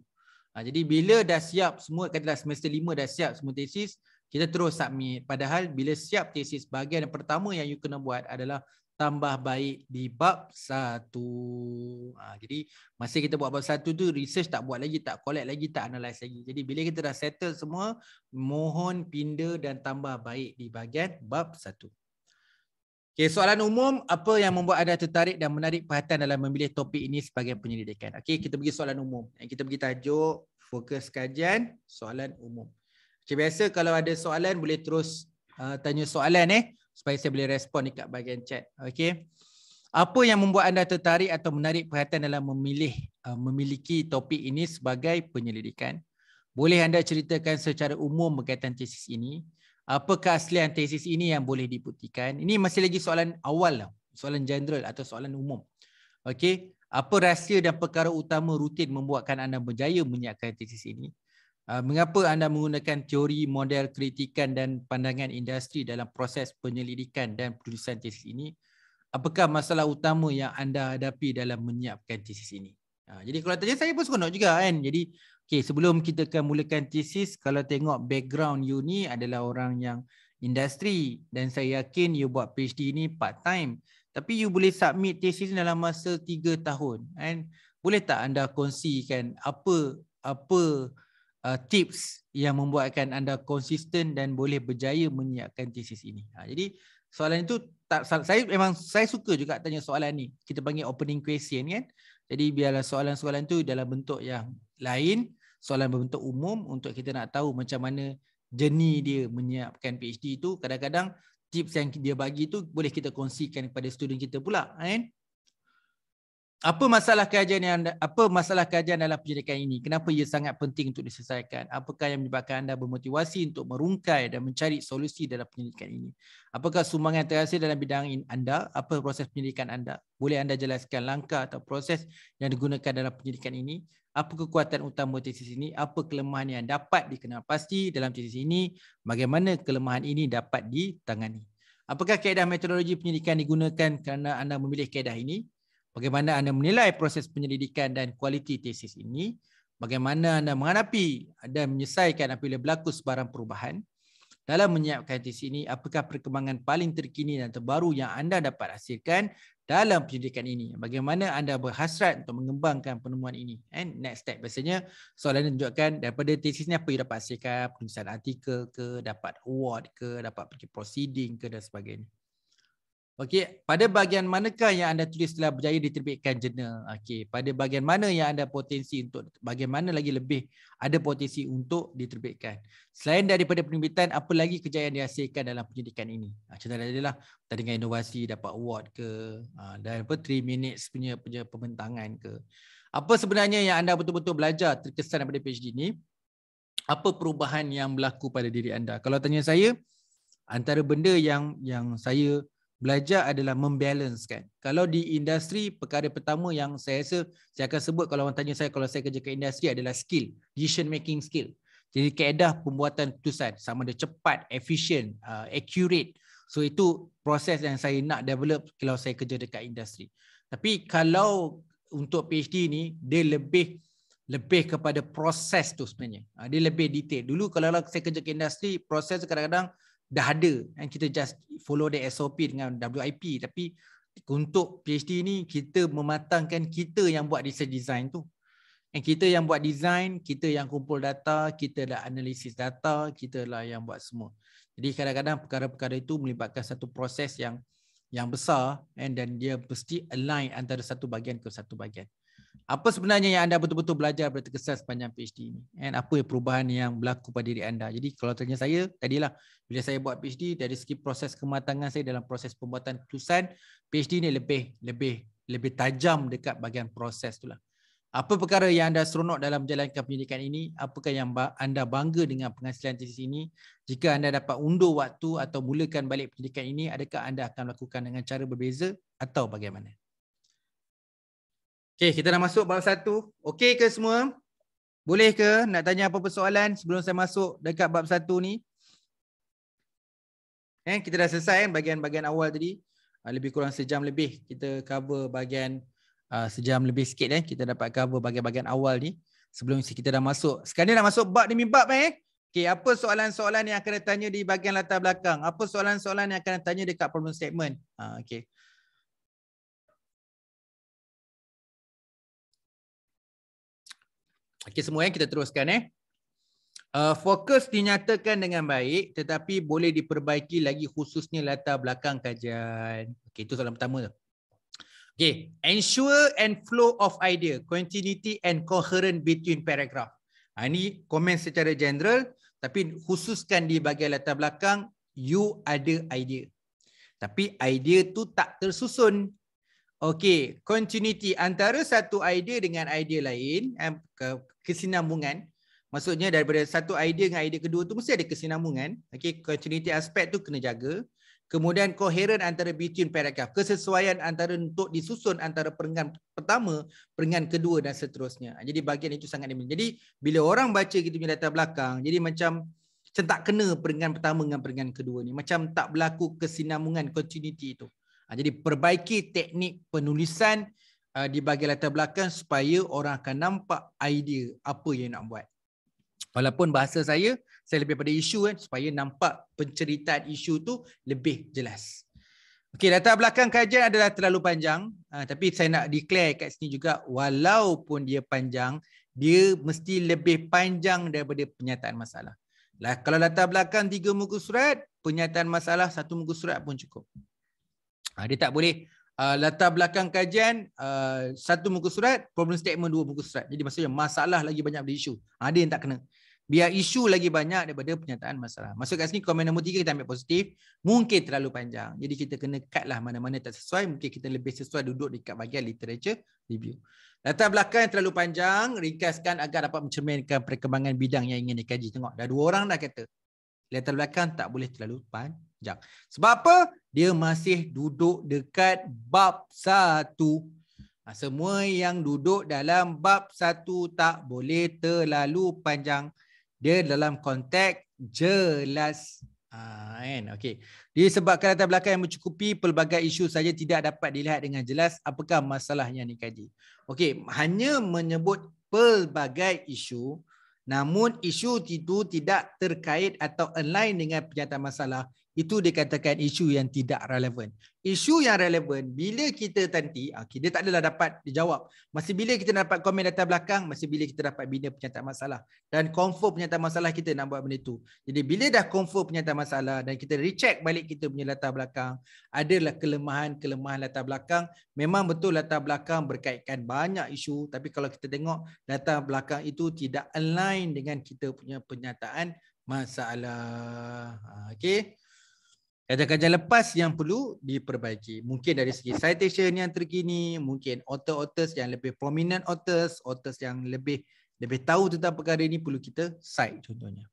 S2: Ha, jadi bila dah siap semua, katalah semester lima dah siap semua tesis, kita terus submit. Padahal bila siap tesis, bahagian yang pertama yang you kena buat adalah tambah baik di bab satu. Ha, jadi masa kita buat bab satu tu, research tak buat lagi, tak collect lagi, tak analyse lagi. Jadi bila kita dah settle semua, mohon pindah dan tambah baik di bahagian bab satu. Okay, soalan umum, apa yang membuat anda tertarik dan menarik perhatian dalam memilih topik ini sebagai penyelidikan? Okay, kita bagi soalan umum. Kita bagi tajuk, fokus kajian, soalan umum. Macam biasa kalau ada soalan, boleh terus uh, tanya soalan eh. Supaya saya boleh respon dekat bahagian chat. Okay. Apa yang membuat anda tertarik atau menarik perhatian dalam memilih uh, memiliki topik ini sebagai penyelidikan? Boleh anda ceritakan secara umum berkaitan tesis ini? apa keaslian tesis ini yang boleh dibuktikan? Ini masih lagi soalan awal lah. Soalan general atau soalan umum. Okey, apa rahsia dan perkara utama rutin membuatkan anda berjaya menyiapkan tesis ini? Ah, mengapa anda menggunakan teori, model, kritikan dan pandangan industri dalam proses penyelidikan dan penulisan tesis ini? Apakah masalah utama yang anda hadapi dalam menyiapkan tesis ini? Ah, jadi kalau tanya saya pun seronok juga kan. Jadi Okay, sebelum kita akan mulakan thesis, kalau tengok background you ni adalah orang yang industri dan saya yakin you buat PhD ni part time. Tapi you boleh submit thesis dalam masa 3 tahun. And boleh tak anda kongsikan apa apa uh, tips yang membuatkan anda konsisten dan boleh berjaya menyiapkan thesis ini. Ha, jadi soalan itu tak, saya memang saya suka juga tanya soalan ni. Kita panggil opening question kan. Jadi biarlah soalan-soalan tu dalam bentuk yang lain soalan berbentuk umum untuk kita nak tahu macam mana jenis dia menyiapkan PhD itu. Kadang-kadang tips yang dia bagi tu boleh kita kongsikan kepada student kita pula. kan? Apa masalah kajian yang apa masalah kajian dalam penyelidikan ini? Kenapa ia sangat penting untuk diselesaikan? Apakah yang menyebabkan anda bermotivasi untuk merungkai dan mencari solusi dalam penyelidikan ini? Apakah sumbangan terhasil dalam bidang anda? Apa proses penyelidikan anda? Boleh anda jelaskan langkah atau proses yang digunakan dalam penyelidikan ini? apa kekuatan utama tesis ini, apa kelemahan yang dapat dikenal pasti dalam tesis ini, bagaimana kelemahan ini dapat ditangani. Apakah kaedah metodologi penyelidikan digunakan kerana anda memilih kaedah ini? Bagaimana anda menilai proses penyelidikan dan kualiti tesis ini? Bagaimana anda menghadapi dan menyelesaikan apabila berlaku sebarang perubahan? dalam menyiapkan tesis ini apakah perkembangan paling terkini dan terbaru yang anda dapat hasilkan dalam penyelidikan ini bagaimana anda berhasrat untuk mengembangkan penemuan ini and next step biasanya soalan yang tunjukkan daripada tesis ni apa yang dapat hasilkan penulisan artikel ke dapat award ke dapat pergi proceeding ke dan sebagainya Okey, pada bahagian manakah yang anda tulis telah berjaya diterbitkan jurnal? Okey, pada bahagian mana yang anda potensi untuk bagaimana lagi lebih ada potensi untuk diterbitkan? Selain daripada penerbitan, apa lagi kejayaan dihasilkan dalam penyidikan ini? Ah, Contohnya adalah dengan inovasi dapat award ke ah, dan apa 3 minutes punya punya pembentangan ke. Apa sebenarnya yang anda betul-betul belajar terkesan daripada PhD ini? Apa perubahan yang berlaku pada diri anda? Kalau tanya saya, antara benda yang yang saya belajar adalah membalance kan. Kalau di industri perkara pertama yang saya rasa saya akan sebut kalau orang tanya saya kalau saya kerja ke industri adalah skill, decision making skill. Jadi keedah pembuatan keputusan sama ada cepat, efisien, uh, accurate. So itu proses yang saya nak develop kalau saya kerja dekat industri. Tapi kalau untuk PhD ni dia lebih lebih kepada proses tu sebenarnya. Ha, dia lebih detail. Dulu kalau saya kerja ke industri, proses kadang-kadang dah ada and kita just follow the SOP dengan WIP tapi untuk PhD ni kita mematangkan kita yang buat research design tu and kita yang buat design kita yang kumpul data kita dah analisis data kita lah yang buat semua jadi kadang-kadang perkara-perkara itu melibatkan satu proses yang yang besar and dan dia mesti align antara satu bahagian ke satu bahagian apa sebenarnya yang anda betul-betul belajar pada terkesan sepanjang PhD ini? And apa yang perubahan yang berlaku pada diri anda? Jadi kalau tanya saya, tadilah bila saya buat PhD, dari segi proses kematangan saya dalam proses pembuatan tulisan, PhD ini lebih lebih lebih tajam dekat bahagian proses tu lah. Apa perkara yang anda seronok dalam menjalankan penyelidikan ini? Apakah yang anda bangga dengan penghasilan tesis ini? Jika anda dapat undur waktu atau mulakan balik penyelidikan ini, adakah anda akan lakukan dengan cara berbeza atau bagaimana?
S3: Okey, kita dah masuk bab satu. Okey ke semua? Boleh ke nak tanya apa persoalan sebelum saya masuk dekat bab satu ni?
S2: Eh, kita dah selesai kan bahagian-bahagian awal tadi. Ah, lebih kurang sejam lebih kita cover bahagian uh, ah, sejam lebih sikit eh. Kita dapat cover bahagian-bahagian awal ni sebelum kita dah masuk. Sekarang ni nak masuk bab demi bab eh. Okey, apa soalan-soalan yang akan ditanya di bahagian latar belakang? Apa soalan-soalan
S3: yang akan ditanya dekat problem statement?
S1: Uh, ah, okay. okey. Okey semua eh kita teruskan eh.
S2: Uh, fokus dinyatakan dengan baik tetapi boleh diperbaiki lagi khususnya latar belakang kajian. Okey itu soalan pertama tu. Okey, ensure and flow of idea, continuity and coherence between paragraph. Ha, ini komen secara general tapi khususkan di bahagian latar belakang you ada idea. Tapi idea tu tak tersusun Okey, continuity antara satu idea dengan idea lain, kesinambungan. Maksudnya daripada satu idea dengan idea kedua tu mesti ada kesinambungan. Okey, continuity aspek tu kena jaga. Kemudian coherent antara between paragraph, kesesuaian antara untuk disusun antara perenggan pertama, perenggan kedua dan seterusnya. Ha, jadi bahagian itu sangat penting. Jadi bila orang baca kita punya latar belakang, jadi macam centak tak kena perenggan pertama dengan perenggan kedua ni. Macam tak berlaku kesinambungan continuity itu. Ha, jadi perbaiki teknik penulisan uh, di bahagian latar belakang supaya orang akan nampak idea apa yang nak buat. Walaupun bahasa saya, saya lebih pada isu kan, supaya nampak penceritaan isu tu lebih jelas. Okey, latar belakang kajian adalah terlalu panjang. Ha, tapi saya nak declare kat sini juga, walaupun dia panjang, dia mesti lebih panjang daripada penyataan masalah. Lah, Kalau latar belakang tiga muka surat, penyataan masalah satu muka surat pun cukup. Ha, dia tak boleh uh, latar belakang kajian uh, satu muka surat, problem statement dua muka surat. Jadi maksudnya masalah lagi banyak daripada isu. Ha, ada yang tak kena. Biar isu lagi banyak daripada pernyataan masalah. Masuk kat sini komen nombor tiga kita ambil positif. Mungkin terlalu panjang. Jadi kita kena cut lah mana-mana tak sesuai. Mungkin kita lebih sesuai duduk dekat bahagian literature review. Latar belakang yang terlalu panjang, ringkaskan agar dapat mencerminkan perkembangan bidang yang ingin dikaji. Tengok, dah dua orang dah kata. Latar belakang tak boleh terlalu panjang. Sekejap. Sebab apa? Dia masih duduk dekat bab satu. Ha, semua yang duduk dalam bab satu tak boleh terlalu panjang. Dia dalam konteks jelas. Ha, kan? okay. Disebabkan kata belakang yang mencukupi pelbagai isu saja tidak dapat dilihat dengan jelas apakah masalah yang dikaji. Okay. Hanya menyebut pelbagai isu namun isu itu tidak terkait atau align dengan penyataan masalah itu dikatakan isu yang tidak relevan. Isu yang relevan, bila kita nanti, okay, ah, dia tak adalah dapat dijawab. Masih bila kita dapat komen data belakang, masih bila kita dapat bina penyataan masalah. Dan confirm penyataan masalah kita nak buat benda itu. Jadi bila dah confirm penyataan masalah dan kita recheck balik kita punya latar belakang, adalah kelemahan-kelemahan latar belakang. Memang betul latar belakang berkaitkan banyak isu. Tapi kalau kita tengok, latar belakang itu tidak align dengan kita punya penyataan masalah. Ah, okay. Kajian-kajian lepas yang perlu diperbaiki. Mungkin dari segi citation yang terkini, mungkin author-author yang lebih prominent authors, authors yang lebih lebih tahu tentang perkara ini perlu kita cite contohnya.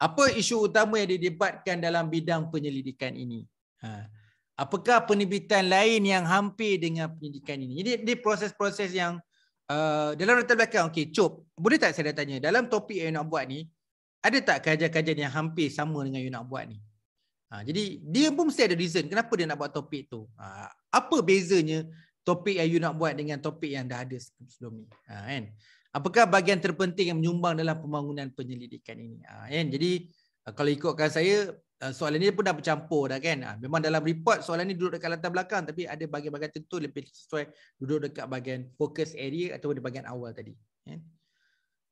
S2: Apa isu utama yang didebatkan dalam bidang penyelidikan ini? Ha. Apakah penerbitan lain yang hampir dengan penyelidikan ini? Jadi di proses-proses yang uh, dalam latar belakang. okay, cub Boleh tak saya dah tanya? Dalam topik yang nak buat ni, ada tak kajian-kajian yang hampir sama dengan you nak buat ni? Ha, jadi dia pun mesti ada reason kenapa dia nak buat topik tu. Ha, apa bezanya topik yang you nak buat dengan topik yang dah ada sebelum ni? Ha, kan? Apakah bahagian terpenting yang menyumbang dalam pembangunan penyelidikan ini? Ha, kan? Jadi eh, kalau ikutkan saya, eh, soalan ni pun dah bercampur dah kan. Ha, memang dalam report soalan ni duduk dekat latar belakang tapi ada bahagian-bahagian tertentu lebih sesuai duduk dekat bahagian focus area atau di bahagian awal tadi. Kan? Ha.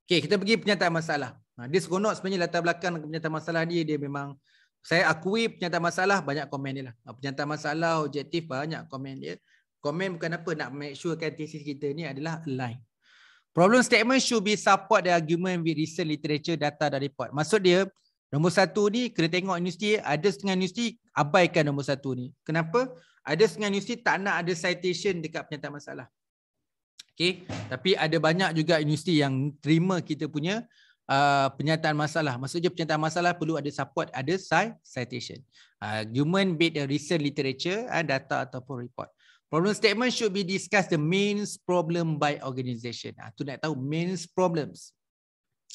S2: Okey, kita pergi penyataan masalah. Ha, dia seronok sebenarnya latar belakang penyataan masalah dia, dia memang saya akui penyataan masalah banyak komen dia lah. Ha, penyataan masalah, objektif banyak komen dia. Komen bukan apa, nak make surekan thesis kita ni adalah align. Problem statement should be support the argument with recent literature data dan report. Maksud dia, nombor satu ni kena tengok universiti, ada setengah universiti abaikan nombor satu ni. Kenapa? Ada setengah universiti tak nak ada citation dekat penyataan masalah. Okay. Tapi ada banyak juga universiti yang terima kita punya uh, penyataan masalah. Maksudnya penyataan masalah perlu ada support, ada citation. Uh, human based recent literature, uh, data ataupun report. Problem statement should be discussed the main problem by organisation. Ah, tu nak tahu main problems.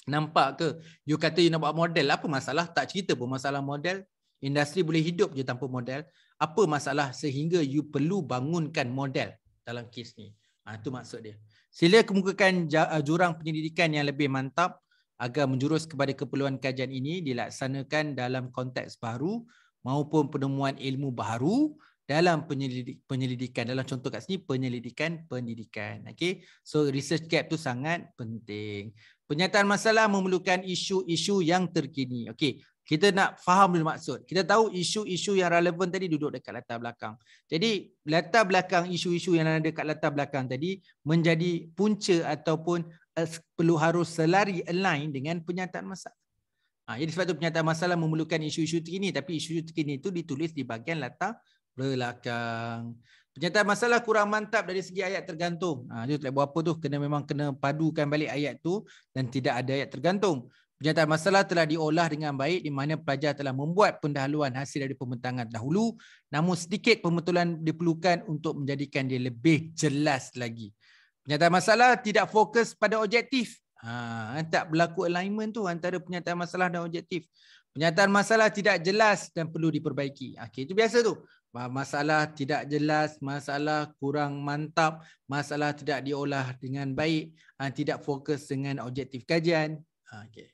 S2: Nampak ke? You kata you nak buat model. Apa masalah? Tak cerita pun masalah model. Industri boleh hidup je tanpa model. Apa masalah sehingga you perlu bangunkan model dalam kes ni? Itu ha, maksud dia. Sila kemukakan uh, jurang penyelidikan yang lebih mantap agar menjurus kepada keperluan kajian ini dilaksanakan dalam konteks baru maupun penemuan ilmu baru dalam penyelidik, penyelidikan. Dalam contoh kat sini, penyelidikan pendidikan. Okay? So, research gap tu sangat penting. Penyataan masalah memerlukan isu-isu yang terkini. Okey, kita nak faham dulu maksud. Kita tahu isu-isu yang relevan tadi duduk dekat latar belakang. Jadi latar belakang isu-isu yang ada dekat latar belakang tadi menjadi punca ataupun eh, perlu harus selari align dengan penyataan masalah. Ha, jadi sebab tu penyataan masalah memerlukan isu-isu terkini tapi isu-isu terkini itu ditulis di bahagian latar belakang. Penyataan masalah kurang mantap dari segi ayat tergantung. Ha, itu tak buat apa tu. Kena memang kena padukan balik ayat tu dan tidak ada ayat tergantung. Penyataan masalah telah diolah dengan baik di mana pelajar telah membuat pendahuluan hasil dari pembentangan dahulu namun sedikit pembetulan diperlukan untuk menjadikan dia lebih jelas lagi. Penyataan masalah tidak fokus pada objektif. Ha, tak berlaku alignment tu antara penyataan masalah dan objektif. Penyataan masalah tidak jelas dan perlu diperbaiki. Ha, okay, itu biasa tu. Masalah tidak jelas, masalah kurang mantap, masalah tidak diolah dengan baik, ha, tidak fokus dengan objektif kajian. Ha, okay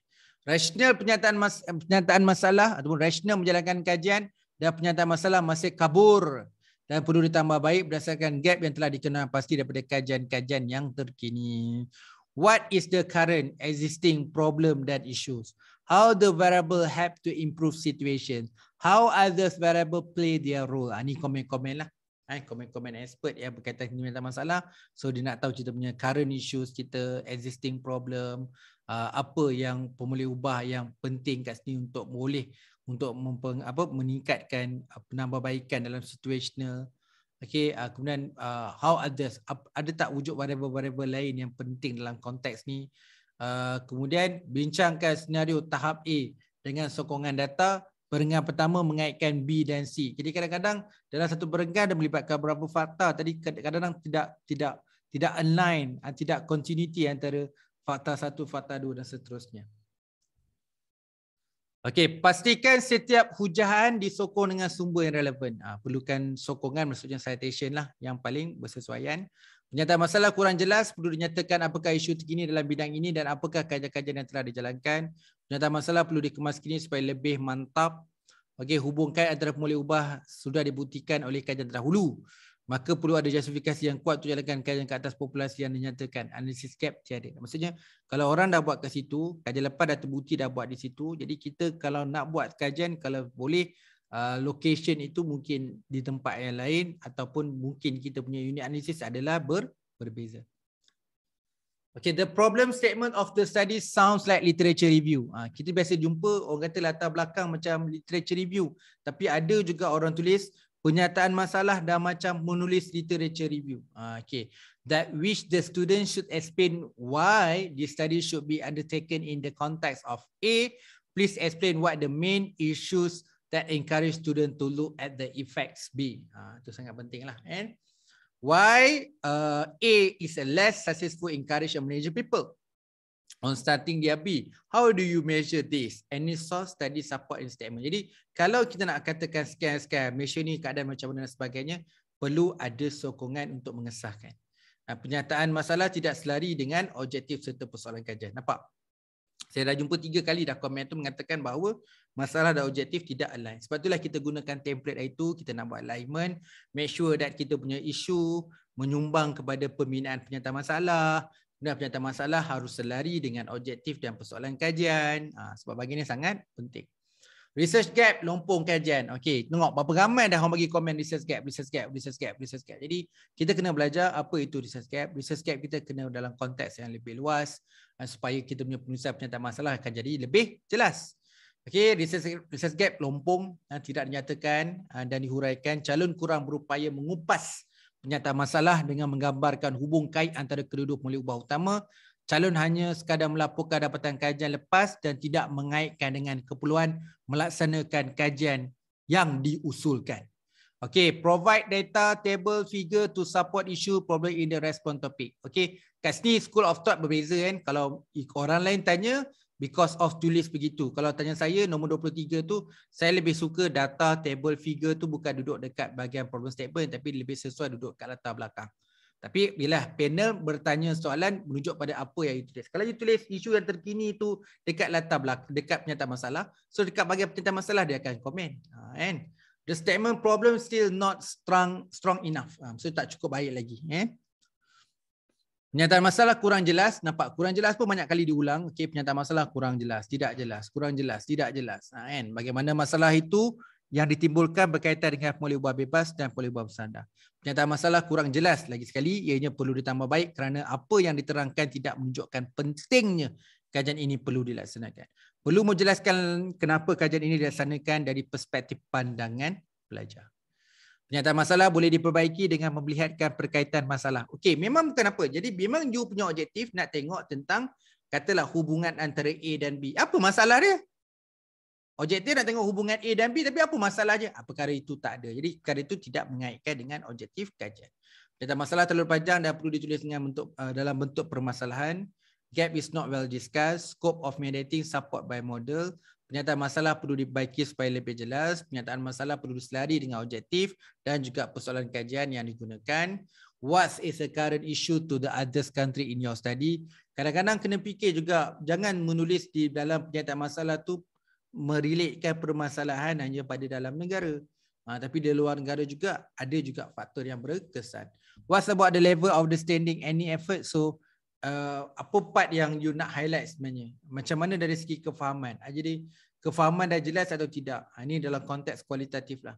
S2: rasional penyataan mas, penyataan masalah ataupun rasional menjalankan kajian dan penyataan masalah masih kabur dan perlu ditambah baik berdasarkan gap yang telah dikenal pasti daripada kajian-kajian yang terkini. What is the current existing problem that issues? How the variable have to improve situation? How others variable play their role? Ha, komen-komen lah. Eh, komen-komen expert yang berkaitan dengan masalah. So dia nak tahu kita punya current issues, kita existing problem, Uh, apa yang pemulih ubah yang penting kat sini untuk boleh untuk mempeng, apa meningkatkan uh, penambahbaikan dalam situasional. Okay, uh, kemudian uh, how others ap, ada tak wujud variable-variable lain yang penting dalam konteks ni uh, kemudian bincangkan senario tahap A dengan sokongan data perenggan pertama mengaitkan B dan C jadi kadang-kadang dalam satu perenggan dan melibatkan beberapa fakta tadi kadang-kadang tidak tidak tidak align uh, tidak continuity antara fakta satu, fakta dua dan seterusnya. Okey, pastikan setiap hujahan disokong dengan sumber yang relevan. Ha, perlukan sokongan maksudnya citation lah yang paling bersesuaian. Nyata masalah kurang jelas perlu dinyatakan apakah isu terkini dalam bidang ini dan apakah kajian-kajian yang telah dijalankan. Nyata masalah perlu dikemas kini supaya lebih mantap. Okey, hubungkan antara pemulih ubah sudah dibuktikan oleh kajian terdahulu maka perlu ada justifikasi yang kuat untuk jalankan kajian ke atas populasi yang dinyatakan analisis gap tiada. Maksudnya kalau orang dah buat ke situ, kajian lepas dah terbukti dah buat di situ, jadi kita kalau nak buat kajian kalau boleh uh, location itu mungkin di tempat yang lain ataupun mungkin kita punya unit analisis adalah ber, berbeza. Okay, the problem statement of the study sounds like literature review. Ha, kita biasa jumpa orang kata latar belakang macam literature review. Tapi ada juga orang tulis penyataan masalah dan macam menulis literature review. Ah, okay. That which the student should explain why the study should be undertaken in the context of A. Please explain what the main issues that encourage student to look at the effects B. Ah, itu sangat penting lah. And why uh, A is a less successful encourage a manage people on starting their How do you measure this? Any source study support in statement. Jadi kalau kita nak katakan scan-scan, measure ni keadaan macam mana dan sebagainya, perlu ada sokongan untuk mengesahkan. Nah, penyataan masalah tidak selari dengan objektif serta persoalan kajian. Nampak? Saya dah jumpa tiga kali dah komen tu mengatakan bahawa masalah dan objektif tidak align. Sebab itulah kita gunakan template itu, kita nak buat alignment, make sure that kita punya isu menyumbang kepada pembinaan penyataan masalah, Kemudian penyataan masalah harus selari dengan objektif dan persoalan kajian. Ha, sebab bagi ini sangat penting. Research gap, lompong kajian. Okey, tengok berapa ramai dah orang bagi komen research gap, research gap, research gap, research gap. Jadi kita kena belajar apa itu research gap. Research gap kita kena dalam konteks yang lebih luas eh, supaya kita punya penulisan penyataan masalah akan jadi lebih jelas. Okey, research, research gap, lompong, eh, tidak dinyatakan eh, dan dihuraikan. Calon kurang berupaya mengupas penyataan masalah dengan menggambarkan hubung kait antara kedua-dua pemilik ubah utama calon hanya sekadar melaporkan dapatan kajian lepas dan tidak mengaitkan dengan keperluan melaksanakan kajian yang diusulkan. Okey, provide data table figure to support issue problem in the response topic. Okey, kat sini school of thought berbeza kan. Kalau orang lain tanya, because of tulis begitu. Kalau tanya saya nombor 23 tu saya lebih suka data table figure tu bukan duduk dekat bahagian problem statement tapi lebih sesuai duduk kat latar belakang. Tapi bila panel bertanya soalan menunjuk pada apa yang you tulis. Kalau you tulis isu yang terkini tu dekat latar belakang, dekat penyataan masalah, so dekat bahagian penyataan masalah dia akan komen. Ha kan? The statement problem still not strong strong enough. Ha, so tak cukup baik lagi, eh. Penyataan masalah kurang jelas, nampak kurang jelas pun banyak kali diulang. Okey, penyataan masalah kurang jelas, tidak jelas, kurang jelas, tidak jelas. Ha, kan? Bagaimana masalah itu yang ditimbulkan berkaitan dengan pemulih buah bebas dan pemulih buah bersandar. Penyataan masalah kurang jelas lagi sekali, ianya perlu ditambah baik kerana apa yang diterangkan tidak menunjukkan pentingnya kajian ini perlu dilaksanakan. Perlu menjelaskan kenapa kajian ini dilaksanakan dari perspektif pandangan pelajar. Penyataan masalah boleh diperbaiki dengan memperlihatkan perkaitan masalah. Okey, memang bukan apa. Jadi memang you punya objektif nak tengok tentang katalah hubungan antara A dan B. Apa masalah dia? Objektif nak tengok hubungan A dan B tapi apa masalahnya? Apa ah, perkara itu tak ada. Jadi perkara itu tidak mengaitkan dengan objektif kajian. Penyataan masalah terlalu panjang dan perlu ditulis dengan bentuk uh, dalam bentuk permasalahan. Gap is not well discussed. Scope of mediating support by model. Penyataan masalah perlu dibaiki supaya lebih jelas. Penyataan masalah perlu diselari dengan objektif dan juga persoalan kajian yang digunakan. What is the current issue to the other country in your study? Kadang-kadang kena fikir juga jangan menulis di dalam penyataan masalah tu merilekkan permasalahan hanya pada dalam negara. Ha, tapi di luar negara juga ada juga faktor yang berkesan. What about the level of the standing any effort? So, uh, apa part yang you nak highlight sebenarnya? Macam mana dari segi kefahaman? Uh, jadi kefahaman dah jelas atau tidak? Uh, ini dalam konteks kualitatif lah.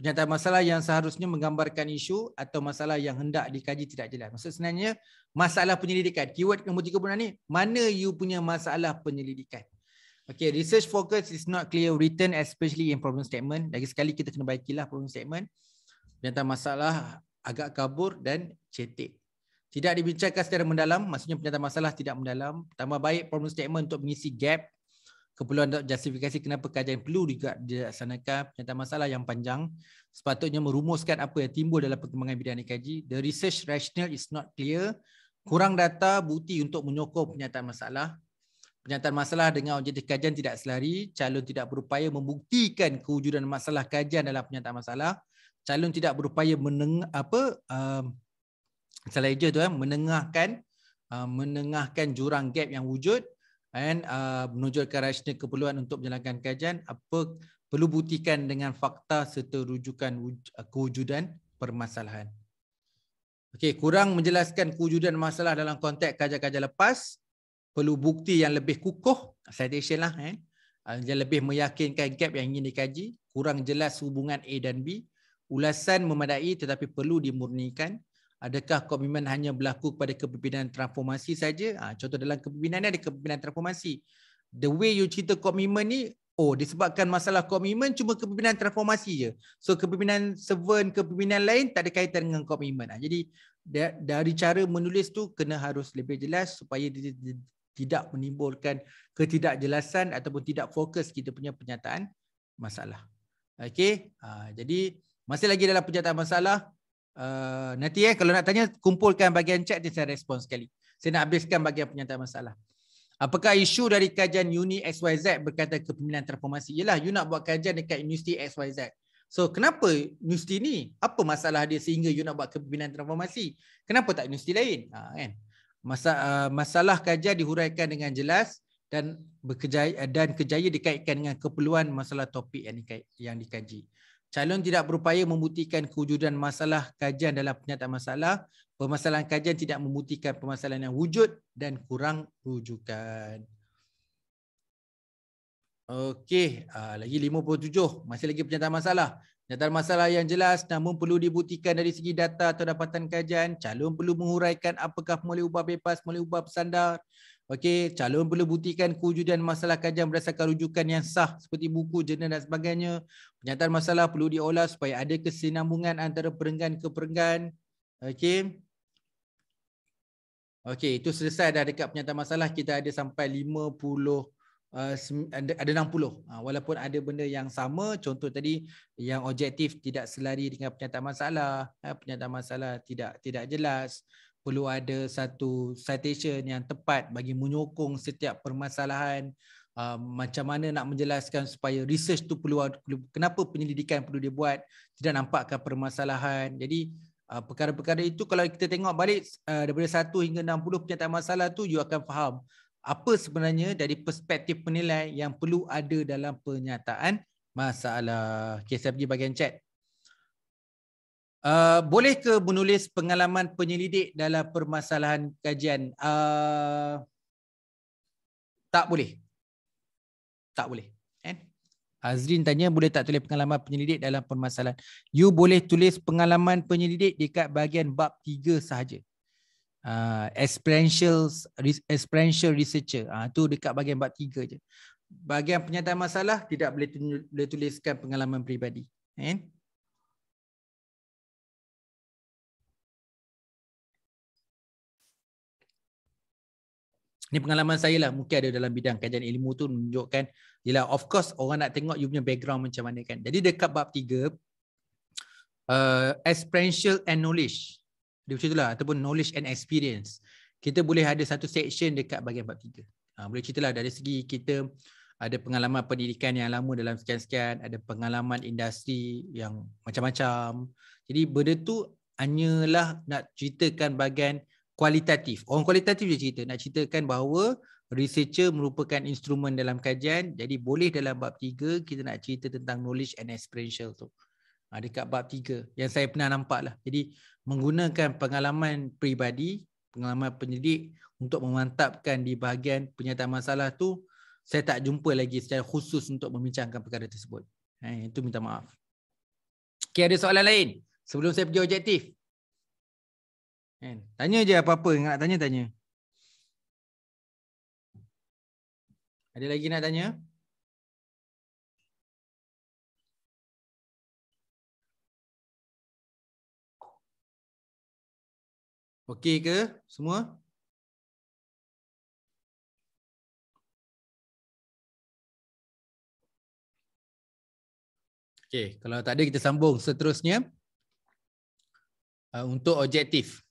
S2: Penyataan masalah yang seharusnya menggambarkan isu atau masalah yang hendak dikaji tidak jelas. Maksud sebenarnya masalah penyelidikan. Keyword nombor tiga pun ni, mana you punya masalah penyelidikan? Okay, research focus is not clear written especially in problem statement. Lagi sekali kita kena baikilah problem statement. Penyataan masalah agak kabur dan cetek tidak dibincangkan secara mendalam maksudnya penyataan masalah tidak mendalam tambah baik problem statement untuk mengisi gap keperluan untuk justifikasi kenapa kajian perlu juga dilaksanakan penyataan masalah yang panjang sepatutnya merumuskan apa yang timbul dalam perkembangan bidang IKG the research rationale is not clear kurang data bukti untuk menyokong penyataan masalah penyataan masalah dengan objektif kajian tidak selari calon tidak berupaya membuktikan kewujudan masalah kajian dalam penyataan masalah calon tidak berupaya meneng apa uh, challenger tu eh, menengahkan uh, menengahkan jurang gap yang wujud dan uh, menunjukkan rasional keperluan untuk menjalankan kajian apa perlu buktikan dengan fakta serta rujukan uh, kewujudan permasalahan. Okey, kurang menjelaskan kewujudan masalah dalam konteks kajian-kajian lepas perlu bukti yang lebih kukuh, citation lah eh. Uh, yang lebih meyakinkan gap yang ingin dikaji, kurang jelas hubungan A dan B, ulasan memadai tetapi perlu dimurnikan, Adakah komitmen hanya berlaku kepada kepimpinan transformasi saja? Ha, contoh dalam kepimpinan ni ada kepimpinan transformasi. The way you cerita komitmen ni, oh disebabkan masalah komitmen cuma kepimpinan transformasi je. So kepimpinan seven, kepimpinan lain tak ada kaitan dengan komitmen. Ha, jadi dari cara menulis tu kena harus lebih jelas supaya dia, dia, dia, tidak menimbulkan ketidakjelasan ataupun tidak fokus kita punya pernyataan masalah. Okay, ha, jadi masih lagi dalam pernyataan masalah, Eh, nanti eh kalau nak tanya kumpulkan bagian chat dia saya respon sekali. Saya nak habiskan bagian penyataan masalah. Apakah isu dari kajian uni XYZ berkata kepimpinan transformasi? Yalah you nak buat kajian dekat universiti XYZ. So kenapa universiti ni? Apa masalah dia sehingga you nak buat kepimpinan transformasi? Kenapa tak universiti lain? Ha, kan? Masa, uh, masalah kajian dihuraikan dengan jelas dan berkejaya, dan kejaya dikaitkan dengan keperluan masalah topik yang, dikait, yang dikaji calon tidak berupaya membuktikan kewujudan masalah kajian dalam penyataan masalah permasalahan kajian tidak membuktikan permasalahan yang wujud dan kurang rujukan okey uh, lagi 57 masih lagi penyataan masalah penyataan masalah yang jelas namun perlu dibuktikan dari segi data atau dapatan kajian calon perlu menguraikan apakah boleh ubah bebas boleh ubah bersandar Okey, calon perlu buktikan kewujudan masalah kajian berdasarkan rujukan yang sah seperti buku, jurnal dan sebagainya. Penyataan masalah perlu diolah supaya ada kesinambungan antara perenggan ke perenggan. Okey. Okey, itu selesai dah dekat penyataan masalah. Kita ada sampai 50 eh, ada 60 ah, walaupun ada benda yang sama contoh tadi yang objektif tidak selari dengan penyataan masalah eh, penyataan masalah tidak tidak jelas perlu ada satu citation yang tepat bagi menyokong setiap permasalahan uh, macam mana nak menjelaskan supaya research tu perlu kenapa penyelidikan perlu dibuat tidak nampakkan permasalahan jadi uh, perkara-perkara itu kalau kita tengok balik uh, daripada 1 hingga 60 penyataan masalah tu you akan faham apa sebenarnya dari perspektif penilai yang perlu ada dalam penyataan masalah okey saya pergi bahagian chat Uh, boleh ke menulis pengalaman penyelidik dalam permasalahan kajian? Uh, tak boleh. Tak boleh. Eh? Azrin tanya boleh tak tulis pengalaman penyelidik dalam permasalahan? You boleh tulis pengalaman penyelidik dekat bahagian bab tiga sahaja. Uh, experiential, experiential researcher. Uh, tu dekat bahagian bab tiga je. Bahagian penyataan masalah tidak boleh tuliskan
S1: pengalaman peribadi. Eh? Ini pengalaman
S2: saya lah mungkin ada dalam bidang kajian ilmu tu menunjukkan ialah of course orang nak tengok you punya background macam mana kan. Jadi dekat bab tiga, uh, experiential and knowledge. Dia macam lah ataupun knowledge and experience. Kita boleh ada satu section dekat bahagian bab tiga. Uh, boleh lah dari segi kita ada pengalaman pendidikan yang lama dalam sekian-sekian, ada pengalaman industri yang macam-macam. Jadi benda tu hanyalah nak ceritakan bahagian kualitatif. Orang kualitatif je cerita. Nak ceritakan bahawa researcher merupakan instrumen dalam kajian. Jadi boleh dalam bab tiga kita nak cerita tentang knowledge and experiential tu. Ha, dekat bab tiga yang saya pernah nampak lah. Jadi menggunakan pengalaman peribadi, pengalaman penyidik untuk memantapkan di bahagian penyataan masalah tu saya tak jumpa lagi secara khusus untuk membincangkan perkara tersebut.
S3: Ha, itu minta maaf. Okay, ada soalan lain sebelum saya pergi objektif?
S1: Kan? Tanya je apa-apa nak tanya tanya. Ada lagi nak tanya? Okey ke semua? Okey, kalau tak ada kita sambung seterusnya. Uh, untuk
S2: objektif.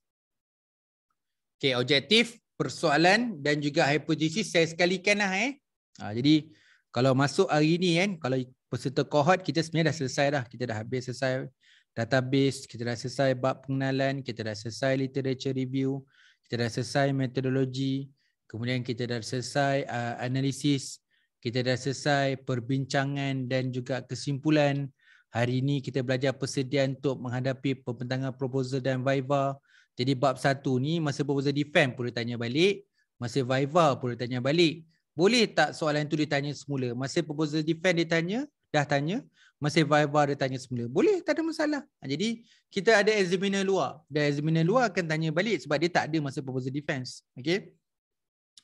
S2: Okey, objektif, persoalan dan juga hipotesis saya sekalikanlah eh. Ha, jadi kalau masuk hari ni kan, kalau peserta cohort kita sebenarnya dah selesai dah. Kita dah habis selesai database, kita dah selesai bab pengenalan, kita dah selesai literature review, kita dah selesai metodologi, kemudian kita dah selesai uh, analisis, kita dah selesai perbincangan dan juga kesimpulan. Hari ini kita belajar persediaan untuk menghadapi pembentangan proposal dan viva. Jadi bab satu ni masa proposal defend pun dia balik. Masa Viva pun dia balik. Boleh tak soalan tu ditanya semula? Masa proposal defend dia tanya, dah tanya. Masa Viva dia tanya semula. Boleh, tak ada masalah. Ha, jadi kita ada examiner luar. Dan examiner luar akan tanya balik sebab dia tak ada masa proposal defense. Okay.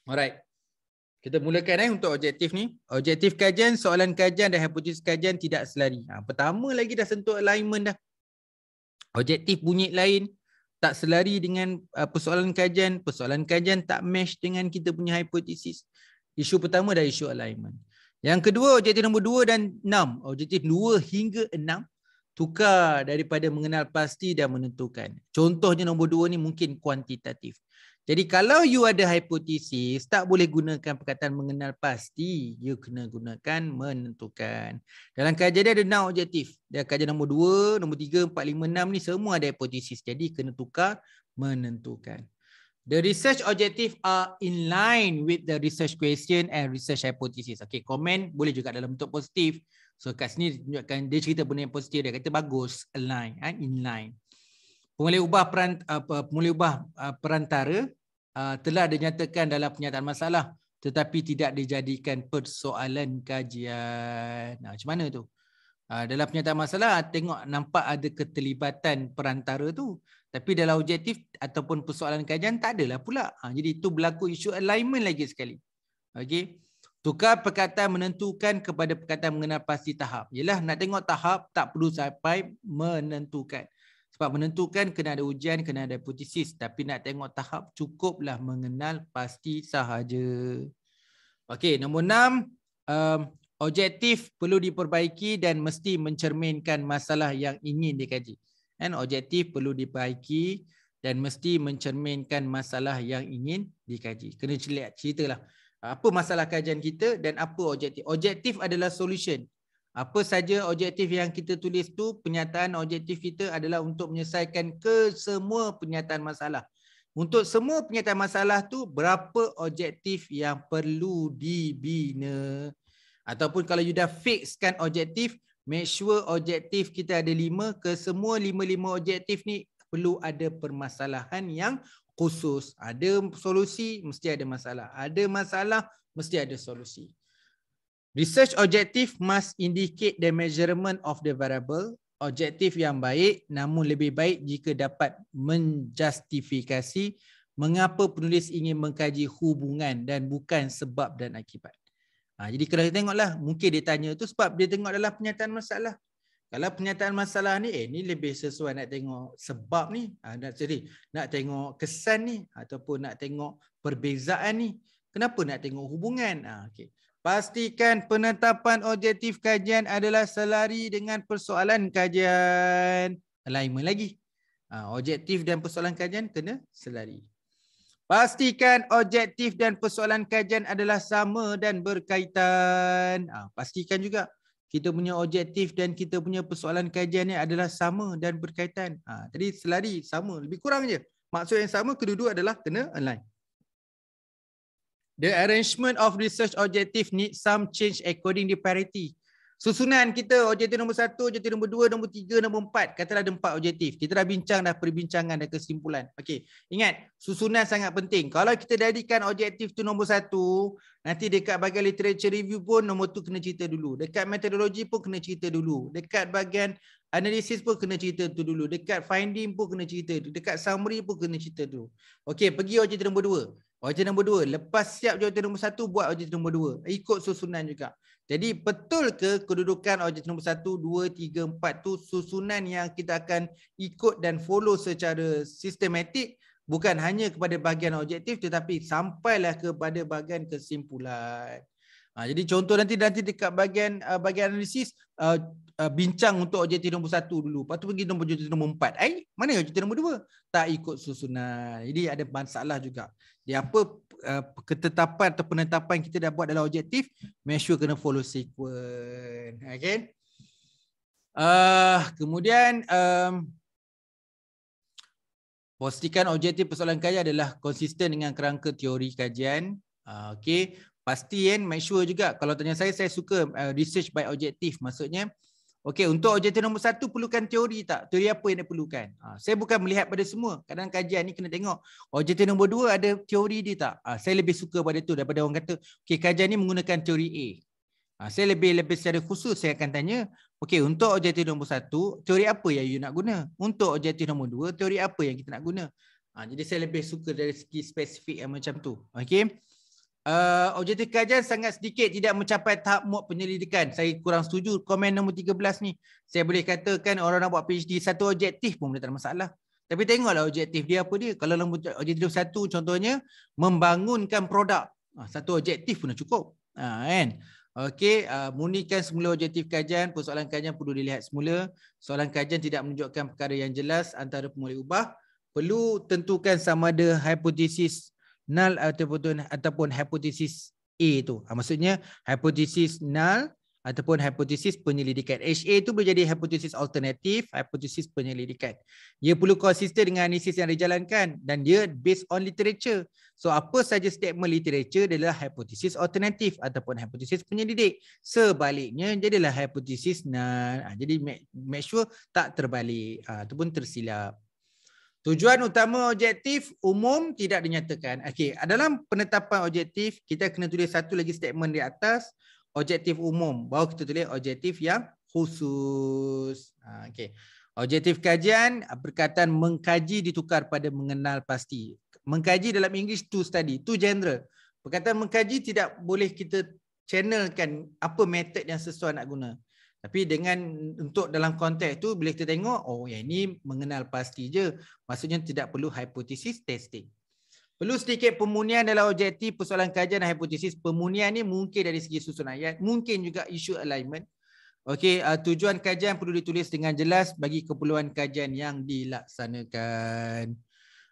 S2: Alright. Kita mulakan eh, untuk objektif ni. Objektif kajian, soalan kajian dan hypothesis kajian tidak selari. Ha, pertama lagi dah sentuh alignment dah. Objektif bunyi lain tak selari dengan uh, persoalan kajian, persoalan kajian tak match dengan kita punya hipotesis. Isu pertama dah isu alignment. Yang kedua, objektif nombor dua dan enam. Objektif dua hingga enam tukar daripada mengenal pasti dan menentukan. Contohnya nombor dua ni mungkin kuantitatif. Jadi kalau you ada hipotesis, tak boleh gunakan perkataan mengenal pasti. You kena gunakan menentukan. Dalam kajian dia ada now objektif. Dia kajian nombor 2, nombor 3, 4, 5, 6 ni semua ada hipotesis. Jadi kena tukar menentukan. The research objective are in line with the research question and research hypothesis. Okay, komen boleh juga dalam bentuk positif. So kat sini dia cerita benda yang positif dia kata bagus align eh, in line pemulih ubah peran apa pemulih ubah perantara telah dinyatakan dalam penyataan masalah tetapi tidak dijadikan persoalan kajian. Nah, macam mana tu? dalam penyataan masalah tengok nampak ada keterlibatan perantara tu tapi dalam objektif ataupun persoalan kajian tak adalah pula. Ha, jadi itu berlaku isu alignment lagi sekali. Okey. Tukar perkataan menentukan kepada perkataan mengenal pasti tahap. Yalah nak tengok tahap tak perlu sampai menentukan. Sebab menentukan kena ada ujian, kena ada putisis. Tapi nak tengok tahap cukuplah mengenal pasti sahaja. Okey, nombor enam. Um, objektif perlu diperbaiki dan mesti mencerminkan masalah yang ingin dikaji. And objektif perlu diperbaiki dan mesti mencerminkan masalah yang ingin dikaji. Kena ceritalah apa masalah kajian kita dan apa objektif. Objektif adalah solution apa saja objektif yang kita tulis tu penyataan objektif kita adalah untuk menyelesaikan ke semua penyataan masalah untuk semua penyataan masalah tu berapa objektif yang perlu dibina ataupun kalau you dah fixkan objektif make sure objektif kita ada lima Ke semua lima-lima objektif ni perlu ada permasalahan yang khusus ada solusi mesti ada masalah ada masalah mesti ada solusi Research objective must indicate the measurement of the variable. Objektif yang baik namun lebih baik jika dapat menjustifikasi mengapa penulis ingin mengkaji hubungan dan bukan sebab dan akibat. Ha, jadi kalau kita tengoklah mungkin dia tanya tu sebab dia tengok dalam penyataan masalah. Kalau penyataan masalah ni eh ni lebih sesuai nak tengok sebab ni ha, jadi nak tengok kesan ni ataupun nak tengok perbezaan ni kenapa nak tengok hubungan. Ha, okay. Pastikan penetapan objektif kajian adalah selari dengan persoalan kajian. Alignment lagi. Ha, objektif dan persoalan kajian kena selari. Pastikan objektif dan persoalan kajian adalah sama dan berkaitan. Ha, pastikan juga kita punya objektif dan kita punya persoalan kajian ni adalah sama dan berkaitan. Ha, jadi selari sama. Lebih kurang je. Maksud yang sama kedua-dua adalah kena align. The arrangement of research objective need some change according to parity. Susunan kita objektif nombor satu, objektif nombor dua, nombor tiga, nombor empat. Katalah ada empat objektif. Kita dah bincang dah perbincangan dan kesimpulan. Okey, ingat susunan sangat penting. Kalau kita jadikan objektif tu nombor satu, nanti dekat bahagian literature review pun nombor tu kena cerita dulu. Dekat metodologi pun kena cerita dulu. Dekat bahagian analisis pun kena cerita tu dulu. Dekat finding pun kena cerita tu. Dekat summary pun kena cerita dulu. Okey, pergi objektif nombor dua. Objektif nombor dua. Lepas siap objektif nombor satu, buat objektif nombor dua. Ikut susunan juga. Jadi betul ke kedudukan objek nombor 1, 2, 3, 4 tu susunan yang kita akan ikut dan follow secara sistematik bukan hanya kepada bahagian objektif tetapi sampailah kepada bahagian kesimpulan. Ha, jadi contoh nanti nanti dekat bahagian uh, bahagian analisis uh, uh, bincang untuk objektif nombor 1 dulu. Lepas tu pergi nombor objektif nombor 4. Eh, mana objektif nombor 2? Tak ikut susunan. Jadi ada masalah juga. Dia apa uh, ketetapan atau penetapan kita dah buat dalam objektif make sure kena follow sequence okey ha, kan? uh, ah, kemudian um, pastikan objektif persoalan kajian adalah konsisten dengan kerangka teori kajian uh, okey pasti kan make sure juga kalau tanya saya saya suka uh, research by objektif maksudnya Okey, untuk objektif nombor satu perlukan teori tak? Teori apa yang dia perlukan? Ha, saya bukan melihat pada semua. Kadang kajian ni kena tengok. Objektif nombor dua ada teori dia tak? Ha, saya lebih suka pada tu daripada orang kata, okey kajian ni menggunakan teori A. Ha, saya lebih lebih secara khusus saya akan tanya, okey untuk objektif nombor satu, teori apa yang you nak guna? Untuk objektif nombor dua, teori apa yang kita nak guna? Ha, jadi saya lebih suka dari segi spesifik yang macam tu. Okey. Uh, objektif kajian sangat sedikit tidak mencapai tahap muat penyelidikan. Saya kurang setuju komen nombor 13 ni. Saya boleh katakan orang nak buat PhD satu objektif pun boleh tak ada masalah. Tapi tengoklah objektif dia apa dia. Kalau dalam objektif satu contohnya membangunkan produk. Uh, satu objektif pun dah cukup. Uh, kan? Okey, uh, murnikan semula objektif kajian, persoalan kajian perlu dilihat semula. Soalan kajian tidak menunjukkan perkara yang jelas antara pemulih ubah. Perlu tentukan sama ada hipotesis null ataupun ataupun hipotesis A tu. Ha, maksudnya hipotesis null ataupun hipotesis penyelidikan. HA tu boleh jadi hipotesis alternatif, hipotesis penyelidikan. Dia perlu konsisten dengan analisis yang dijalankan dan dia based on literature. So apa saja statement literature adalah hipotesis alternatif ataupun hipotesis penyelidik. Sebaliknya jadilah hipotesis nah jadi make, make sure tak terbalik ah, ataupun tersilap. Tujuan utama objektif umum tidak dinyatakan. Okey, dalam penetapan objektif kita kena tulis satu lagi statement di atas objektif umum. Baru kita tulis objektif yang khusus. Ha, okey, objektif kajian berkaitan mengkaji ditukar pada mengenal pasti. Mengkaji dalam English to study, to general. Perkataan mengkaji tidak boleh kita channelkan apa method yang sesuai nak guna. Tapi dengan untuk dalam konteks tu bila kita tengok oh yang ini mengenal pasti je. Maksudnya tidak perlu hipotesis testing. Perlu sedikit pemunian dalam objektif persoalan kajian dan hipotesis. Pemunian ni mungkin dari segi susun ayat, mungkin juga isu alignment. Okey, uh, tujuan kajian perlu ditulis dengan jelas bagi keperluan kajian yang dilaksanakan.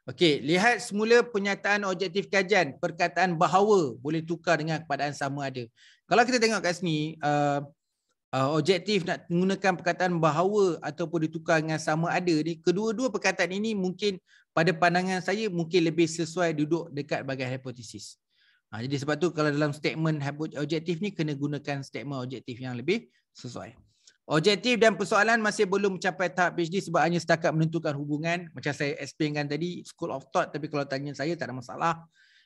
S2: Okey, lihat semula penyataan objektif kajian. Perkataan bahawa boleh tukar dengan keadaan sama ada. Kalau kita tengok kat sini, uh, uh, objektif nak menggunakan perkataan bahawa ataupun ditukar dengan sama ada ni kedua-dua perkataan ini mungkin pada pandangan saya mungkin lebih sesuai duduk dekat bahagian hipotesis. Ha, jadi sebab tu kalau dalam statement objektif ni kena gunakan statement objektif yang lebih sesuai. Objektif dan persoalan masih belum mencapai tahap PhD sebab hanya setakat menentukan hubungan macam saya explainkan tadi school of thought tapi kalau tanya saya tak ada masalah.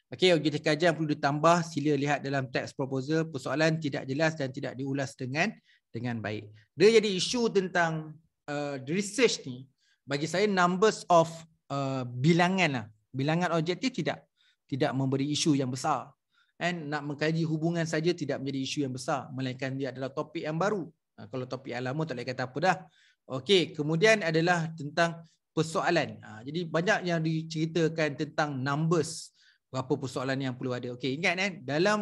S2: Okey, objektif kajian perlu ditambah. Sila lihat dalam teks proposal. Persoalan tidak jelas dan tidak diulas dengan dengan baik. Dia jadi isu tentang uh, research ni bagi saya numbers of uh, bilangan lah. Bilangan objektif tidak tidak memberi isu yang besar. And nak mengkaji hubungan saja tidak menjadi isu yang besar. Melainkan dia adalah topik yang baru. Uh, kalau topik yang lama tak boleh kata apa dah. Okey, kemudian adalah tentang persoalan. Uh, jadi banyak yang diceritakan tentang numbers. Berapa persoalan yang perlu ada. Okey, ingat kan? Dalam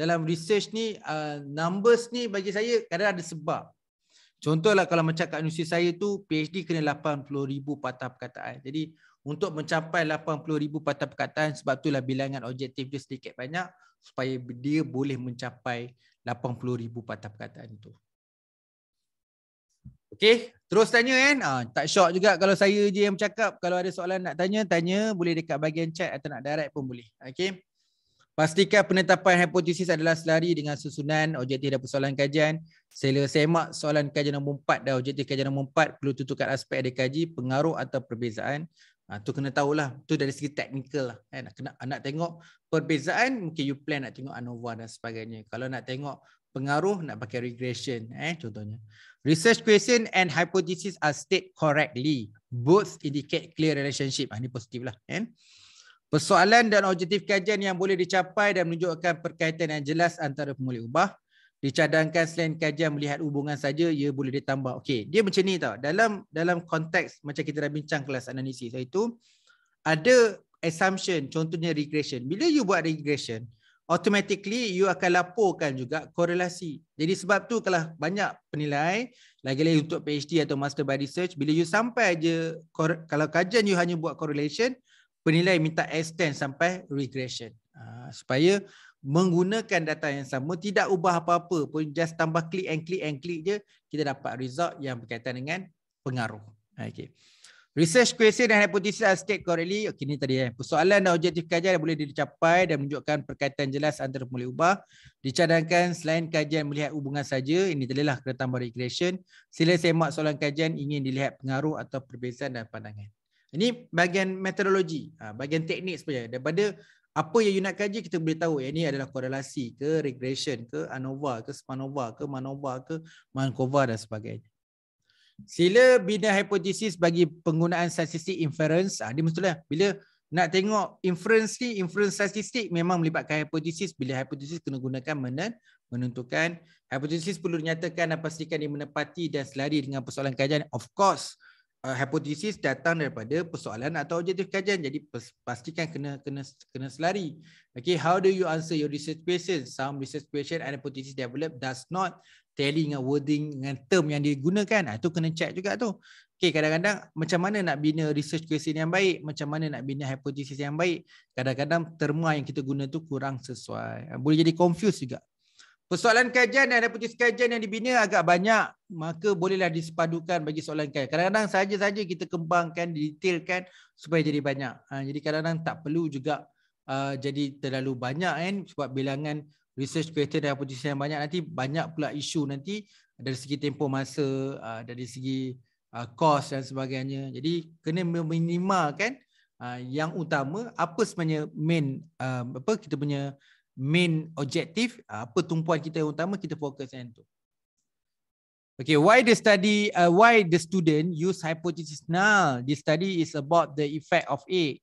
S2: dalam research ni uh, numbers ni bagi saya kadang ada sebab. Contohlah kalau macam kat universiti saya tu PhD kena 80,000 patah perkataan. Jadi untuk mencapai 80,000 patah perkataan sebab itulah bilangan objektif dia sedikit banyak supaya dia boleh mencapai 80,000 patah perkataan itu. Okey, terus tanya kan? Ah, tak syok juga kalau saya je yang bercakap. Kalau ada soalan nak tanya, tanya boleh dekat bahagian chat atau nak direct pun boleh. Okey. Pastikan penetapan hipotesis adalah selari dengan susunan objektif dan persoalan kajian. Sila semak soalan kajian nombor empat dan objektif kajian nombor empat perlu tutupkan aspek yang dikaji, pengaruh atau perbezaan. Ha, tu kena lah Tu dari segi teknikal lah. Kan? nak nak tengok perbezaan, mungkin you plan nak tengok ANOVA dan sebagainya. Kalau nak tengok pengaruh, nak pakai regression. Eh, contohnya. Research question and hypothesis are state correctly. Both indicate clear relationship. Ha, ini positif lah. Eh? persoalan dan objektif kajian yang boleh dicapai dan menunjukkan perkaitan yang jelas antara pemulih ubah dicadangkan selain kajian melihat hubungan saja ia boleh ditambah okey dia macam ni tau dalam dalam konteks macam kita dah bincang kelas analisis itu ada assumption contohnya regression bila you buat regression automatically you akan laporkan juga korelasi jadi sebab tu kalau banyak penilai lagi-lagi untuk PhD atau master by research bila you sampai je kalau kajian you hanya buat correlation penilai minta extend sampai regression ha, supaya menggunakan data yang sama tidak ubah apa-apa pun just tambah click and click and click je kita dapat result yang berkaitan dengan pengaruh ha, Okay, research question dan hypothesis are state correctly okey ni tadi eh persoalan dan objektif kajian boleh dicapai dan menunjukkan perkaitan jelas antara boleh ubah dicadangkan selain kajian melihat hubungan saja ini telah kereta tambah regression sila semak soalan kajian ingin dilihat pengaruh atau perbezaan dan pandangan ini bahagian metodologi, ha, bahagian teknik sebenarnya. Daripada apa yang you nak kaji, kita boleh tahu yang ini adalah korelasi ke regression ke ANOVA ke SPANOVA ke MANOVA ke MANKOVA dan sebagainya. Sila bina hipotesis bagi penggunaan statistik inference. Ah, mesti lah bila nak tengok inference ni, inference statistik memang melibatkan hipotesis. Bila hipotesis kena gunakan menen, menentukan. Hipotesis perlu dinyatakan dan pastikan dia menepati dan selari dengan persoalan kajian. Of course, uh, hipotesis datang daripada persoalan atau objektif kajian jadi pastikan kena kena kena selari Okay, how do you answer your research question some research question and hypothesis developed does not tally dengan wording dengan term yang digunakan itu ah, kena check juga tu Okay, kadang-kadang macam mana nak bina research question yang baik macam mana nak bina hipotesis yang baik kadang-kadang terma yang kita guna tu kurang sesuai ah, boleh jadi confuse juga Persoalan kajian dan reputasi kajian yang dibina agak banyak maka bolehlah disepadukan bagi soalan kajian. Kadang-kadang saja-saja kita kembangkan, detailkan supaya jadi banyak. Ha, jadi kadang-kadang tak perlu juga uh, jadi terlalu banyak kan sebab bilangan research question dan reputasi yang banyak nanti banyak pula isu nanti dari segi tempoh masa, uh, dari segi uh, kos dan sebagainya. Jadi kena minimalkan uh, yang utama apa sebenarnya main uh, apa kita punya main objektif apa tumpuan kita yang utama kita fokus yang tu okay why the study uh, why the student use hypothesis null this study is about the effect of a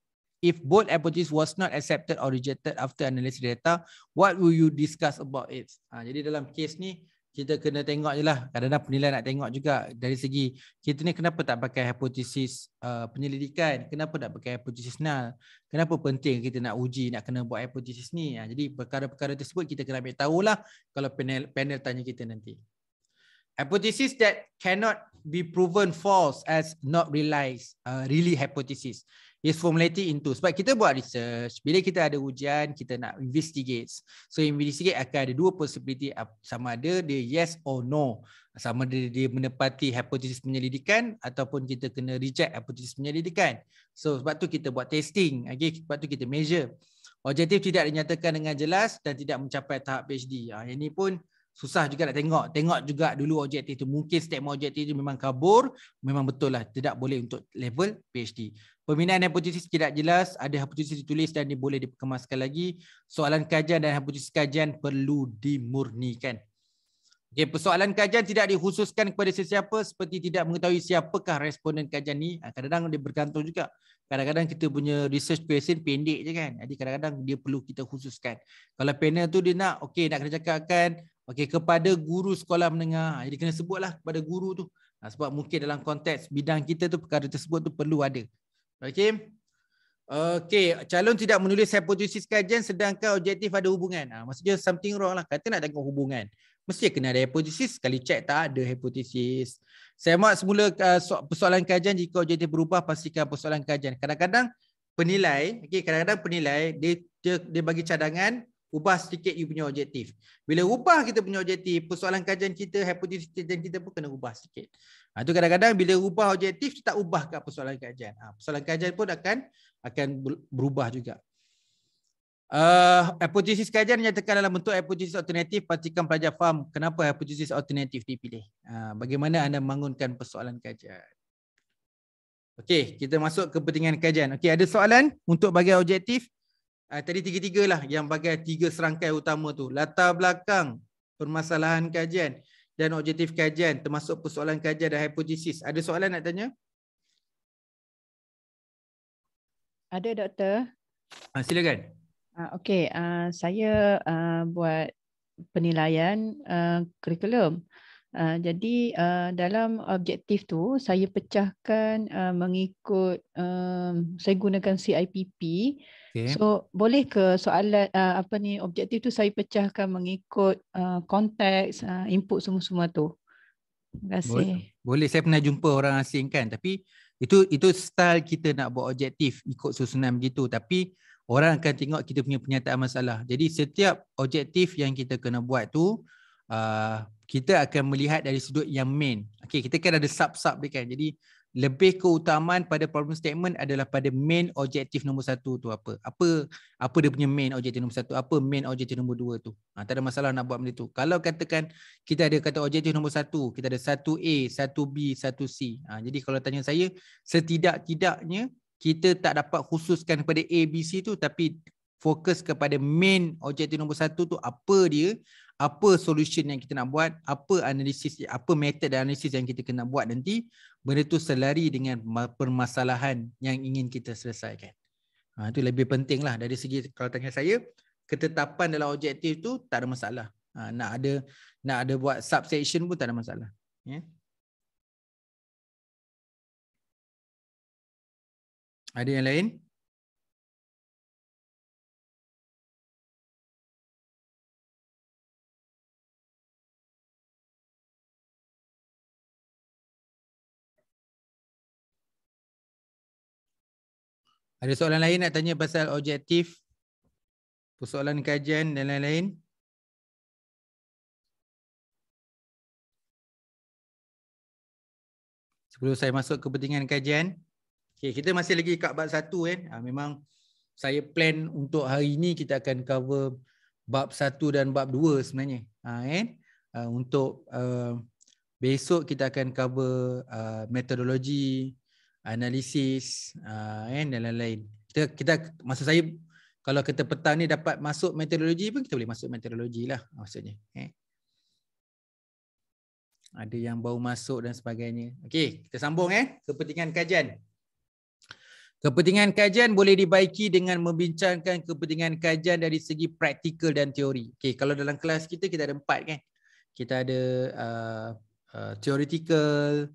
S2: if both hypothesis was not accepted or rejected after analysis data what will you discuss about it ha, jadi dalam case ni kita kena tengok je lah. Kadang-kadang penilaian nak tengok juga dari segi kita ni kenapa tak pakai hipotesis uh, penyelidikan? Kenapa tak pakai hipotesis null? Kenapa penting kita nak uji, nak kena buat hipotesis ni? Ha, jadi perkara-perkara tersebut kita kena ambil tahulah kalau panel, panel tanya kita nanti. Hipotesis that cannot be proven false as not realized, uh, really hypothesis is formulated into sebab kita buat research bila kita ada ujian kita nak investigate so investigate akan ada dua possibility sama ada dia yes or no sama ada dia menepati hipotesis penyelidikan ataupun kita kena reject hipotesis penyelidikan so sebab tu kita buat testing okey sebab tu kita measure objektif tidak dinyatakan dengan jelas dan tidak mencapai tahap PhD ha, ah, yang ini pun Susah juga nak tengok. Tengok juga dulu objektif itu. Mungkin statement objektif itu memang kabur. Memang betul lah. Tidak boleh untuk level PhD. Pembinaan hipotesis tidak jelas, ada hipotesis ditulis dan dia boleh dikemaskan lagi. Soalan kajian dan hipotesis kajian perlu dimurnikan. Okay, persoalan kajian tidak dikhususkan kepada sesiapa seperti tidak mengetahui siapakah responden kajian ni. Ah, kadang-kadang dia bergantung juga. Kadang-kadang kita punya research question pendek je kan. Jadi kadang-kadang dia perlu kita khususkan. Kalau panel tu dia nak, okay, nak kena cakapkan okay, kepada guru sekolah menengah. Ah, jadi kena sebutlah kepada guru tu. Ah, sebab mungkin dalam konteks bidang kita tu perkara tersebut tu perlu ada. Okey. okay calon tidak menulis hipotesis kajian sedangkan objektif ada hubungan. Ah, maksudnya something wrong lah. Kata nak tengok hubungan. Mesti kena ada hipotesis. Sekali check tak ada hipotesis. Saya mahu semula uh, persoalan kajian jika objektif berubah pastikan persoalan kajian. Kadang-kadang penilai, okay kadang-kadang penilai dia, dia dia bagi cadangan ubah sedikit you punya objektif. Bila ubah kita punya objektif, persoalan kajian kita, hipotesis kajian kita pun kena ubah sikit. Ha, itu kadang-kadang bila ubah objektif tak ubah ke persoalan kajian. Ha, persoalan kajian pun akan akan berubah juga. Uh, hypothesis kajian nyatakan dalam bentuk hypothesis alternatif pastikan pelajar faham kenapa hypothesis alternatif dipilih. Uh, bagaimana anda membangunkan persoalan kajian. Okey, kita masuk ke pentingan kajian. Okey, ada soalan untuk bagi objektif uh, tadi tiga tiga lah, yang bagai tiga serangkai utama tu. Latar belakang permasalahan kajian dan objektif kajian termasuk persoalan kajian dan hipotesis. Ada soalan nak tanya?
S4: Ada doktor.
S1: Ah
S2: silakan.
S4: Ah okey, ah saya ah buat penilaian ah kurikulum. Ah jadi ah dalam objektif tu saya pecahkan ah mengikut ah saya gunakan CIPP ah Okay. So boleh ke soalan uh, apa ni objektif tu saya pecahkan mengikut uh, konteks uh, uh, input semua-semua tu. Terima kasih. Boleh.
S2: boleh saya pernah jumpa orang asing kan tapi itu itu style kita nak buat objektif ikut susunan begitu tapi orang akan tengok kita punya penyataan masalah. Jadi setiap objektif yang kita kena buat tu uh, kita akan melihat dari sudut yang main. Okey kita kan ada sub-sub dia kan. Jadi lebih keutamaan pada problem statement adalah pada main objektif nombor satu tu apa. Apa apa dia punya main objektif nombor satu, apa main objektif nombor dua tu. Ha, tak ada masalah nak buat benda tu. Kalau katakan kita ada kata objektif nombor satu, kita ada satu A, satu B, satu C. Ha, jadi kalau tanya saya, setidak-tidaknya kita tak dapat khususkan kepada A, B, C tu tapi fokus kepada main objektif nombor satu tu apa dia apa solution yang kita nak buat, apa analisis, apa method dan analisis yang kita kena buat nanti, benda tu selari dengan permasalahan yang ingin kita selesaikan. Ha, itu lebih penting lah dari segi kalau tanya saya, ketetapan dalam objektif tu
S3: tak ada masalah. Ha, nak ada nak ada buat subsection pun tak ada masalah.
S1: Ya? Ada yang lain? Ada soalan lain nak tanya pasal objektif? Persoalan kajian dan lain-lain? Sebelum saya masuk ke pentingan kajian. Okay, kita masih lagi kat bab satu. Eh.
S2: Ah, memang saya plan untuk hari ini kita akan cover bab satu dan bab dua sebenarnya. Ah, eh. Ah, untuk uh, besok kita akan cover uh, metodologi, analisis uh, eh, dan lain-lain. Kita, kita masa saya kalau kita petang ni dapat masuk meteorologi pun kita boleh masuk meteorologi lah maksudnya. Eh. Ada yang bau masuk dan sebagainya. Okey, kita sambung eh kepentingan kajian. Kepentingan kajian boleh dibaiki dengan membincangkan kepentingan kajian dari segi praktikal dan teori. Okey, kalau dalam kelas kita kita ada empat kan. Kita ada uh, uh, theoretical,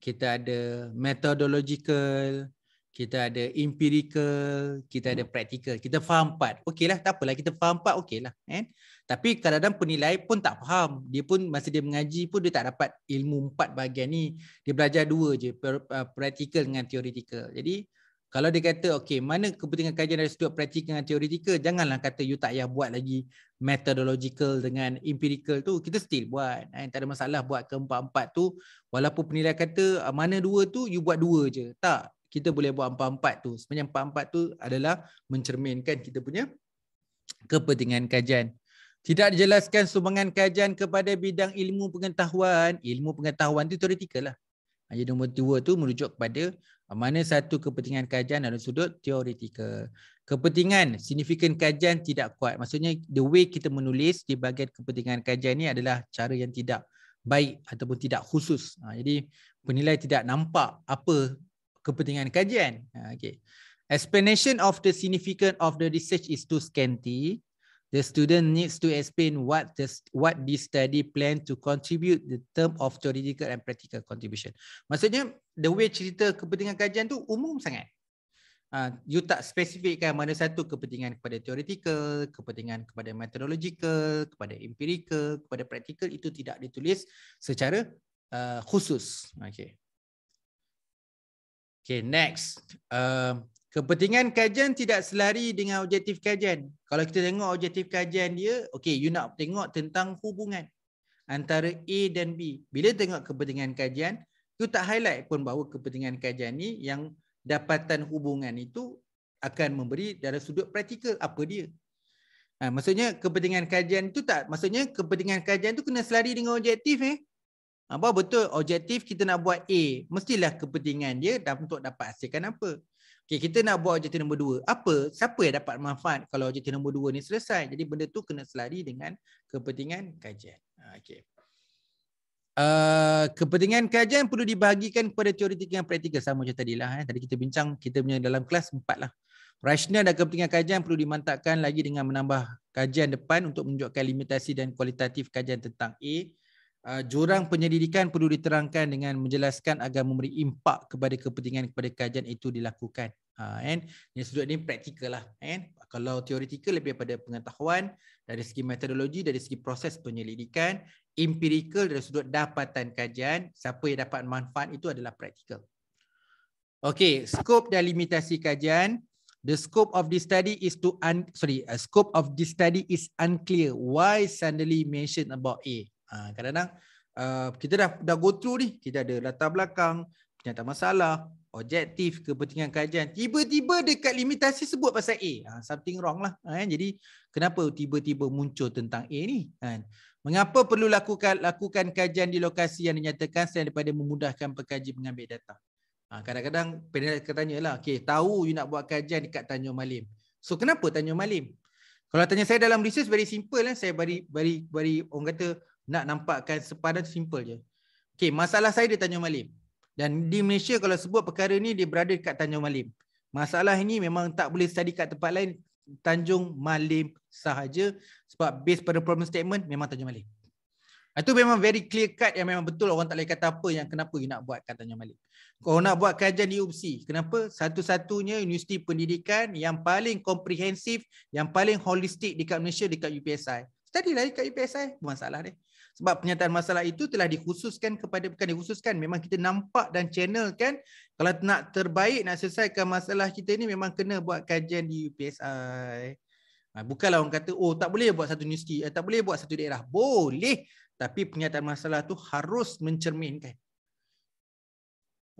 S2: kita ada methodological, kita ada empirical, kita ada hmm. practical. Kita faham part. Okeylah, tak apalah. Kita faham part, okeylah. Eh? Kan? Tapi kadang-kadang penilai pun tak faham. Dia pun masa dia mengaji pun dia tak dapat ilmu empat bahagian ni. Dia belajar dua je, uh, practical dengan theoretical. Jadi kalau dia kata, okay, mana kepentingan kajian dari sudut praktikal dengan teoretikal, janganlah kata you tak payah buat lagi methodological dengan empirical tu. Kita still buat. Eh, tak ada masalah buat keempat-empat tu. Walaupun penilaian kata ah, mana dua tu you buat dua je. Tak, kita boleh buat empat-empat tu. Sebenarnya empat-empat tu adalah mencerminkan kita punya kepentingan kajian. Tidak dijelaskan sumbangan kajian kepada bidang ilmu pengetahuan. Ilmu pengetahuan tu teoretikal lah. Ah, jadi nombor dua tu merujuk kepada ah, mana satu kepentingan kajian dalam sudut teoretikal. Kepentingan, signifikan kajian tidak kuat. Maksudnya the way kita menulis di bahagian kepentingan kajian ni adalah cara yang tidak baik ataupun tidak khusus. Ha, jadi penilai tidak nampak apa kepentingan kajian. Ha, okay. Explanation of the significance of the research is too scanty. The student needs to explain what the what the study plan to contribute the term of theoretical and practical contribution. Maksudnya the way cerita kepentingan kajian tu umum sangat. Ah, you tak spesifikkan mana satu kepentingan kepada theoretical, kepentingan kepada methodological, kepada empirical, kepada praktikal itu tidak ditulis secara uh, khusus. Okay. Okay next. Uh, Kepentingan kajian tidak selari dengan objektif kajian. Kalau kita tengok objektif kajian dia, okay, you nak tengok tentang hubungan antara A dan B. Bila tengok kepentingan kajian, you tak highlight pun bahawa kepentingan kajian ni yang dapatan hubungan itu akan memberi dari sudut praktikal apa dia. Ha, maksudnya kepentingan kajian itu tak, maksudnya kepentingan kajian itu kena selari dengan objektif eh. Apa betul objektif kita nak buat A, mestilah kepentingan dia dan untuk dapat hasilkan apa. Okay, kita nak buat objektif nombor dua. Apa? Siapa yang dapat manfaat kalau objektif nombor dua ni selesai? Jadi benda tu kena selari dengan kepentingan kajian. Ha, okay. Eh, kepentingan kajian perlu dibahagikan kepada teoretik dan praktikal sama macam lah eh. tadi kita bincang kita punya dalam kelas empat lah rasional dan kepentingan kajian perlu dimantapkan lagi dengan menambah kajian depan untuk menunjukkan limitasi dan kualitatif kajian tentang A Uh, jurang penyelidikan perlu diterangkan dengan menjelaskan agar memberi impak kepada kepentingan kepada kajian itu dilakukan. Ha, and yang sudut ini praktikal lah. And kalau teoretikal lebih pada pengetahuan dari segi metodologi, dari segi proses penyelidikan empirical dari sudut dapatan kajian, siapa yang dapat manfaat itu adalah practical. Okey, scope dan limitasi kajian. The scope of this study is to un, sorry, a uh, scope of this study is unclear. Why suddenly mention about A? Ah, kadang-kadang uh, kita dah dah go through ni, kita ada latar belakang, penyataan masalah, objektif, kepentingan kajian. Tiba-tiba dekat limitasi sebut pasal A. Uh, something wrong lah. Uh, jadi kenapa tiba-tiba muncul tentang A ni? Uh, Mengapa perlu lakukan lakukan kajian di lokasi yang dinyatakan selain daripada memudahkan pekaji mengambil data? Ha, kadang-kadang panel akan tanya lah, okay, tahu you nak buat kajian dekat Tanjung Malim. So kenapa Tanjung Malim? Kalau tanya saya dalam research very simple lah. Saya bari bari bari orang kata nak nampakkan sepadan simple je. Okay, masalah saya di Tanjung Malim. Dan di Malaysia kalau sebut perkara ni dia berada dekat Tanjung Malim. Masalah ini memang tak boleh study kat tempat lain Tanjung Malim sahaja sebab based pada problem statement memang Tanjung Malim. Ah, itu memang very clear cut yang memang betul orang tak boleh kata apa yang kenapa you nak buat katanya Malik. Kau nak buat kajian di UPSI. Kenapa? Satu-satunya universiti pendidikan yang paling komprehensif, yang paling holistik dekat Malaysia dekat UPSI. Study lah dekat UPSI, bukan salah dia sebab penyataan masalah itu telah dikhususkan kepada bukan dikhususkan memang kita nampak dan channel kan kalau nak terbaik nak selesaikan masalah kita ni memang kena buat kajian di UPSI ah, bukanlah orang kata oh tak boleh buat satu universiti eh, tak boleh buat satu daerah boleh tapi penyataan masalah tu harus mencerminkan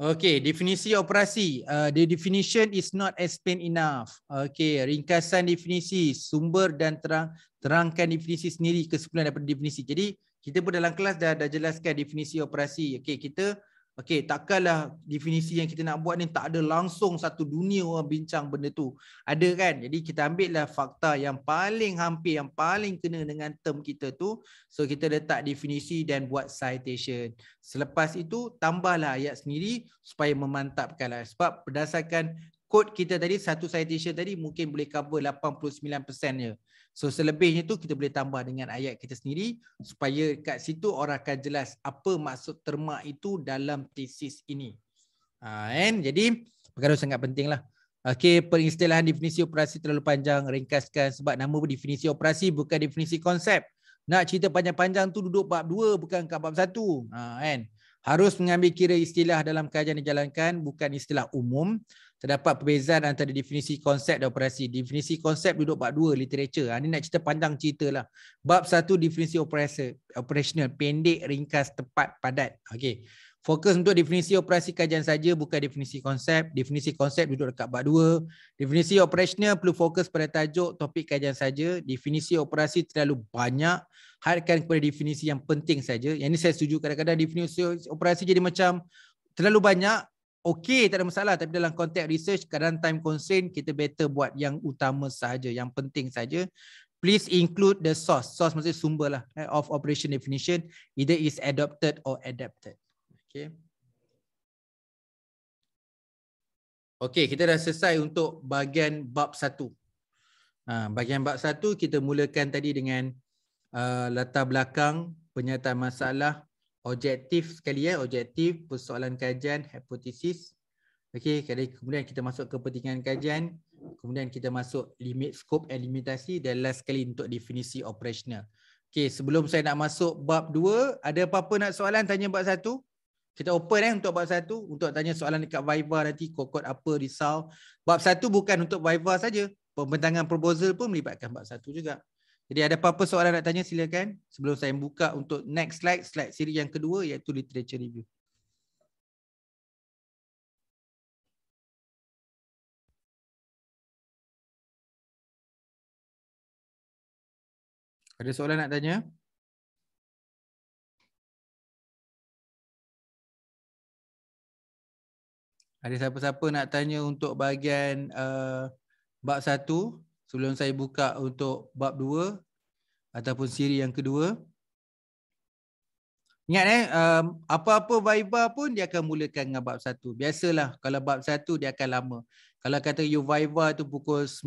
S2: Okay, definisi operasi. Uh, the definition is not explained enough. Okay, ringkasan definisi, sumber dan terang terangkan definisi sendiri kesimpulan daripada definisi. Jadi, kita pun dalam kelas dah, dah jelaskan definisi operasi. Okey, kita okey, takkanlah definisi yang kita nak buat ni tak ada langsung satu dunia orang bincang benda tu. Ada kan? Jadi kita ambil lah fakta yang paling hampir yang paling kena dengan term kita tu. So kita letak definisi dan buat citation. Selepas itu tambahlah ayat sendiri supaya memantapkanlah sebab berdasarkan kod kita tadi satu citation tadi mungkin boleh cover 89% je. So selebihnya tu kita boleh tambah dengan ayat kita sendiri supaya kat situ orang akan jelas apa maksud terma itu dalam tesis ini. Uh, and jadi perkara sangat penting lah. Okay, peristilahan definisi operasi terlalu panjang, ringkaskan sebab nama pun definisi operasi bukan definisi konsep. Nak cerita panjang-panjang tu duduk bab dua bukan kat bab 1. Uh, kan? Harus mengambil kira istilah dalam kajian dijalankan bukan istilah umum terdapat perbezaan antara definisi konsep dan operasi. Definisi konsep duduk bab dua literature. Ini ha, nak cerita panjang cerita lah. Bab satu definisi operasi, operational. Pendek, ringkas, tepat, padat. Okay, Fokus untuk definisi operasi kajian saja bukan definisi konsep. Definisi konsep duduk dekat bab dua. Definisi operasional perlu fokus pada tajuk topik kajian saja. Definisi operasi terlalu banyak. Hadkan kepada definisi yang penting saja. Yang ini saya setuju kadang-kadang definisi operasi jadi macam terlalu banyak okey tak ada masalah tapi dalam konteks research kadang time constraint kita better buat yang utama saja yang penting saja please include the source source maksud sumber lah eh, of operation definition either is adopted or adapted Okay. okey kita dah selesai untuk bahagian bab satu. ha, bahagian bab satu kita mulakan tadi dengan uh, latar belakang penyataan masalah objektif sekali ya, objektif persoalan kajian hipotesis. Okey, kemudian kita masuk ke pentingan kajian, kemudian kita masuk limit scope and limitasi dan last sekali untuk definisi operational. Okey, sebelum saya nak masuk bab 2, ada apa-apa nak soalan tanya bab 1? Kita open eh untuk bab satu untuk tanya soalan dekat Viva nanti kokot apa risau. Bab satu bukan untuk Viva saja. Pembentangan proposal pun melibatkan bab satu juga. Jadi ada apa-apa soalan nak tanya silakan
S3: sebelum saya buka untuk next slide, slide siri yang kedua iaitu literature review.
S1: Ada soalan nak tanya? Ada siapa-siapa nak tanya untuk bahagian uh,
S2: bab satu? sebelum saya buka untuk bab dua ataupun siri yang kedua. Ingat eh, apa um, apa-apa viber pun dia akan mulakan dengan bab satu. Biasalah kalau bab satu dia akan lama. Kalau kata you viber tu pukul 9.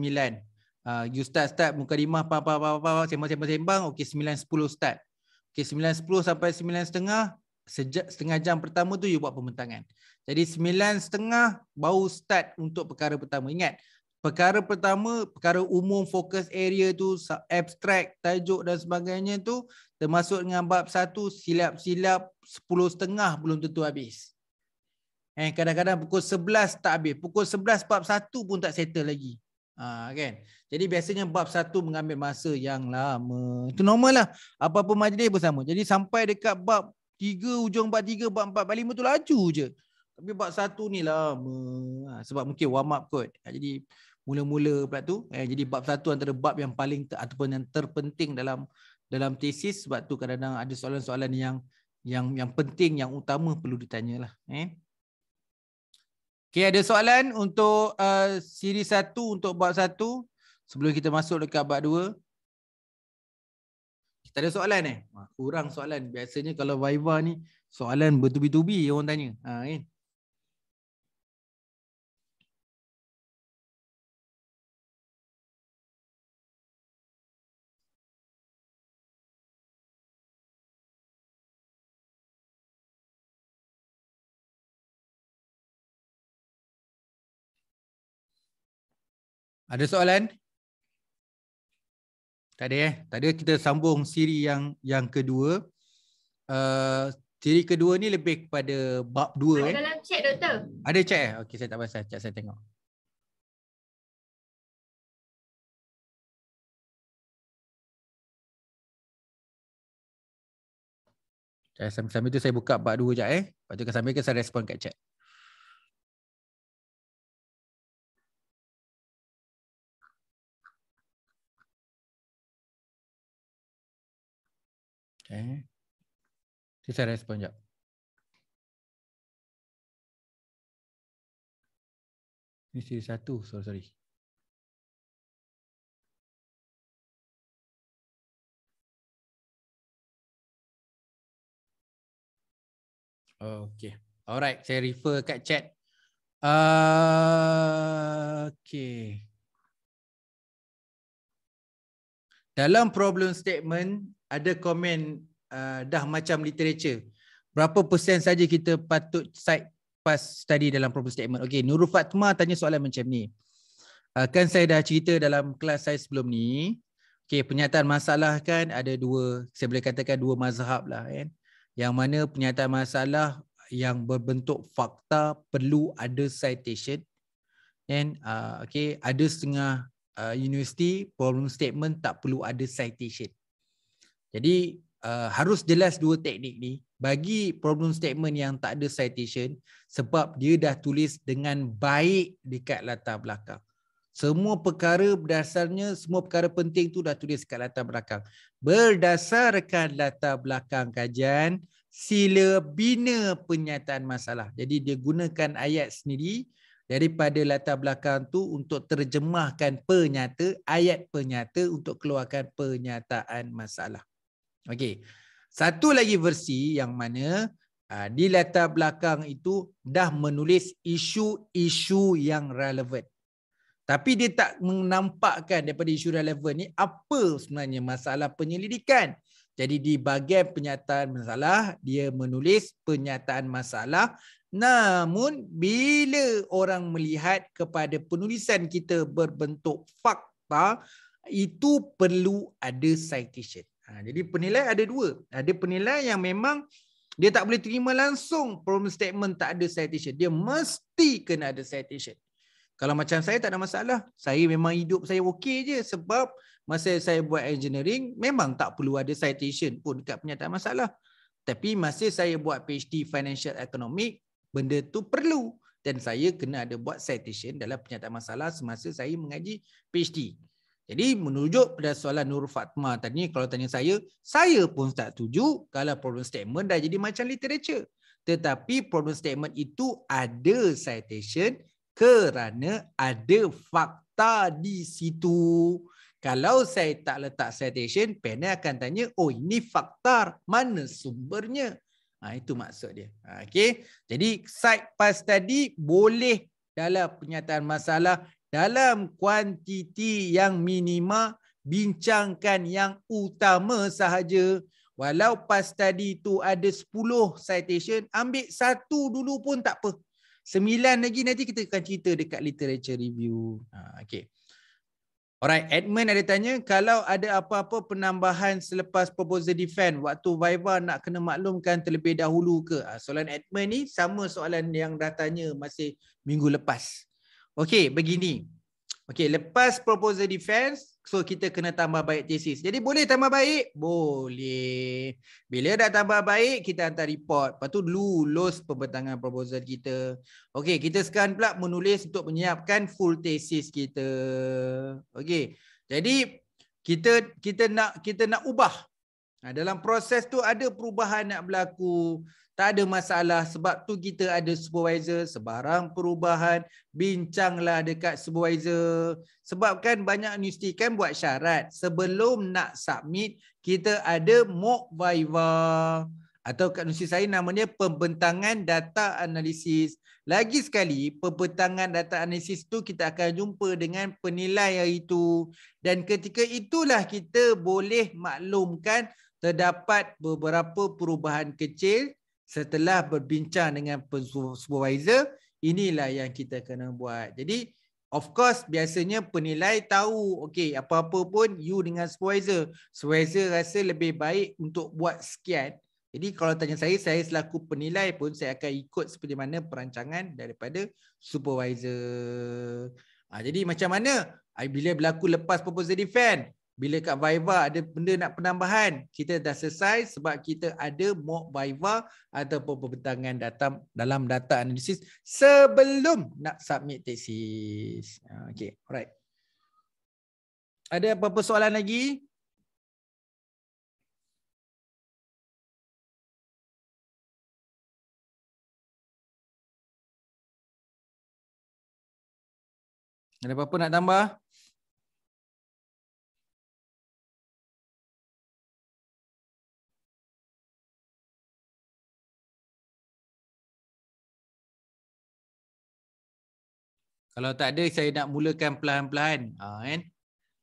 S2: Uh, you start-start muka rimah, apa, apa, apa, apa, sembang-sembang-sembang. Okey, 9.10 start. Okey, 9.10 sampai 9.30. Sejak setengah jam pertama tu you buat pembentangan. Jadi 9.30 baru start untuk perkara pertama. Ingat, perkara pertama perkara umum fokus area tu abstrak, tajuk dan sebagainya tu termasuk dengan bab satu silap-silap 10 setengah belum tentu habis eh kadang-kadang pukul 11 tak habis pukul 11 bab satu pun tak settle lagi ha, kan jadi biasanya bab satu mengambil masa yang lama itu normal lah apa-apa majlis bersama jadi sampai dekat bab tiga ujung bab tiga bab empat bab lima tu laju je tapi bab satu ni lama ha, sebab mungkin warm up kot ha, jadi mula-mula pula tu eh, jadi bab satu antara bab yang paling ter, ataupun yang terpenting dalam dalam tesis sebab tu kadang-kadang ada soalan-soalan yang yang yang penting yang utama perlu ditanyalah
S3: eh okay, ada soalan untuk uh, eh, siri satu untuk bab satu sebelum kita masuk dekat bab dua kita ada soalan eh kurang soalan biasanya kalau Viva ni soalan bertubi-tubi orang tanya
S1: ha, eh? Ada soalan? Tak ada eh. Tak ada kita sambung siri
S2: yang yang kedua. Uh, siri kedua ni lebih kepada bab 2 eh. Dalam
S1: chat doktor. Ada chat eh? Okey saya tak baca. chat saya tengok. Sambil-sambil tu saya buka part 2 sekejap eh. Lepas tu sambil-sambil saya respon kat chat. Okay. Okay. Eh. Saya respon sekejap. Ini siri satu, sorry. sorry. Okay.
S3: Alright, saya refer kat chat.
S1: Uh, okay.
S3: Dalam problem statement,
S2: ada komen uh, dah macam literature. Berapa persen saja kita patut cite pas study dalam problem statement. Okey, Nurul Fatma tanya soalan macam ni. Uh, kan saya dah cerita dalam kelas saya sebelum ni. Okey, penyataan masalah kan ada dua, saya boleh katakan dua mazhab lah kan. Yang mana penyataan masalah yang berbentuk fakta perlu ada citation. Kan? Uh, okay, ada setengah uh, universiti problem statement tak perlu ada citation. Jadi uh, harus jelas dua teknik ni bagi problem statement yang tak ada citation sebab dia dah tulis dengan baik dekat latar belakang. Semua perkara berdasarnya semua perkara penting tu dah tulis dekat latar belakang. Berdasarkan latar belakang kajian sila bina penyataan masalah. Jadi dia gunakan ayat sendiri daripada latar belakang tu untuk terjemahkan penyata ayat penyata untuk keluarkan penyataan masalah. Okey. Satu lagi versi yang mana uh, di latar belakang itu dah menulis isu-isu yang relevan. Tapi dia tak menampakkan daripada isu relevan ni apa sebenarnya masalah penyelidikan. Jadi di bahagian penyataan masalah dia menulis penyataan masalah namun bila orang melihat kepada penulisan kita berbentuk fakta itu perlu ada citation. Ha, jadi penilai ada dua. Ada penilai yang memang dia tak boleh terima langsung problem statement tak ada citation. Dia mesti kena ada citation. Kalau macam saya tak ada masalah. Saya memang hidup saya okey je sebab masa saya buat engineering memang tak perlu ada citation pun dekat penyataan masalah. Tapi masa saya buat PhD financial economic, benda tu perlu. Dan saya kena ada buat citation dalam penyataan masalah semasa saya mengaji PhD. Jadi menunjuk pada soalan Nur Fatma tadi kalau tanya saya, saya pun tak setuju kalau problem statement dah jadi macam literature. Tetapi problem statement itu ada citation kerana ada fakta di situ. Kalau saya tak letak citation, panel akan tanya, oh ini fakta, mana sumbernya? Ha, itu maksud dia. Ha, okay. Jadi side pass tadi boleh dalam penyataan masalah dalam kuantiti yang minima bincangkan yang utama sahaja walau pas tadi tu ada 10 citation ambil satu dulu pun tak apa Sembilan lagi nanti kita akan cerita dekat literature review. Ha, okay. Alright, Edmund ada tanya, kalau ada apa-apa penambahan selepas proposal defend, waktu Viva nak kena maklumkan terlebih dahulu ke? Ha, soalan Edmund ni sama soalan yang dah tanya masih minggu lepas. Okey, begini. Okey, lepas proposal defense, so kita kena tambah baik thesis. Jadi boleh tambah baik? Boleh. Bila dah tambah baik, kita hantar report. Lepas tu lulus pembentangan proposal kita. Okey, kita sekarang pula menulis untuk menyiapkan full thesis kita. Okey. Jadi kita kita nak kita nak ubah. Nah, ha, dalam proses tu ada perubahan nak berlaku tak ada masalah sebab tu kita ada supervisor sebarang perubahan bincanglah dekat supervisor sebab kan banyak universiti kan buat syarat sebelum nak submit kita ada mock viva atau kat universiti saya namanya pembentangan data analisis lagi sekali pembentangan data analisis tu kita akan jumpa dengan penilai yang itu dan ketika itulah kita boleh maklumkan terdapat beberapa perubahan kecil setelah berbincang dengan supervisor inilah yang kita kena buat jadi of course biasanya penilai tahu okey apa-apa pun you dengan supervisor supervisor rasa lebih baik untuk buat sekian jadi kalau tanya saya saya selaku penilai pun saya akan ikut seperti mana perancangan daripada supervisor ha, jadi macam mana bila berlaku lepas proposal defend bila kat Viva ada benda nak penambahan, kita dah selesai sebab kita ada mock Viva ataupun perbentangan datang dalam data analisis sebelum nak submit tesis. Ha, okay, alright.
S1: Ada apa-apa soalan lagi? Ada apa-apa nak tambah? Kalau tak ada saya nak mulakan pelan-pelan,
S3: Ha kan?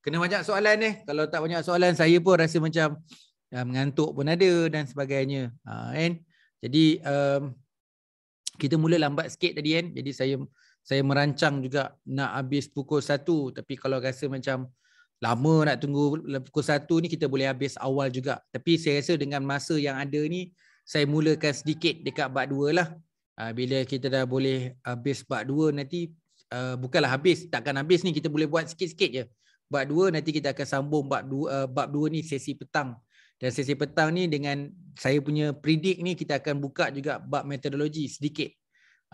S3: Kena banyak soalan ni. Kalau tak banyak soalan saya pun rasa macam ya,
S2: mengantuk pun ada dan sebagainya. Ha kan? Jadi um, kita mula lambat sikit tadi kan. Jadi saya saya merancang juga nak habis pukul 1 tapi kalau rasa macam lama nak tunggu pukul 1 ni kita boleh habis awal juga. Tapi saya rasa dengan masa yang ada ni saya mulakan sedikit dekat bab 2 lah. Ha, bila kita dah boleh habis bab 2 nanti uh, bukanlah habis takkan habis ni kita boleh buat sikit-sikit je bab dua nanti kita akan sambung bab dua uh, bab 2 ni sesi petang dan sesi petang ni dengan saya punya predik ni kita akan buka juga bab metodologi sedikit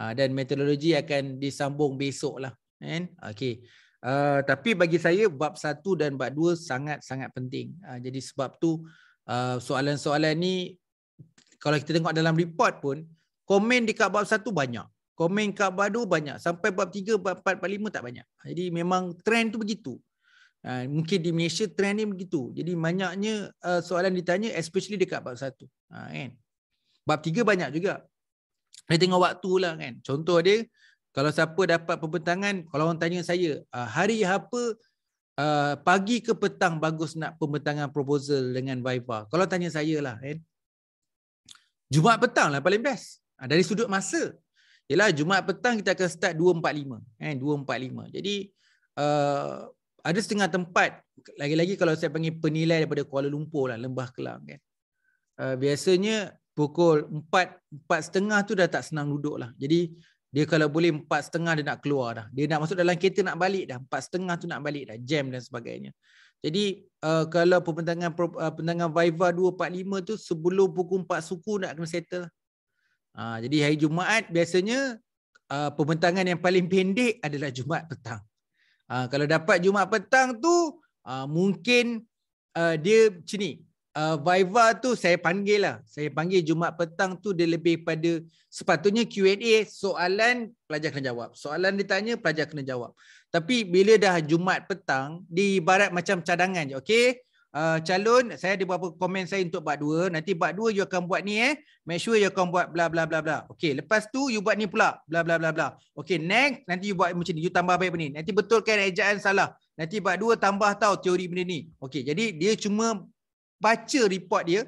S2: uh, dan metodologi akan disambung besok lah kan okey uh, tapi bagi saya bab satu dan bab dua sangat-sangat penting uh, jadi sebab tu uh, soalan-soalan ni kalau kita tengok dalam report pun komen dekat bab satu banyak Komen Kak Badu banyak. Sampai bab 3, bab 4, bab 5 tak banyak. Jadi memang trend tu begitu. Uh, mungkin di Malaysia trend ni begitu. Jadi banyaknya uh, soalan ditanya especially dekat bab 1. Uh, ha, kan? Bab 3 banyak juga. Kita tengok waktu lah kan. Contoh dia, kalau siapa dapat pembentangan, kalau orang tanya saya, uh, hari apa uh, pagi ke petang bagus nak pembentangan proposal dengan Viva? Kalau tanya saya lah kan. Jumat petang lah paling best. Uh, dari sudut masa ialah Jumaat petang kita akan start 2.45 eh 2.45 jadi uh, ada setengah tempat lagi-lagi kalau saya panggil penilai daripada Kuala Lumpur lah Lembah Kelang kan uh, biasanya pukul 4 4.30 tu dah tak senang duduk lah jadi dia kalau boleh 4.30 dia nak keluar dah dia nak masuk dalam kereta nak balik dah 4.30 tu nak balik dah jam dan sebagainya jadi uh, kalau pembentangan pembentangan Viva 245 tu sebelum pukul 4 suku nak kena settle lah. Ha, jadi hari Jumaat biasanya uh, ha, pembentangan yang paling pendek adalah Jumaat petang. Uh, kalau dapat Jumaat petang tu uh, mungkin uh, dia macam ni. Uh, Viva tu saya panggil lah. Saya panggil Jumaat petang tu dia lebih pada sepatutnya Q&A soalan pelajar kena jawab. Soalan ditanya pelajar kena jawab. Tapi bila dah Jumaat petang, dia ibarat macam cadangan je. Okay? uh, calon saya ada beberapa komen saya untuk bab 2 nanti bab 2 you akan buat ni eh make sure you akan buat bla bla bla bla okey lepas tu you buat ni pula bla bla bla bla okey next nanti you buat macam ni you tambah baik benda ni nanti betulkan ejaan salah nanti bab 2 tambah tau teori benda ni okey jadi dia cuma baca report dia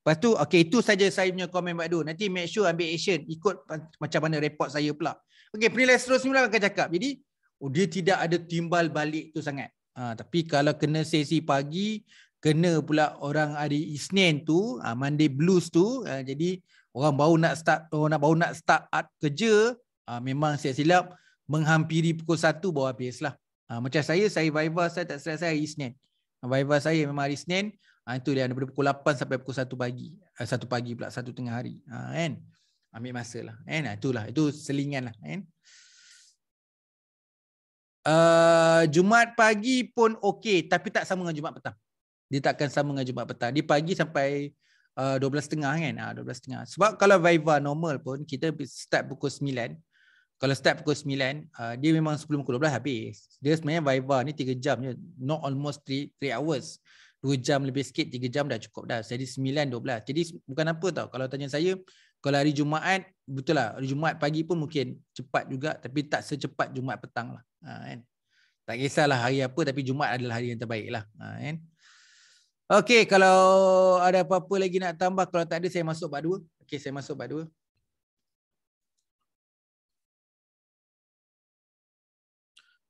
S2: lepas tu okey itu saja saya punya komen bab 2 nanti make sure ambil action ikut macam mana report saya pula okey penilaian seterusnya pula akan cakap jadi oh, dia tidak ada timbal balik tu sangat Ha, tapi kalau kena sesi pagi kena pula orang hari Isnin tu uh, ah, Monday blues tu uh, jadi orang baru nak start orang nak baru nak start art kerja uh, memang saya silap menghampiri pukul 1 baru habislah uh, macam saya saya viva saya tak stress saya hari Isnin viva saya memang hari Isnin uh, itu dia daripada pukul 8 sampai pukul 1 pagi uh, 1 pagi pula 1 tengah hari uh, kan ambil masa lah kan uh, itulah itu selingan lah kan Uh, Jumaat pagi pun okey tapi tak sama dengan Jumaat petang dia takkan sama dengan Jumaat petang. Di pagi sampai uh, 12.30 kan. Ah, uh, 12.30. Sebab kalau Viva normal pun kita start pukul 9. Kalau start pukul 9, uh, dia memang sebelum pukul 12 habis. Dia sebenarnya Viva ni 3 jam je. Not almost 3, 3 hours. 2 jam lebih sikit, 3 jam dah cukup dah. Jadi 9, 12. Jadi bukan apa tau. Kalau tanya saya, kalau hari Jumaat, betul lah. Hari Jumaat pagi pun mungkin cepat juga. Tapi tak secepat Jumaat petang lah. Uh, kan? Tak kisahlah hari apa, tapi Jumaat adalah hari yang terbaik lah. Uh, kan? Okey, kalau ada apa-apa
S3: lagi nak tambah, kalau tak ada saya masuk bab 2. Okey, saya masuk bab 2.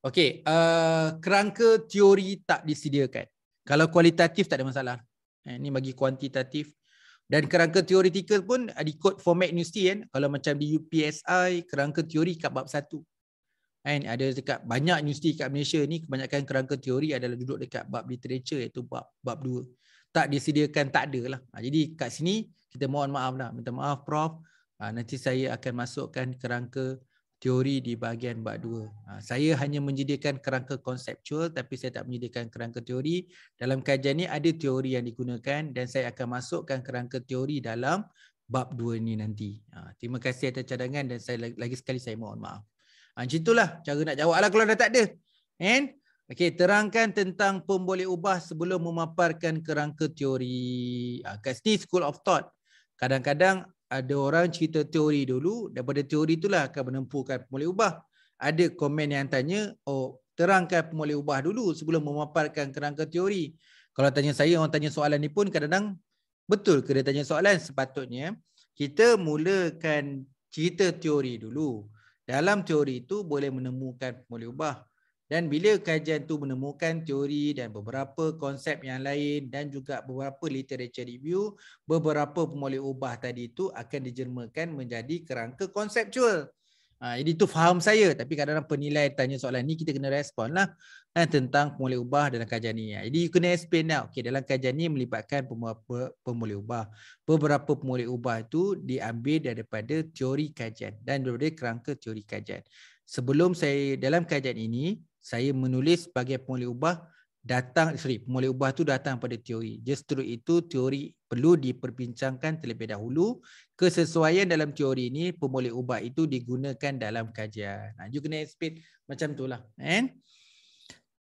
S1: Okey, uh, kerangka
S2: teori tak disediakan. Kalau kualitatif tak ada masalah. Ini eh, bagi kuantitatif. Dan kerangka teoretikal pun ada kod format universiti kan. Kalau macam di UPSI, kerangka teori kat bab 1. Kan? Ada dekat banyak universiti kat Malaysia ni kebanyakan kerangka teori adalah duduk dekat bab literature iaitu bab bab 2. Tak disediakan tak ada lah. Ha, jadi kat sini kita mohon maaf lah. Minta maaf Prof. Ha, nanti saya akan masukkan kerangka teori di bahagian bab 2. Ha, saya hanya menyediakan kerangka konseptual tapi saya tak menyediakan kerangka teori. Dalam kajian ni ada teori yang digunakan dan saya akan masukkan kerangka teori dalam bab 2 ni nanti. terima kasih atas cadangan dan saya lagi sekali saya mohon maaf. Ha, macam itulah cara nak jawab lah kalau dah tak ada. And, okay, terangkan tentang pemboleh ubah sebelum memaparkan kerangka teori. Ha, kat sini school of thought. Kadang-kadang ada orang cerita teori dulu. Daripada teori itulah akan menempuhkan pemboleh ubah. Ada komen yang tanya, oh terangkan pemboleh ubah dulu sebelum memaparkan kerangka teori. Kalau tanya saya, orang tanya soalan ni pun kadang-kadang betul ke dia tanya soalan? Sepatutnya kita mulakan cerita teori dulu dalam teori itu boleh menemukan boleh ubah dan bila kajian tu menemukan teori dan beberapa konsep yang lain dan juga beberapa literature review beberapa boleh ubah tadi itu akan dijermakan menjadi kerangka konseptual Ah, jadi itu faham saya Tapi kadang-kadang penilai tanya soalan ni Kita kena respon lah eh, Tentang pemulih ubah dalam kajian ni ah, Jadi you kena explain lah okay, Dalam kajian ni melibatkan pemulih ubah Beberapa pemulih ubah itu Diambil daripada teori kajian Dan daripada kerangka teori kajian Sebelum saya dalam kajian ini Saya menulis sebagai pemulih ubah datang sorry mulai ubah tu datang pada teori justru itu teori perlu diperbincangkan terlebih dahulu kesesuaian dalam teori ini pemulih ubah itu digunakan dalam kajian nah, you kena explain macam tu lah eh? Kan?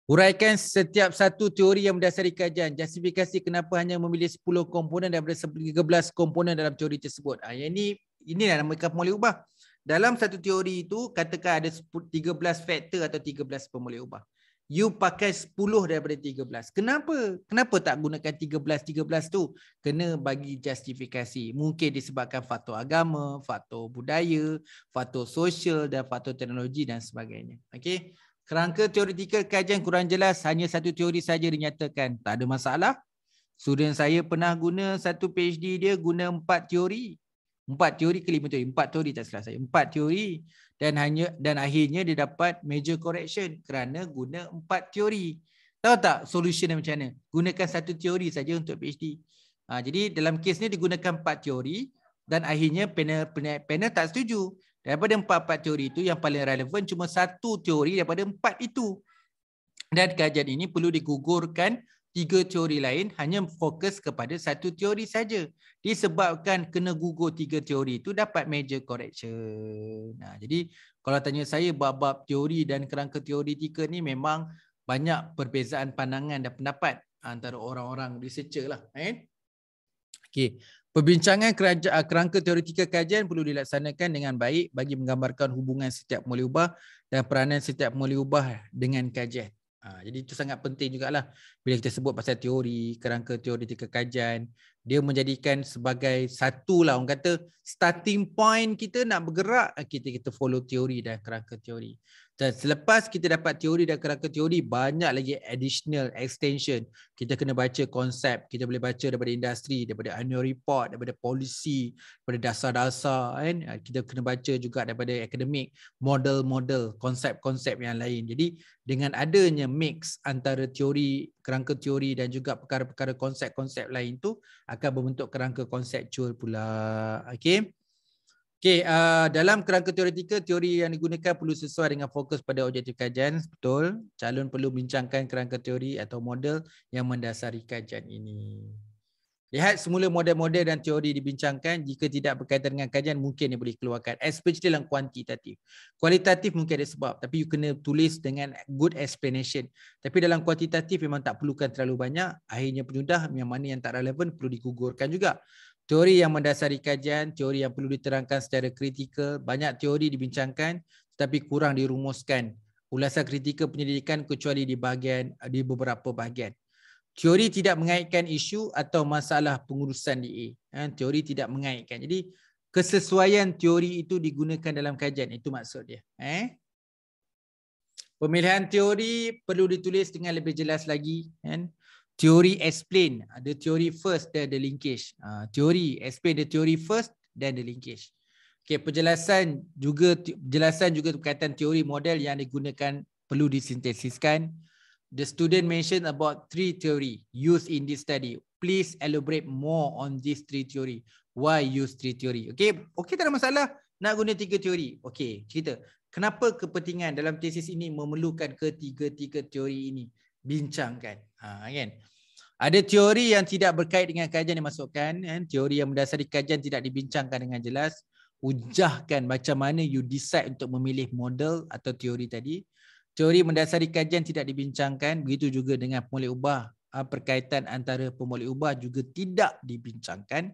S2: Huraikan setiap satu teori yang mendasari kajian. Justifikasi kenapa hanya memilih 10 komponen daripada 13 komponen dalam teori tersebut. Ha, yang ini, ini nama namakan pemulih ubah. Dalam satu teori itu, katakan ada 13 faktor atau 13 pemulih ubah you pakai 10 daripada 13. Kenapa? Kenapa tak gunakan 13 13 tu? Kena bagi justifikasi. Mungkin disebabkan faktor agama, faktor budaya, faktor sosial dan faktor teknologi dan sebagainya. Okey. Kerangka teoretikal kajian kurang jelas, hanya satu teori saja dinyatakan. Tak ada masalah. Sudah saya pernah guna satu PhD dia guna empat teori. Empat teori ke lima teori? Empat teori tak salah saya. Empat teori dan hanya dan akhirnya dia dapat major correction kerana guna empat teori. Tahu tak solution dia macam mana? Gunakan satu teori saja untuk PhD. Ha, jadi dalam kes ni digunakan empat teori dan akhirnya panel, panel, panel tak setuju. Daripada empat-empat teori itu yang paling relevan cuma satu teori daripada empat itu. Dan kajian ini perlu digugurkan tiga teori lain hanya fokus kepada satu teori saja disebabkan kena gugur tiga teori itu dapat major correction. Nah, jadi kalau tanya saya bab-bab teori dan kerangka teoretika ni memang banyak perbezaan pandangan dan pendapat antara orang-orang researcher lah. Eh? Okay. Perbincangan keraja, ah, kerangka teoretika kajian perlu dilaksanakan dengan baik bagi menggambarkan hubungan setiap molekul dan peranan setiap molekul dengan kajian. Ha, jadi itu sangat penting juga lah bila kita sebut pasal teori, kerangka teori tiga kajian, dia menjadikan sebagai satu lah orang kata starting point kita nak bergerak ha, kita kita follow teori dan kerangka teori. Dan selepas kita dapat teori dan kerangka teori, banyak lagi additional extension. Kita kena baca konsep, kita boleh baca daripada industri, daripada annual report, daripada polisi, daripada dasar-dasar. Kan? Ah, kita kena baca juga daripada akademik, model-model, konsep-konsep yang lain. Jadi dengan adanya mix antara teori, kerangka teori dan juga perkara-perkara konsep-konsep lain tu akan membentuk kerangka konseptual pula. Okay. Okay, uh, dalam kerangka teoretikal, teori yang digunakan perlu sesuai dengan fokus pada objektif kajian. Betul. Calon perlu bincangkan kerangka teori atau model yang mendasari kajian ini. Lihat semula model-model dan teori dibincangkan. Jika tidak berkaitan dengan kajian, mungkin dia boleh keluarkan. Especially dalam kuantitatif. Kualitatif mungkin ada sebab. Tapi you kena tulis dengan good explanation. Tapi dalam kuantitatif memang tak perlukan terlalu banyak. Akhirnya penyudah yang mana yang tak relevan perlu digugurkan juga teori yang mendasari kajian, teori yang perlu diterangkan secara kritikal, banyak teori dibincangkan tetapi kurang dirumuskan. Ulasan kritikal penyelidikan kecuali di bahagian di beberapa bahagian. Teori tidak mengaitkan isu atau masalah pengurusan DA. Ha, teori tidak mengaitkan. Jadi kesesuaian teori itu digunakan dalam kajian. Itu maksud dia. Eh? Pemilihan teori perlu ditulis dengan lebih jelas lagi. Eh? teori explain the ah, teori first then the linkage uh, teori explain the teori first then the linkage Okay, penjelasan juga penjelasan juga berkaitan teori model yang digunakan perlu disintesiskan the student mentioned about three theory used in this study please elaborate more on these three theory why use three theory Okay, okay tak ada masalah nak guna tiga teori Okay, cerita kenapa kepentingan dalam tesis ini memerlukan ketiga-tiga teori ini bincangkan. Ha, kan? Ada teori yang tidak berkait dengan kajian dimasukkan. Kan? Teori yang mendasari kajian tidak dibincangkan dengan jelas. Ujahkan macam mana you decide untuk memilih model atau teori tadi. Teori mendasari kajian tidak dibincangkan. Begitu juga dengan pemulih ubah. Ha, perkaitan antara pemulih ubah juga tidak dibincangkan.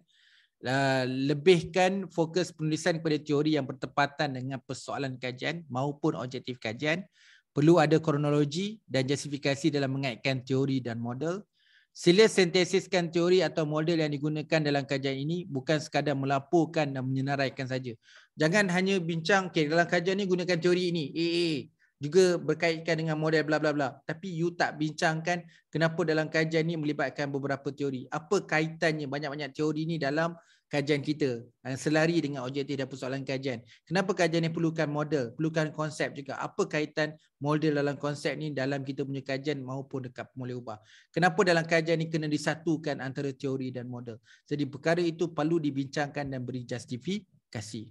S2: Ha, lebihkan fokus penulisan kepada teori yang bertepatan dengan persoalan kajian maupun objektif kajian. Perlu ada kronologi dan justifikasi dalam mengaitkan teori dan model. Sila sintesiskan teori atau model yang digunakan dalam kajian ini bukan sekadar melaporkan dan menyenaraikan saja. Jangan hanya bincang okay, dalam kajian ini gunakan teori ini. Eh, eh, eh, juga berkaitkan dengan model bla bla bla. Tapi you tak bincangkan kenapa dalam kajian ini melibatkan beberapa teori. Apa kaitannya banyak-banyak teori ini dalam kajian kita selari dengan objektif dan persoalan kajian. Kenapa kajian ni perlukan model, perlukan konsep juga. Apa kaitan model dalam konsep ni dalam kita punya kajian maupun dekat pemulih ubah. Kenapa dalam kajian ni kena disatukan antara teori dan model. Jadi perkara
S3: itu perlu dibincangkan dan beri justifikasi.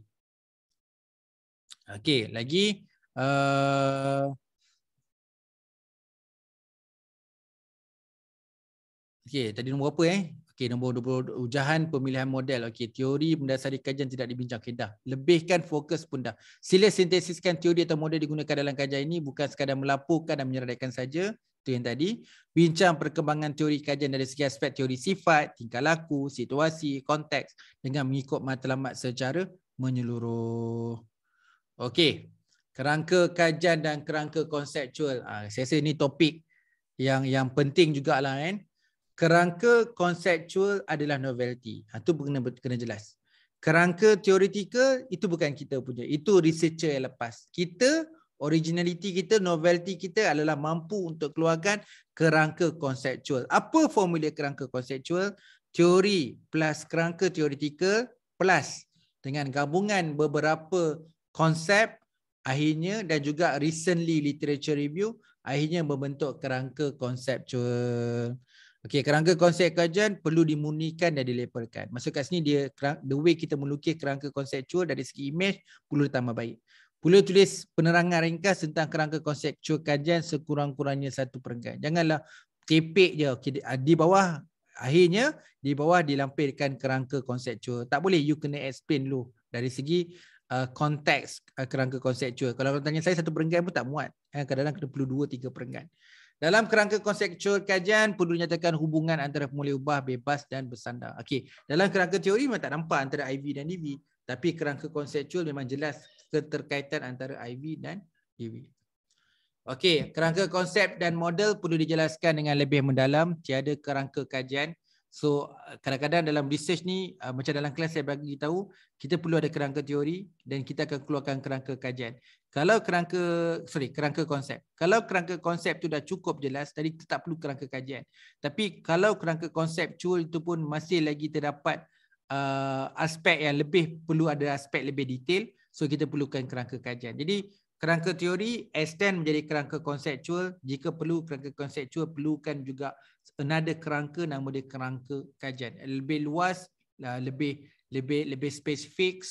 S3: Okey, lagi. Uh... Okey, tadi nombor apa eh? Okey nombor 20 ujahan
S2: pemilihan model. Okey teori mendasari kajian tidak dibincang okay, Lebihkan fokus pun dah. Sila sintesiskan teori atau model digunakan dalam kajian ini bukan sekadar melaporkan dan menyeraikan saja. Itu yang tadi. Bincang perkembangan teori kajian dari segi aspek teori sifat, tingkah laku, situasi, konteks dengan mengikut matlamat secara menyeluruh. Okey. Kerangka kajian dan kerangka konseptual. Ha, saya rasa ini topik yang yang penting jugalah kan. Eh? kerangka konseptual adalah novelty. Ha, itu kena, kena jelas. Kerangka teoretikal itu bukan kita punya. Itu researcher yang lepas. Kita, originality kita, novelty kita adalah mampu untuk keluarkan kerangka konseptual. Apa formula kerangka konseptual? Teori plus kerangka teoretikal plus dengan gabungan beberapa konsep akhirnya dan juga recently literature review akhirnya membentuk kerangka konseptual. Okey, kerangka konsep kajian perlu dimunikan dan dilepelkan. Maksud kat sini dia the way kita melukis kerangka konseptual dari segi imej perlu ditambah baik. Perlu tulis penerangan ringkas tentang kerangka konseptual kajian sekurang-kurangnya satu peringkat. Janganlah tepek je okay, di bawah akhirnya di bawah dilampirkan kerangka konseptual. Tak boleh you kena explain dulu dari segi uh, konteks uh, uh, kerangka konseptual. Kalau orang tanya saya satu peringkat pun tak muat. Eh, kadang-kadang eh, kena perlu dua, tiga peringkat. Dalam kerangka konseptual kajian, perlu nyatakan hubungan antara pemulih ubah bebas dan bersandar. Okey, dalam kerangka teori memang tak nampak antara IV dan DV. Tapi kerangka konseptual memang jelas keterkaitan antara IV dan DV. Okey, kerangka konsep dan model perlu dijelaskan dengan lebih mendalam. Tiada kerangka kajian. So kadang-kadang dalam research ni uh, macam dalam kelas saya bagi tahu kita perlu ada kerangka teori dan kita akan keluarkan kerangka kajian. Kalau kerangka sorry kerangka konsep. Kalau kerangka konsep tu dah cukup jelas tadi kita tak perlu kerangka kajian. Tapi kalau kerangka konsep itu pun masih lagi terdapat uh, aspek yang lebih perlu ada aspek lebih detail so kita perlukan kerangka kajian. Jadi kerangka teori extend menjadi kerangka konseptual jika perlu kerangka konseptual perlukan juga another kerangka nama dia kerangka kajian lebih luas uh, lebih lebih lebih spesifik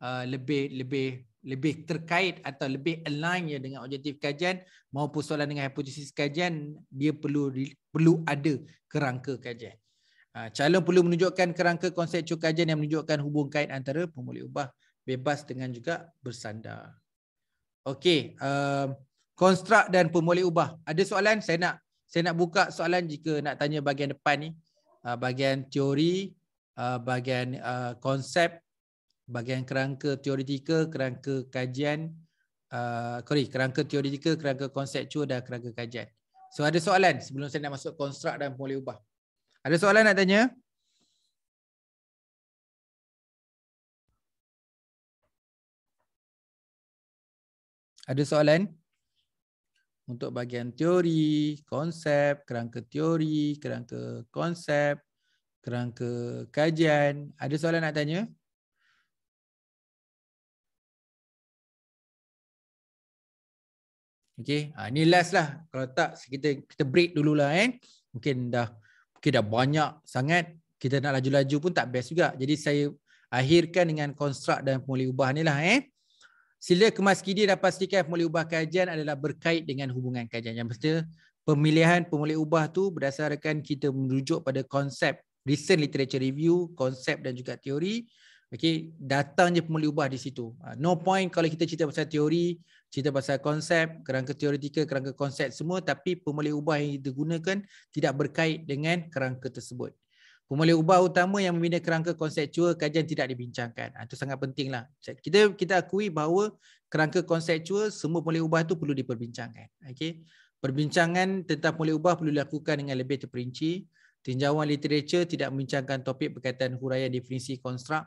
S2: uh, lebih lebih lebih terkait atau lebih align ya dengan objektif kajian maupun soalan dengan hipotesis kajian dia perlu perlu ada kerangka kajian uh, calon perlu menunjukkan kerangka konsep kajian yang menunjukkan hubung kait antara pemulih ubah bebas dengan juga bersandar okey uh, dan pemulih ubah ada soalan saya nak saya nak buka soalan jika nak tanya bahagian depan ni, uh, bahagian teori, uh, bahagian ah, konsep, bahagian kerangka teoritikal, kerangka kajian, sorry, kerangka teoritikal, kerangka konseptual dan kerangka kajian. So ada soalan
S1: sebelum saya nak masuk konstruk dan boleh ubah. Ada soalan nak tanya? Ada soalan? Ada soalan? untuk bahagian teori, konsep,
S3: kerangka teori, kerangka konsep, kerangka kajian.
S1: Ada soalan nak tanya? Okay, ha, ah, ni last lah. Kalau tak kita kita break
S2: dululah eh. Mungkin dah mungkin dah banyak sangat kita nak laju-laju pun tak best juga. Jadi saya akhirkan dengan konstrukt dan boleh ubah ni lah eh. Sila kemas kini dan pastikan pemulih ubah kajian adalah berkait dengan hubungan kajian. Yang pertama, pemilihan pemulih ubah tu berdasarkan kita merujuk pada konsep recent literature review, konsep dan juga teori. Okay, datangnya pemulih ubah di situ. Ha, no point kalau kita cerita pasal teori, cerita pasal konsep, kerangka teoretikal, kerangka konsep semua tapi pemulih ubah yang digunakan tidak berkait dengan kerangka tersebut. Pemulih ubah utama yang membina kerangka konseptual kajian tidak dibincangkan. Ha, itu sangat pentinglah. Kita kita akui bahawa kerangka konseptual semua pemulih ubah itu perlu diperbincangkan. Okay, Perbincangan tentang pemulih ubah perlu dilakukan dengan lebih terperinci. Tinjauan literature tidak membincangkan topik berkaitan huraian definisi konstruk.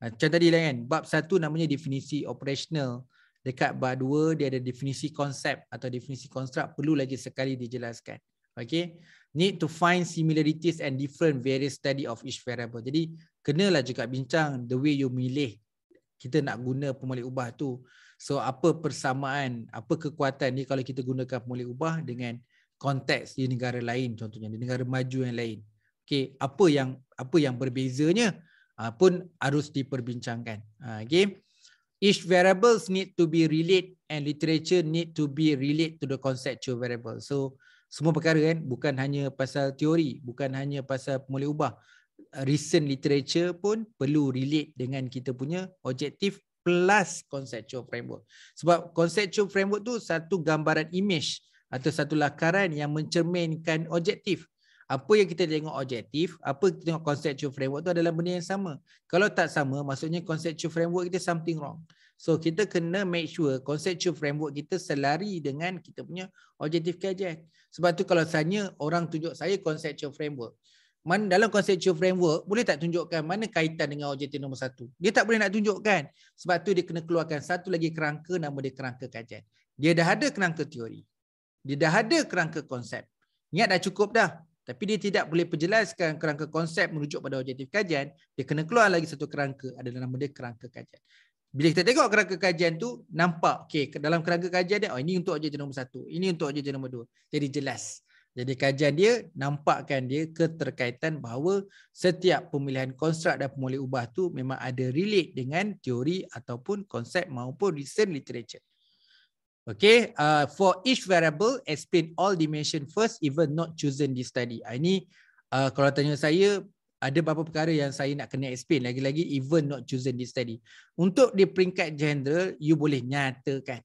S2: Ha, macam tadi lah kan, bab satu namanya definisi operational. Dekat bab dua, dia ada definisi konsep atau definisi konstruk perlu lagi sekali dijelaskan. Okay need to find similarities and different various study of each variable. Jadi kenalah juga bincang the way you milih kita nak guna pemulih ubah tu. So apa persamaan, apa kekuatan ni kalau kita gunakan pemulih ubah dengan konteks di negara lain contohnya di negara maju yang lain. Okey, apa yang apa yang berbezanya uh, pun harus diperbincangkan. Uh, Okey. Each variables need to be related and literature need to be related to the conceptual variable. So semua perkara kan bukan hanya pasal teori bukan hanya pasal boleh ubah recent literature pun perlu relate dengan kita punya objektif plus conceptual framework sebab conceptual framework tu satu gambaran image atau satu lakaran yang mencerminkan objektif apa yang kita tengok objektif apa kita tengok conceptual framework tu adalah benda yang sama kalau tak sama maksudnya conceptual framework kita something wrong So kita kena make sure conceptual framework kita selari dengan kita punya objektif kajian. Sebab tu kalau tanya orang tunjuk saya conceptual framework. Mana dalam conceptual framework boleh tak tunjukkan mana kaitan dengan objektif nombor satu. Dia tak boleh nak tunjukkan. Sebab tu dia kena keluarkan satu lagi kerangka nama dia kerangka kajian. Dia dah ada kerangka teori. Dia dah ada kerangka konsep. Niat dah cukup dah. Tapi dia tidak boleh perjelaskan kerangka konsep merujuk pada objektif kajian. Dia kena keluar lagi satu kerangka. Adalah nama dia kerangka kajian bila kita tengok kerangka kajian tu nampak okay. dalam kerangka kajian dia oh ini untuk objektif jenama satu ini untuk objektif jenama dua jadi jelas jadi kajian dia nampakkan dia keterkaitan bahawa setiap pemilihan konstrukt dan pemulih ubah tu memang ada relate dengan teori ataupun konsep maupun recent literature Okay, uh, for each variable, explain all dimension first, even not chosen this study. Ah, ini uh, kalau tanya saya, ada beberapa perkara yang saya nak kena explain lagi-lagi even not chosen this study. Untuk di peringkat general, you boleh nyatakan.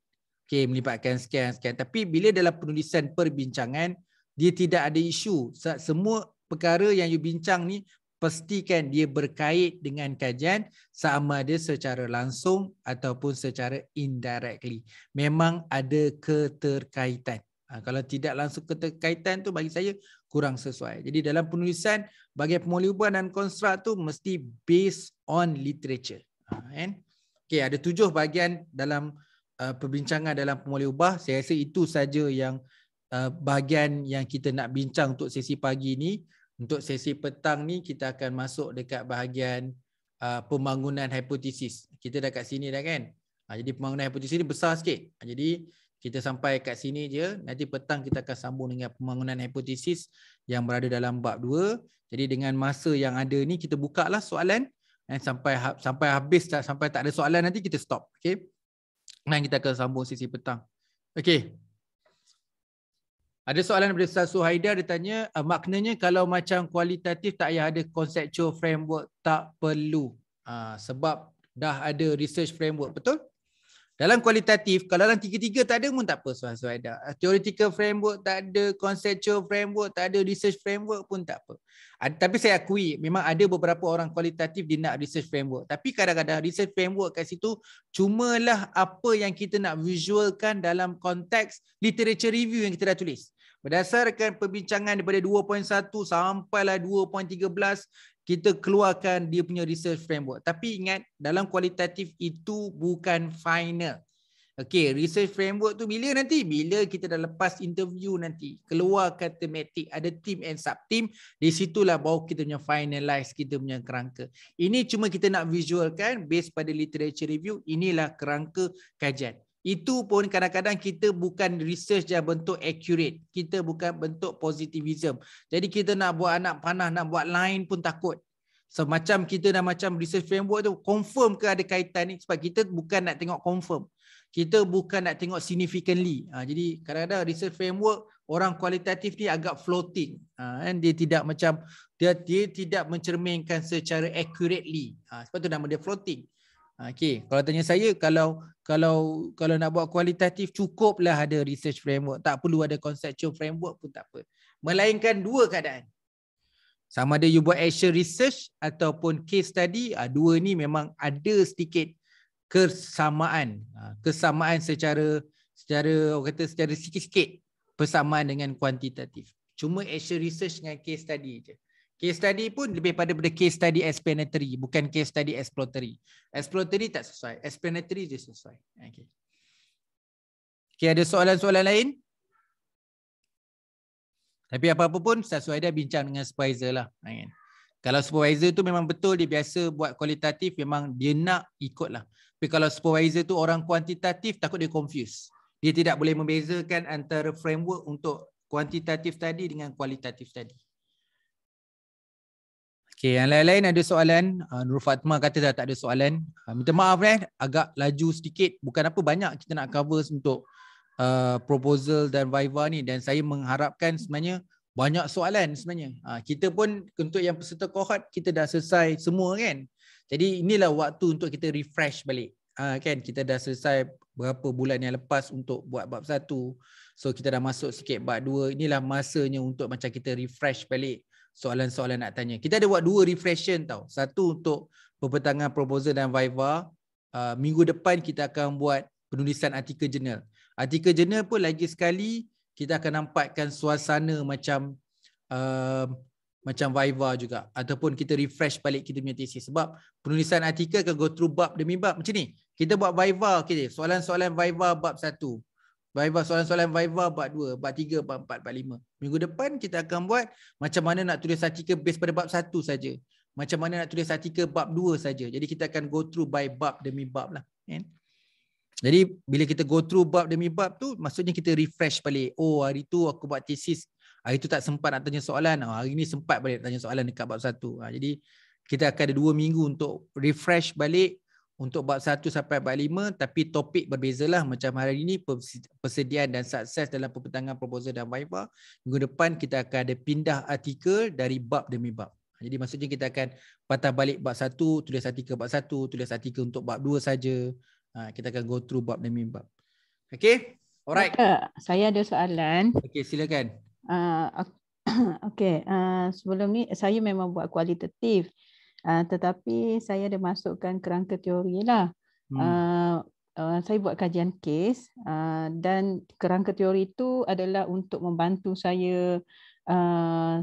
S2: Okay, melibatkan sekian-sekian. Tapi bila dalam penulisan perbincangan, dia tidak ada isu. Semua perkara yang you bincang ni, pastikan dia berkait dengan kajian sama ada secara langsung ataupun secara indirectly. Memang ada keterkaitan. Ha, kalau tidak langsung keterkaitan tu bagi saya kurang sesuai. Jadi dalam penulisan bagi pemulihan dan konstrak tu mesti based on literature. Ha, kan? Okay, ada tujuh bahagian dalam uh, perbincangan dalam pemulih ubah. Saya rasa itu saja yang uh, bahagian yang kita nak bincang untuk sesi pagi ni. Untuk sesi petang ni kita akan masuk dekat bahagian uh, pembangunan hipotesis. Kita dah kat sini dah kan? Uh, jadi pembangunan hipotesis ni besar sikit. Uh, jadi kita sampai kat sini je. Nanti petang kita akan sambung dengan pembangunan hipotesis yang berada dalam bab 2. Jadi dengan masa yang ada ni kita buka lah soalan dan sampai ha-, sampai habis tak sampai tak ada soalan nanti kita stop. Okey. Dan kita akan sambung sisi petang. Okey. Ada soalan daripada Ustaz Suhaida dia tanya ah, maknanya kalau macam kualitatif tak payah ada conceptual framework tak perlu. Ha, sebab dah ada research framework betul? Dalam kualitatif, kalau dalam tiga-tiga tak ada pun tak apa Suhan Suhaida. Ah, theoretical framework tak ada, conceptual framework tak ada, research framework pun tak apa. Ad, ah, tapi saya akui memang ada beberapa orang kualitatif dia nak research framework. Tapi kadang-kadang research framework kat situ cumalah apa yang kita nak visualkan dalam konteks literature review yang kita dah tulis. Berdasarkan perbincangan daripada 2.1 sampai lah 2.13 kita keluarkan dia punya research framework. Tapi ingat dalam kualitatif itu bukan final. Okay, research framework tu bila nanti? Bila kita dah lepas interview nanti. Keluarkan tematik, ada team and sub-team. Di situlah baru kita punya finalize, kita punya kerangka. Ini cuma kita nak visualkan based pada literature review. Inilah kerangka kajian itu pun kadang-kadang kita bukan research yang bentuk accurate. Kita bukan bentuk positivism. Jadi kita nak buat anak panah, nak buat lain pun takut. Semacam so, kita dah macam research framework tu confirm ke ada kaitan ni sebab kita bukan nak tengok confirm. Kita bukan nak tengok significantly. Ha, jadi kadang-kadang research framework orang kualitatif ni agak floating. Ha, kan? Dia tidak macam dia, dia tidak mencerminkan secara accurately. Ha, sebab tu nama dia floating. Ha, okay, kalau tanya saya kalau kalau kalau nak buat kualitatif cukuplah ada research framework, tak perlu ada conceptual framework pun tak apa. Melainkan dua keadaan. Sama ada you buat actual research ataupun case study, ha, dua ni memang ada sedikit kesamaan. Ha, kesamaan secara secara orang kata secara sikit-sikit persamaan dengan kuantitatif. Cuma actual research dengan case study je. Case study pun lebih pada pada case study explanatory bukan case study exploratory. Exploratory tak sesuai, explanatory je sesuai. Okey. Okey ada soalan-soalan lain? Tapi apa-apa pun sesuai dah bincang dengan supervisor lah. Okay. Kalau supervisor tu memang betul dia biasa buat kualitatif memang dia nak ikutlah. Tapi kalau supervisor tu orang kuantitatif takut dia confuse. Dia tidak boleh membezakan antara framework untuk kuantitatif tadi dengan kualitatif tadi. Okay, yang lain-lain ada soalan. Uh, ah, Nur Fatma kata dah tak ada soalan. Uh, minta maaf eh, agak laju sedikit. Bukan apa, banyak kita nak cover untuk uh, proposal dan Viva ni. Dan saya mengharapkan sebenarnya banyak soalan sebenarnya. Uh, kita pun untuk yang peserta kohort, kita dah selesai semua kan. Jadi inilah waktu untuk kita refresh balik. Uh, kan Kita dah selesai berapa bulan yang lepas untuk buat bab satu. So kita dah masuk sikit bab dua. Inilah masanya untuk macam kita refresh balik soalan-soalan nak tanya. Kita ada buat dua refreshion tau. Satu untuk perbentangan proposal dan Viva. Uh, minggu depan kita akan buat penulisan artikel jurnal. Artikel jurnal pun lagi sekali kita akan nampakkan suasana macam uh, macam Viva juga. Ataupun kita refresh balik kita punya tesis. Sebab penulisan artikel akan go through bab demi bab. Macam ni. Kita buat Viva. Okay, soalan-soalan Viva bab satu. Viva soalan-soalan Viva bab 2, bab 3, bab 4, bab 5. Minggu depan kita akan buat macam mana nak tulis artikel based pada bab 1 saja. Macam mana nak tulis artikel bab 2 saja. Jadi kita akan go through by bab demi bab lah. Kan? Jadi bila kita go through bab demi bab tu maksudnya kita refresh balik. Oh hari tu aku buat thesis. Hari tu tak sempat nak tanya soalan. Oh, hari ni sempat balik nak tanya soalan dekat bab 1. Ha, ah, jadi kita akan ada 2 minggu untuk refresh balik untuk bab 1 sampai bab 5 tapi topik berbezalah macam hari ini persediaan dan sukses dalam pembentangan proposal dan viva minggu depan kita akan ada pindah artikel dari bab demi bab jadi maksudnya kita akan patah balik bab 1 tulis artikel bab 1 tulis artikel untuk bab 2 saja ha, kita akan go through bab demi bab okey alright Maka,
S4: saya ada soalan okey silakan uh, okey uh, sebelum ni saya memang buat kualitatif Ah, tetapi saya ada masukkan kerangka teori lah. Hmm. Uh, uh, saya buat kajian kes uh, dan kerangka teori itu adalah untuk membantu saya uh,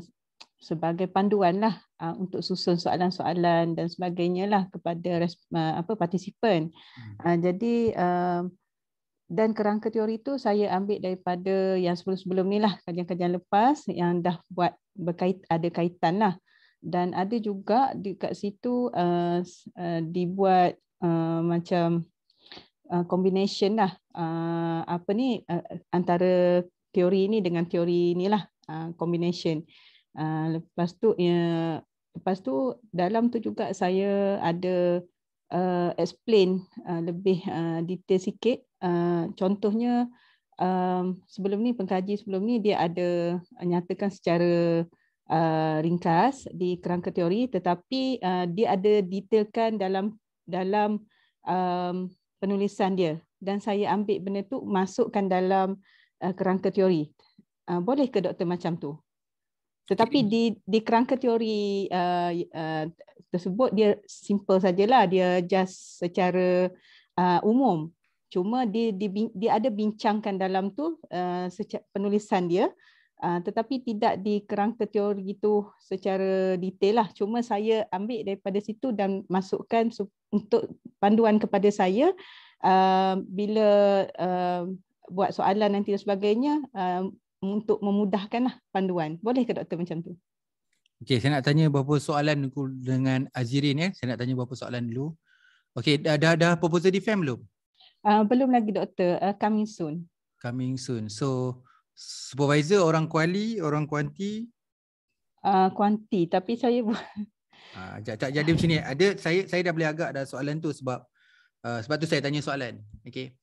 S4: sebagai panduan lah uh, untuk susun soalan-soalan dan sebagainya lah kepada resp- uh, apa partisipan. Hmm. Uh, jadi uh, dan kerangka teori itu saya ambil daripada yang sebelum-sebelum ni lah kajian-kajian lepas yang dah buat berkait ada kaitan lah dan ada juga di kat situ uh, uh, dibuat uh, macam uh, combination lah uh, apa ni uh, antara teori ini dengan teori inilah uh, combination uh, lepas tu uh, lepas tu dalam tu juga saya ada uh, explain uh, lebih uh, detail sikit uh, contohnya um, sebelum ni pengkaji sebelum ni dia ada uh, nyatakan secara Eh, ringkas di kerangka teori tetapi uh, dia ada detailkan dalam dalam um, penulisan dia dan saya ambil benda tu masukkan dalam uh, kerangka teori. Uh, boleh ke doktor macam tu? Tetapi di di kerangka teori uh, uh, tersebut dia simple sajalah dia just secara uh, umum cuma dia, dia dia ada bincangkan dalam tu uh, penulisan dia Ah, tetapi tidak di kerangka teori itu secara detail lah. Cuma saya ambil daripada situ dan masukkan untuk panduan kepada saya uh, bila uh, buat soalan nanti dan sebagainya uh, untuk memudahkan lah panduan. Boleh ke doktor macam tu?
S2: Okey, saya nak tanya beberapa soalan dengan Azirin ya. Eh. Saya nak tanya beberapa soalan dulu. Okey, dah, dah dah proposal defend belum?
S4: Uh, belum lagi doktor. Uh, coming soon.
S2: Coming soon. So supervisor orang Kuali, orang Kuanti?
S4: Ah uh, Kuanti, tapi saya buat.
S2: Ah jadi macam ni. Ada saya saya dah boleh agak dah soalan tu sebab uh, sebab tu saya tanya soalan. Okey.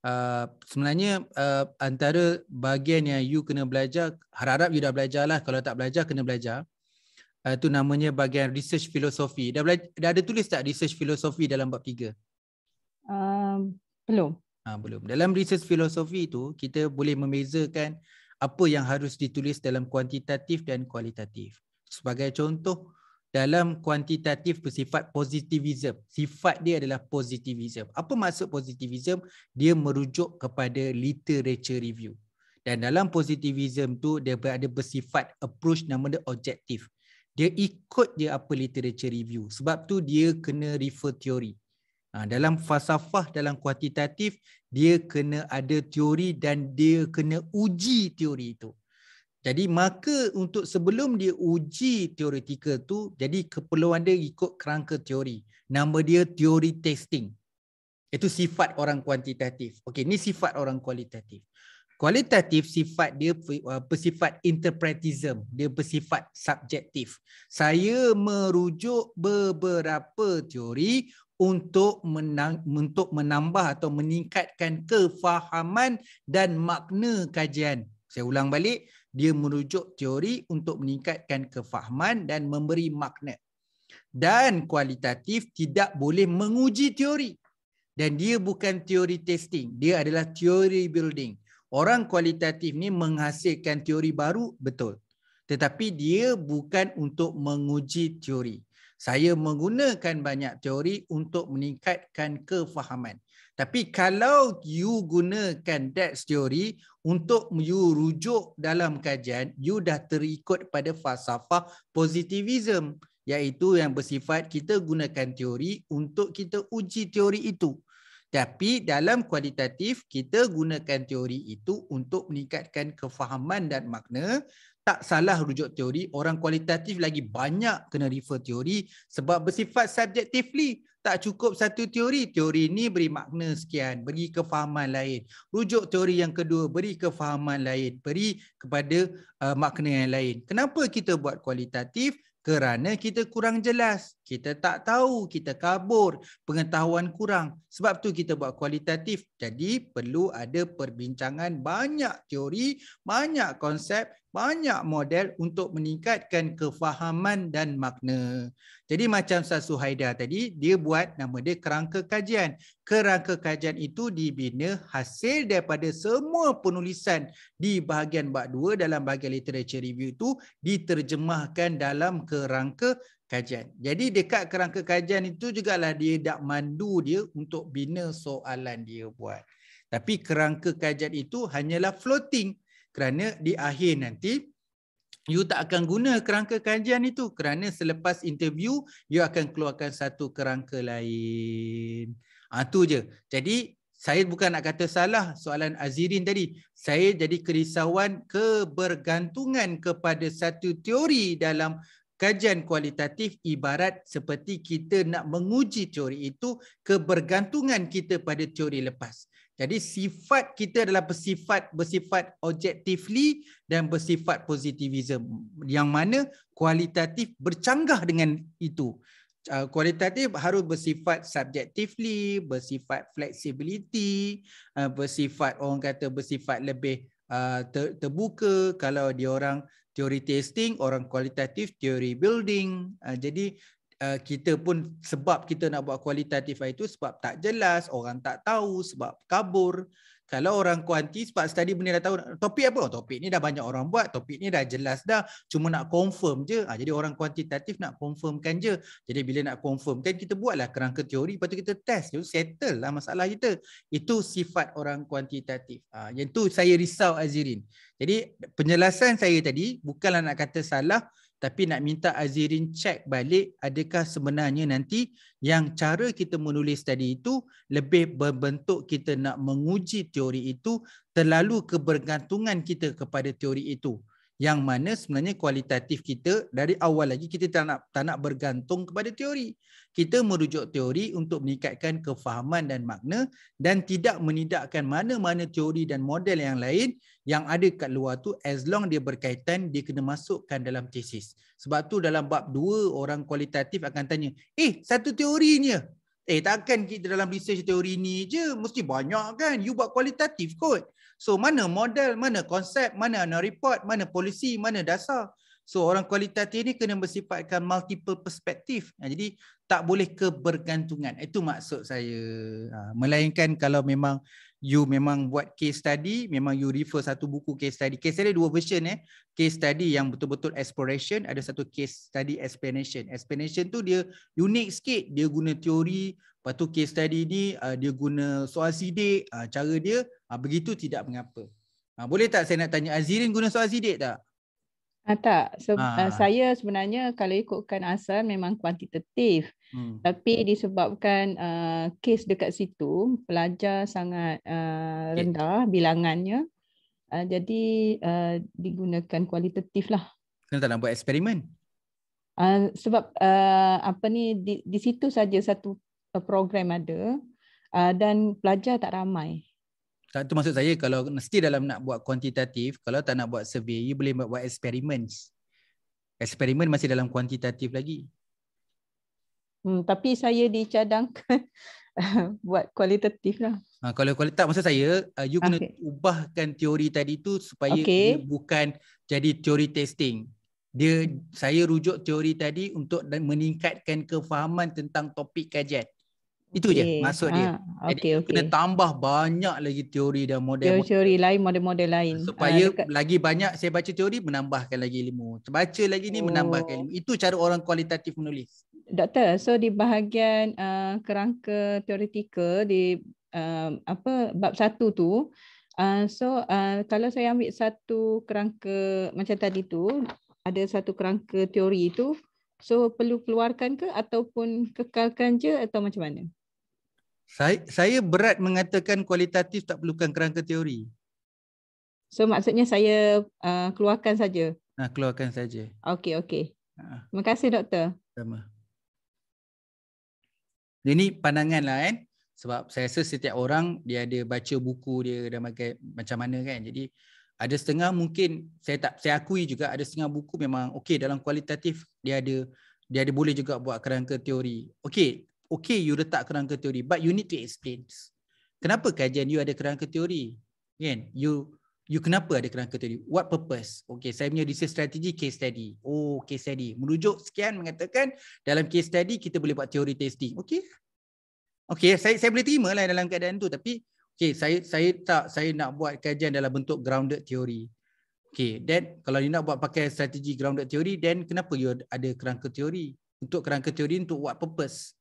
S2: Uh, ah, sebenarnya uh, antara bahagian yang you kena belajar harap-harap you dah belajar lah kalau tak belajar kena belajar uh, tu namanya bahagian research philosophy dah, dah ada tulis tak research philosophy dalam bab 3 uh, belum Ha, belum. Dalam research filosofi itu kita boleh membezakan apa yang harus ditulis dalam kuantitatif dan kualitatif. Sebagai contoh, dalam kuantitatif bersifat positivism. Sifat dia adalah positivism. Apa maksud positivism? Dia merujuk kepada literature review. Dan dalam positivism tu dia ada bersifat approach nama dia objektif. Dia ikut dia apa literature review. Sebab tu dia kena refer teori. Ha, dalam falsafah, dalam kuantitatif, dia kena ada teori dan dia kena uji teori itu. Jadi maka untuk sebelum dia uji teoretikal tu, jadi keperluan dia ikut kerangka teori. Nama dia teori testing. Itu sifat orang kuantitatif. Okey, ni sifat orang kualitatif. Kualitatif sifat dia uh, bersifat interpretism. Dia bersifat subjektif. Saya merujuk beberapa teori untuk menang, untuk menambah atau meningkatkan kefahaman dan makna kajian. Saya ulang balik, dia merujuk teori untuk meningkatkan kefahaman dan memberi makna. Dan kualitatif tidak boleh menguji teori. Dan dia bukan teori testing, dia adalah teori building. Orang kualitatif ni menghasilkan teori baru, betul. Tetapi dia bukan untuk menguji teori saya menggunakan banyak teori untuk meningkatkan kefahaman. Tapi kalau you gunakan that theory untuk you rujuk dalam kajian, you dah terikut pada falsafah positivism iaitu yang bersifat kita gunakan teori untuk kita uji teori itu. Tapi dalam kualitatif kita gunakan teori itu untuk meningkatkan kefahaman dan makna tak salah rujuk teori orang kualitatif lagi banyak kena refer teori sebab bersifat subjectively tak cukup satu teori teori ni beri makna sekian beri kefahaman lain rujuk teori yang kedua beri kefahaman lain beri kepada uh, makna yang lain kenapa kita buat kualitatif kerana kita kurang jelas kita tak tahu kita kabur pengetahuan kurang sebab tu kita buat kualitatif jadi perlu ada perbincangan banyak teori banyak konsep banyak model untuk meningkatkan kefahaman dan makna. Jadi macam Ustaz Suhaida tadi, dia buat nama dia kerangka kajian. Kerangka kajian itu dibina hasil daripada semua penulisan di bahagian bab 2 dalam bahagian literature review itu diterjemahkan dalam kerangka kajian. Jadi dekat kerangka kajian itu jugalah dia dak mandu dia untuk bina soalan dia buat. Tapi kerangka kajian itu hanyalah floating kerana di akhir nanti you tak akan guna kerangka kajian itu kerana selepas interview you akan keluarkan satu kerangka lain ha, tu je jadi saya bukan nak kata salah soalan Azirin tadi. Saya jadi kerisauan kebergantungan kepada satu teori dalam kajian kualitatif ibarat seperti kita nak menguji teori itu kebergantungan kita pada teori lepas. Jadi sifat kita adalah bersifat bersifat objectively dan bersifat positivism yang mana kualitatif bercanggah dengan itu. Ah, kualitatif harus bersifat subjectively, bersifat flexibility, ah, bersifat orang kata bersifat lebih ah, terbuka kalau dia orang teori testing, orang kualitatif teori building. Jadi Eh, kita pun sebab kita nak buat kualitatif itu sebab tak jelas, orang tak tahu, sebab kabur. Kalau orang kuanti sebab study benda dah tahu topik apa? Oh, topik ni dah banyak orang buat, topik ni dah jelas dah. Cuma nak confirm je. Ha, jadi orang kuantitatif nak confirmkan je. Jadi bila nak confirm kan kita buatlah kerangka teori, lepas tu kita test. Jadi settle lah masalah kita. Itu sifat orang kuantitatif. Ha, yang tu saya risau Azirin. Jadi penjelasan saya tadi bukanlah nak kata salah tapi nak minta Azirin check balik adakah sebenarnya nanti yang cara kita menulis tadi itu lebih berbentuk kita nak menguji teori itu terlalu kebergantungan kita kepada teori itu yang mana sebenarnya kualitatif kita dari awal lagi kita tak nak tak nak bergantung kepada teori. Kita merujuk teori untuk meningkatkan kefahaman dan makna dan tidak menidakkan mana-mana teori dan model yang lain yang ada kat luar tu as long dia berkaitan dia kena masukkan dalam tesis. Sebab tu dalam bab dua orang kualitatif akan tanya, "Eh, satu teorinya. Eh, takkan kita dalam research teori ni je mesti banyak kan? You buat kualitatif kot." So mana model, mana konsep, mana annual report, mana polisi, mana dasar. So orang kualitatif ni kena bersifatkan multiple perspektif. Ha, jadi tak boleh kebergantungan. Itu maksud saya. Ha, melainkan kalau memang you memang buat case study, memang you refer satu buku case study. Case study dua version eh. Case study yang betul-betul exploration, ada satu case study explanation. Explanation tu dia unik sikit, dia guna teori, lepas tu case study ni uh, dia guna soal sidik, uh, cara dia, uh, begitu tidak mengapa. Uh, boleh tak saya nak tanya, Azirin guna soal sidik tak?
S4: Ah, tak, so, ah. ah. saya sebenarnya kalau ikutkan asal memang kuantitatif. Hmm. Tapi disebabkan uh, kes dekat situ pelajar sangat uh, rendah okay. bilangannya. Uh, jadi uh, digunakan kualitatif lah.
S2: Kenapa tak nak buat eksperimen?
S4: Uh, sebab uh, apa ni di, di situ saja satu uh, program ada uh, dan pelajar tak ramai.
S2: Tak tu maksud saya kalau mesti dalam nak buat kuantitatif, kalau tak nak buat survey, you boleh buat, buat eksperimen. Eksperimen masih dalam kuantitatif lagi.
S4: Hmm, tapi saya dicadangkan buat kualitatif lah.
S2: Ha, kalau kualitatif tak, maksud saya, uh, you okay. kena ubahkan teori tadi tu supaya okay. dia bukan jadi teori testing. Dia Saya rujuk teori tadi untuk meningkatkan kefahaman tentang topik kajian. Itu okay. je maksud dia. okay, ah, Jadi okay. kena tambah banyak lagi teori dan model-model. Teori
S4: lain, model-model lain. Supaya ha, dekat...
S2: lagi banyak saya baca teori, menambahkan lagi ilmu. Baca lagi ni oh. menambahkan ilmu. Itu cara orang kualitatif menulis
S4: doktor so di bahagian uh, kerangka teoretikal di uh, apa bab satu tu uh, so uh, kalau saya ambil satu kerangka macam tadi tu ada satu kerangka teori itu so perlu keluarkan ke ataupun kekalkan je atau macam mana
S2: saya saya berat mengatakan kualitatif tak perlukan kerangka
S3: teori
S4: so maksudnya saya uh, keluarkan saja
S3: nah keluarkan saja
S4: okey okey ha. Terima kasih doktor.
S3: Sama.
S2: Ini pandangan lah kan. Sebab saya rasa setiap orang dia ada baca buku dia dan bagai, macam mana kan. Jadi ada setengah mungkin saya tak saya akui juga ada setengah buku memang okay dalam kualitatif dia ada dia ada boleh juga buat kerangka teori. Okay, okay you letak kerangka teori but you need to explain. Kenapa kajian you ada kerangka teori? Kan? You you kenapa ada kerangka tadi? What purpose? Okay, saya punya research strategy case study. Oh, case study. Merujuk sekian mengatakan dalam case study kita boleh buat teori testing. Okay. Okay, saya saya boleh terima lah dalam keadaan tu. Tapi, okay, saya saya tak saya nak buat kajian dalam bentuk grounded theory. Okay, then kalau you nak buat pakai strategi grounded theory, then kenapa you ada kerangka teori? Untuk kerangka teori untuk what purpose?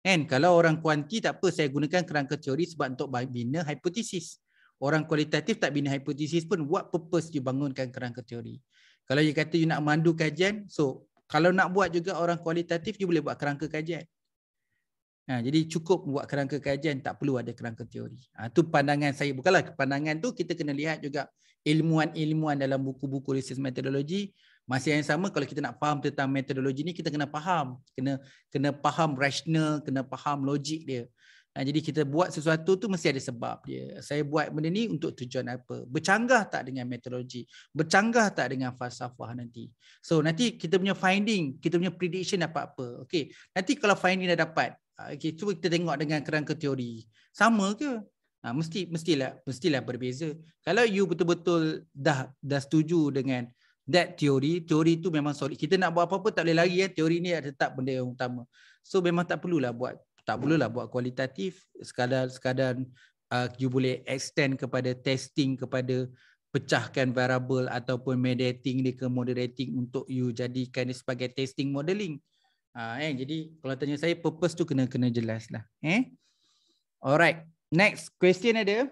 S2: And kalau orang kuanti tak apa, saya gunakan kerangka teori sebab untuk bina hipotesis orang kualitatif tak bina hipotesis pun buat purpose you bangunkan kerangka teori. Kalau dia kata you nak mandu kajian, so kalau nak buat juga orang kualitatif you boleh buat kerangka kajian. Ha, jadi cukup buat kerangka kajian tak perlu ada kerangka teori. Ha, tu pandangan saya. Bukanlah pandangan tu kita kena lihat juga ilmuan-ilmuan dalam buku-buku research methodology. Masih yang sama kalau kita nak faham tentang metodologi ni kita kena faham. Kena kena faham rasional, kena faham logik dia. Ha, jadi kita buat sesuatu tu mesti ada sebab dia. Saya buat benda ni untuk tujuan apa? Bercanggah tak dengan metodologi? Bercanggah tak dengan falsafah nanti? So nanti kita punya finding, kita punya prediction dapat apa? Okay. Nanti kalau finding dah dapat, ha, okay, cuba kita tengok dengan kerangka teori. Sama ke? Ha, mesti mestilah mestilah berbeza. Kalau you betul-betul dah dah setuju dengan that teori, teori tu memang solid. Kita nak buat apa-apa tak boleh lagi ya. Eh. Teori ni ada tetap benda yang utama. So memang tak perlulah buat tak lah buat kualitatif sekadar sekadar uh, you boleh extend kepada testing kepada pecahkan variable ataupun mediating dia ke moderating untuk you jadikan dia sebagai testing modeling. Ha, eh, jadi kalau tanya saya purpose tu
S3: kena kena jelas lah. Eh? Alright. Next question ada.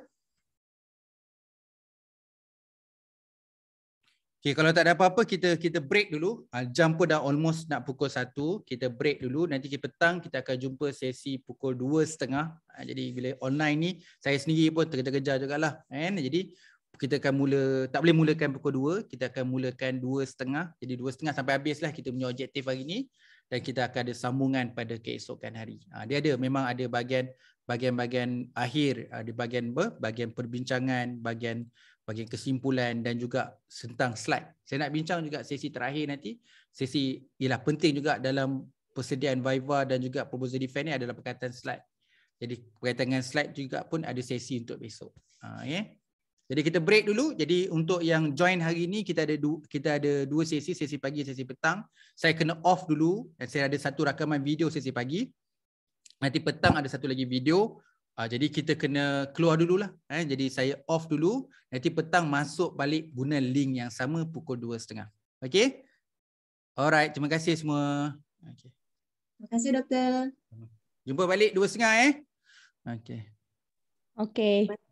S3: Okay, kalau tak ada apa-apa kita kita break dulu. Uh, jam pun dah almost nak pukul 1. Kita break dulu. Nanti kita petang kita akan jumpa
S2: sesi pukul 2.30. Uh, ah, jadi bila online ni saya sendiri pun terkejar-kejar lah. And, jadi kita akan mula tak boleh mulakan pukul 2. Kita akan mulakan 2.30. Jadi 2.30 sampai habis lah kita punya objektif hari ni dan kita akan ada sambungan pada keesokan hari. Uh, dia ada memang ada bahagian bahagian-bahagian akhir, ada uh, bahagian apa? bahagian perbincangan, bahagian bagi kesimpulan dan juga tentang slide. Saya nak bincang juga sesi terakhir nanti. Sesi ialah penting juga dalam persediaan Viva dan juga proposal defend ni adalah perkataan slide. Jadi berkaitan dengan slide juga pun ada sesi untuk besok. Ha, yeah. Jadi kita break dulu. Jadi untuk yang join hari ni kita ada du- kita ada dua sesi, sesi pagi sesi petang. Saya kena off dulu saya ada satu rakaman video sesi pagi. Nanti petang ada satu lagi video Uh, jadi kita kena keluar dululah. Eh? Jadi saya off dulu. Nanti petang masuk balik guna link yang sama pukul 2.30. Okay? Alright. Terima kasih semua. Okay.
S1: Terima kasih doktor. Jumpa balik 2.30 eh. Okay. Okay.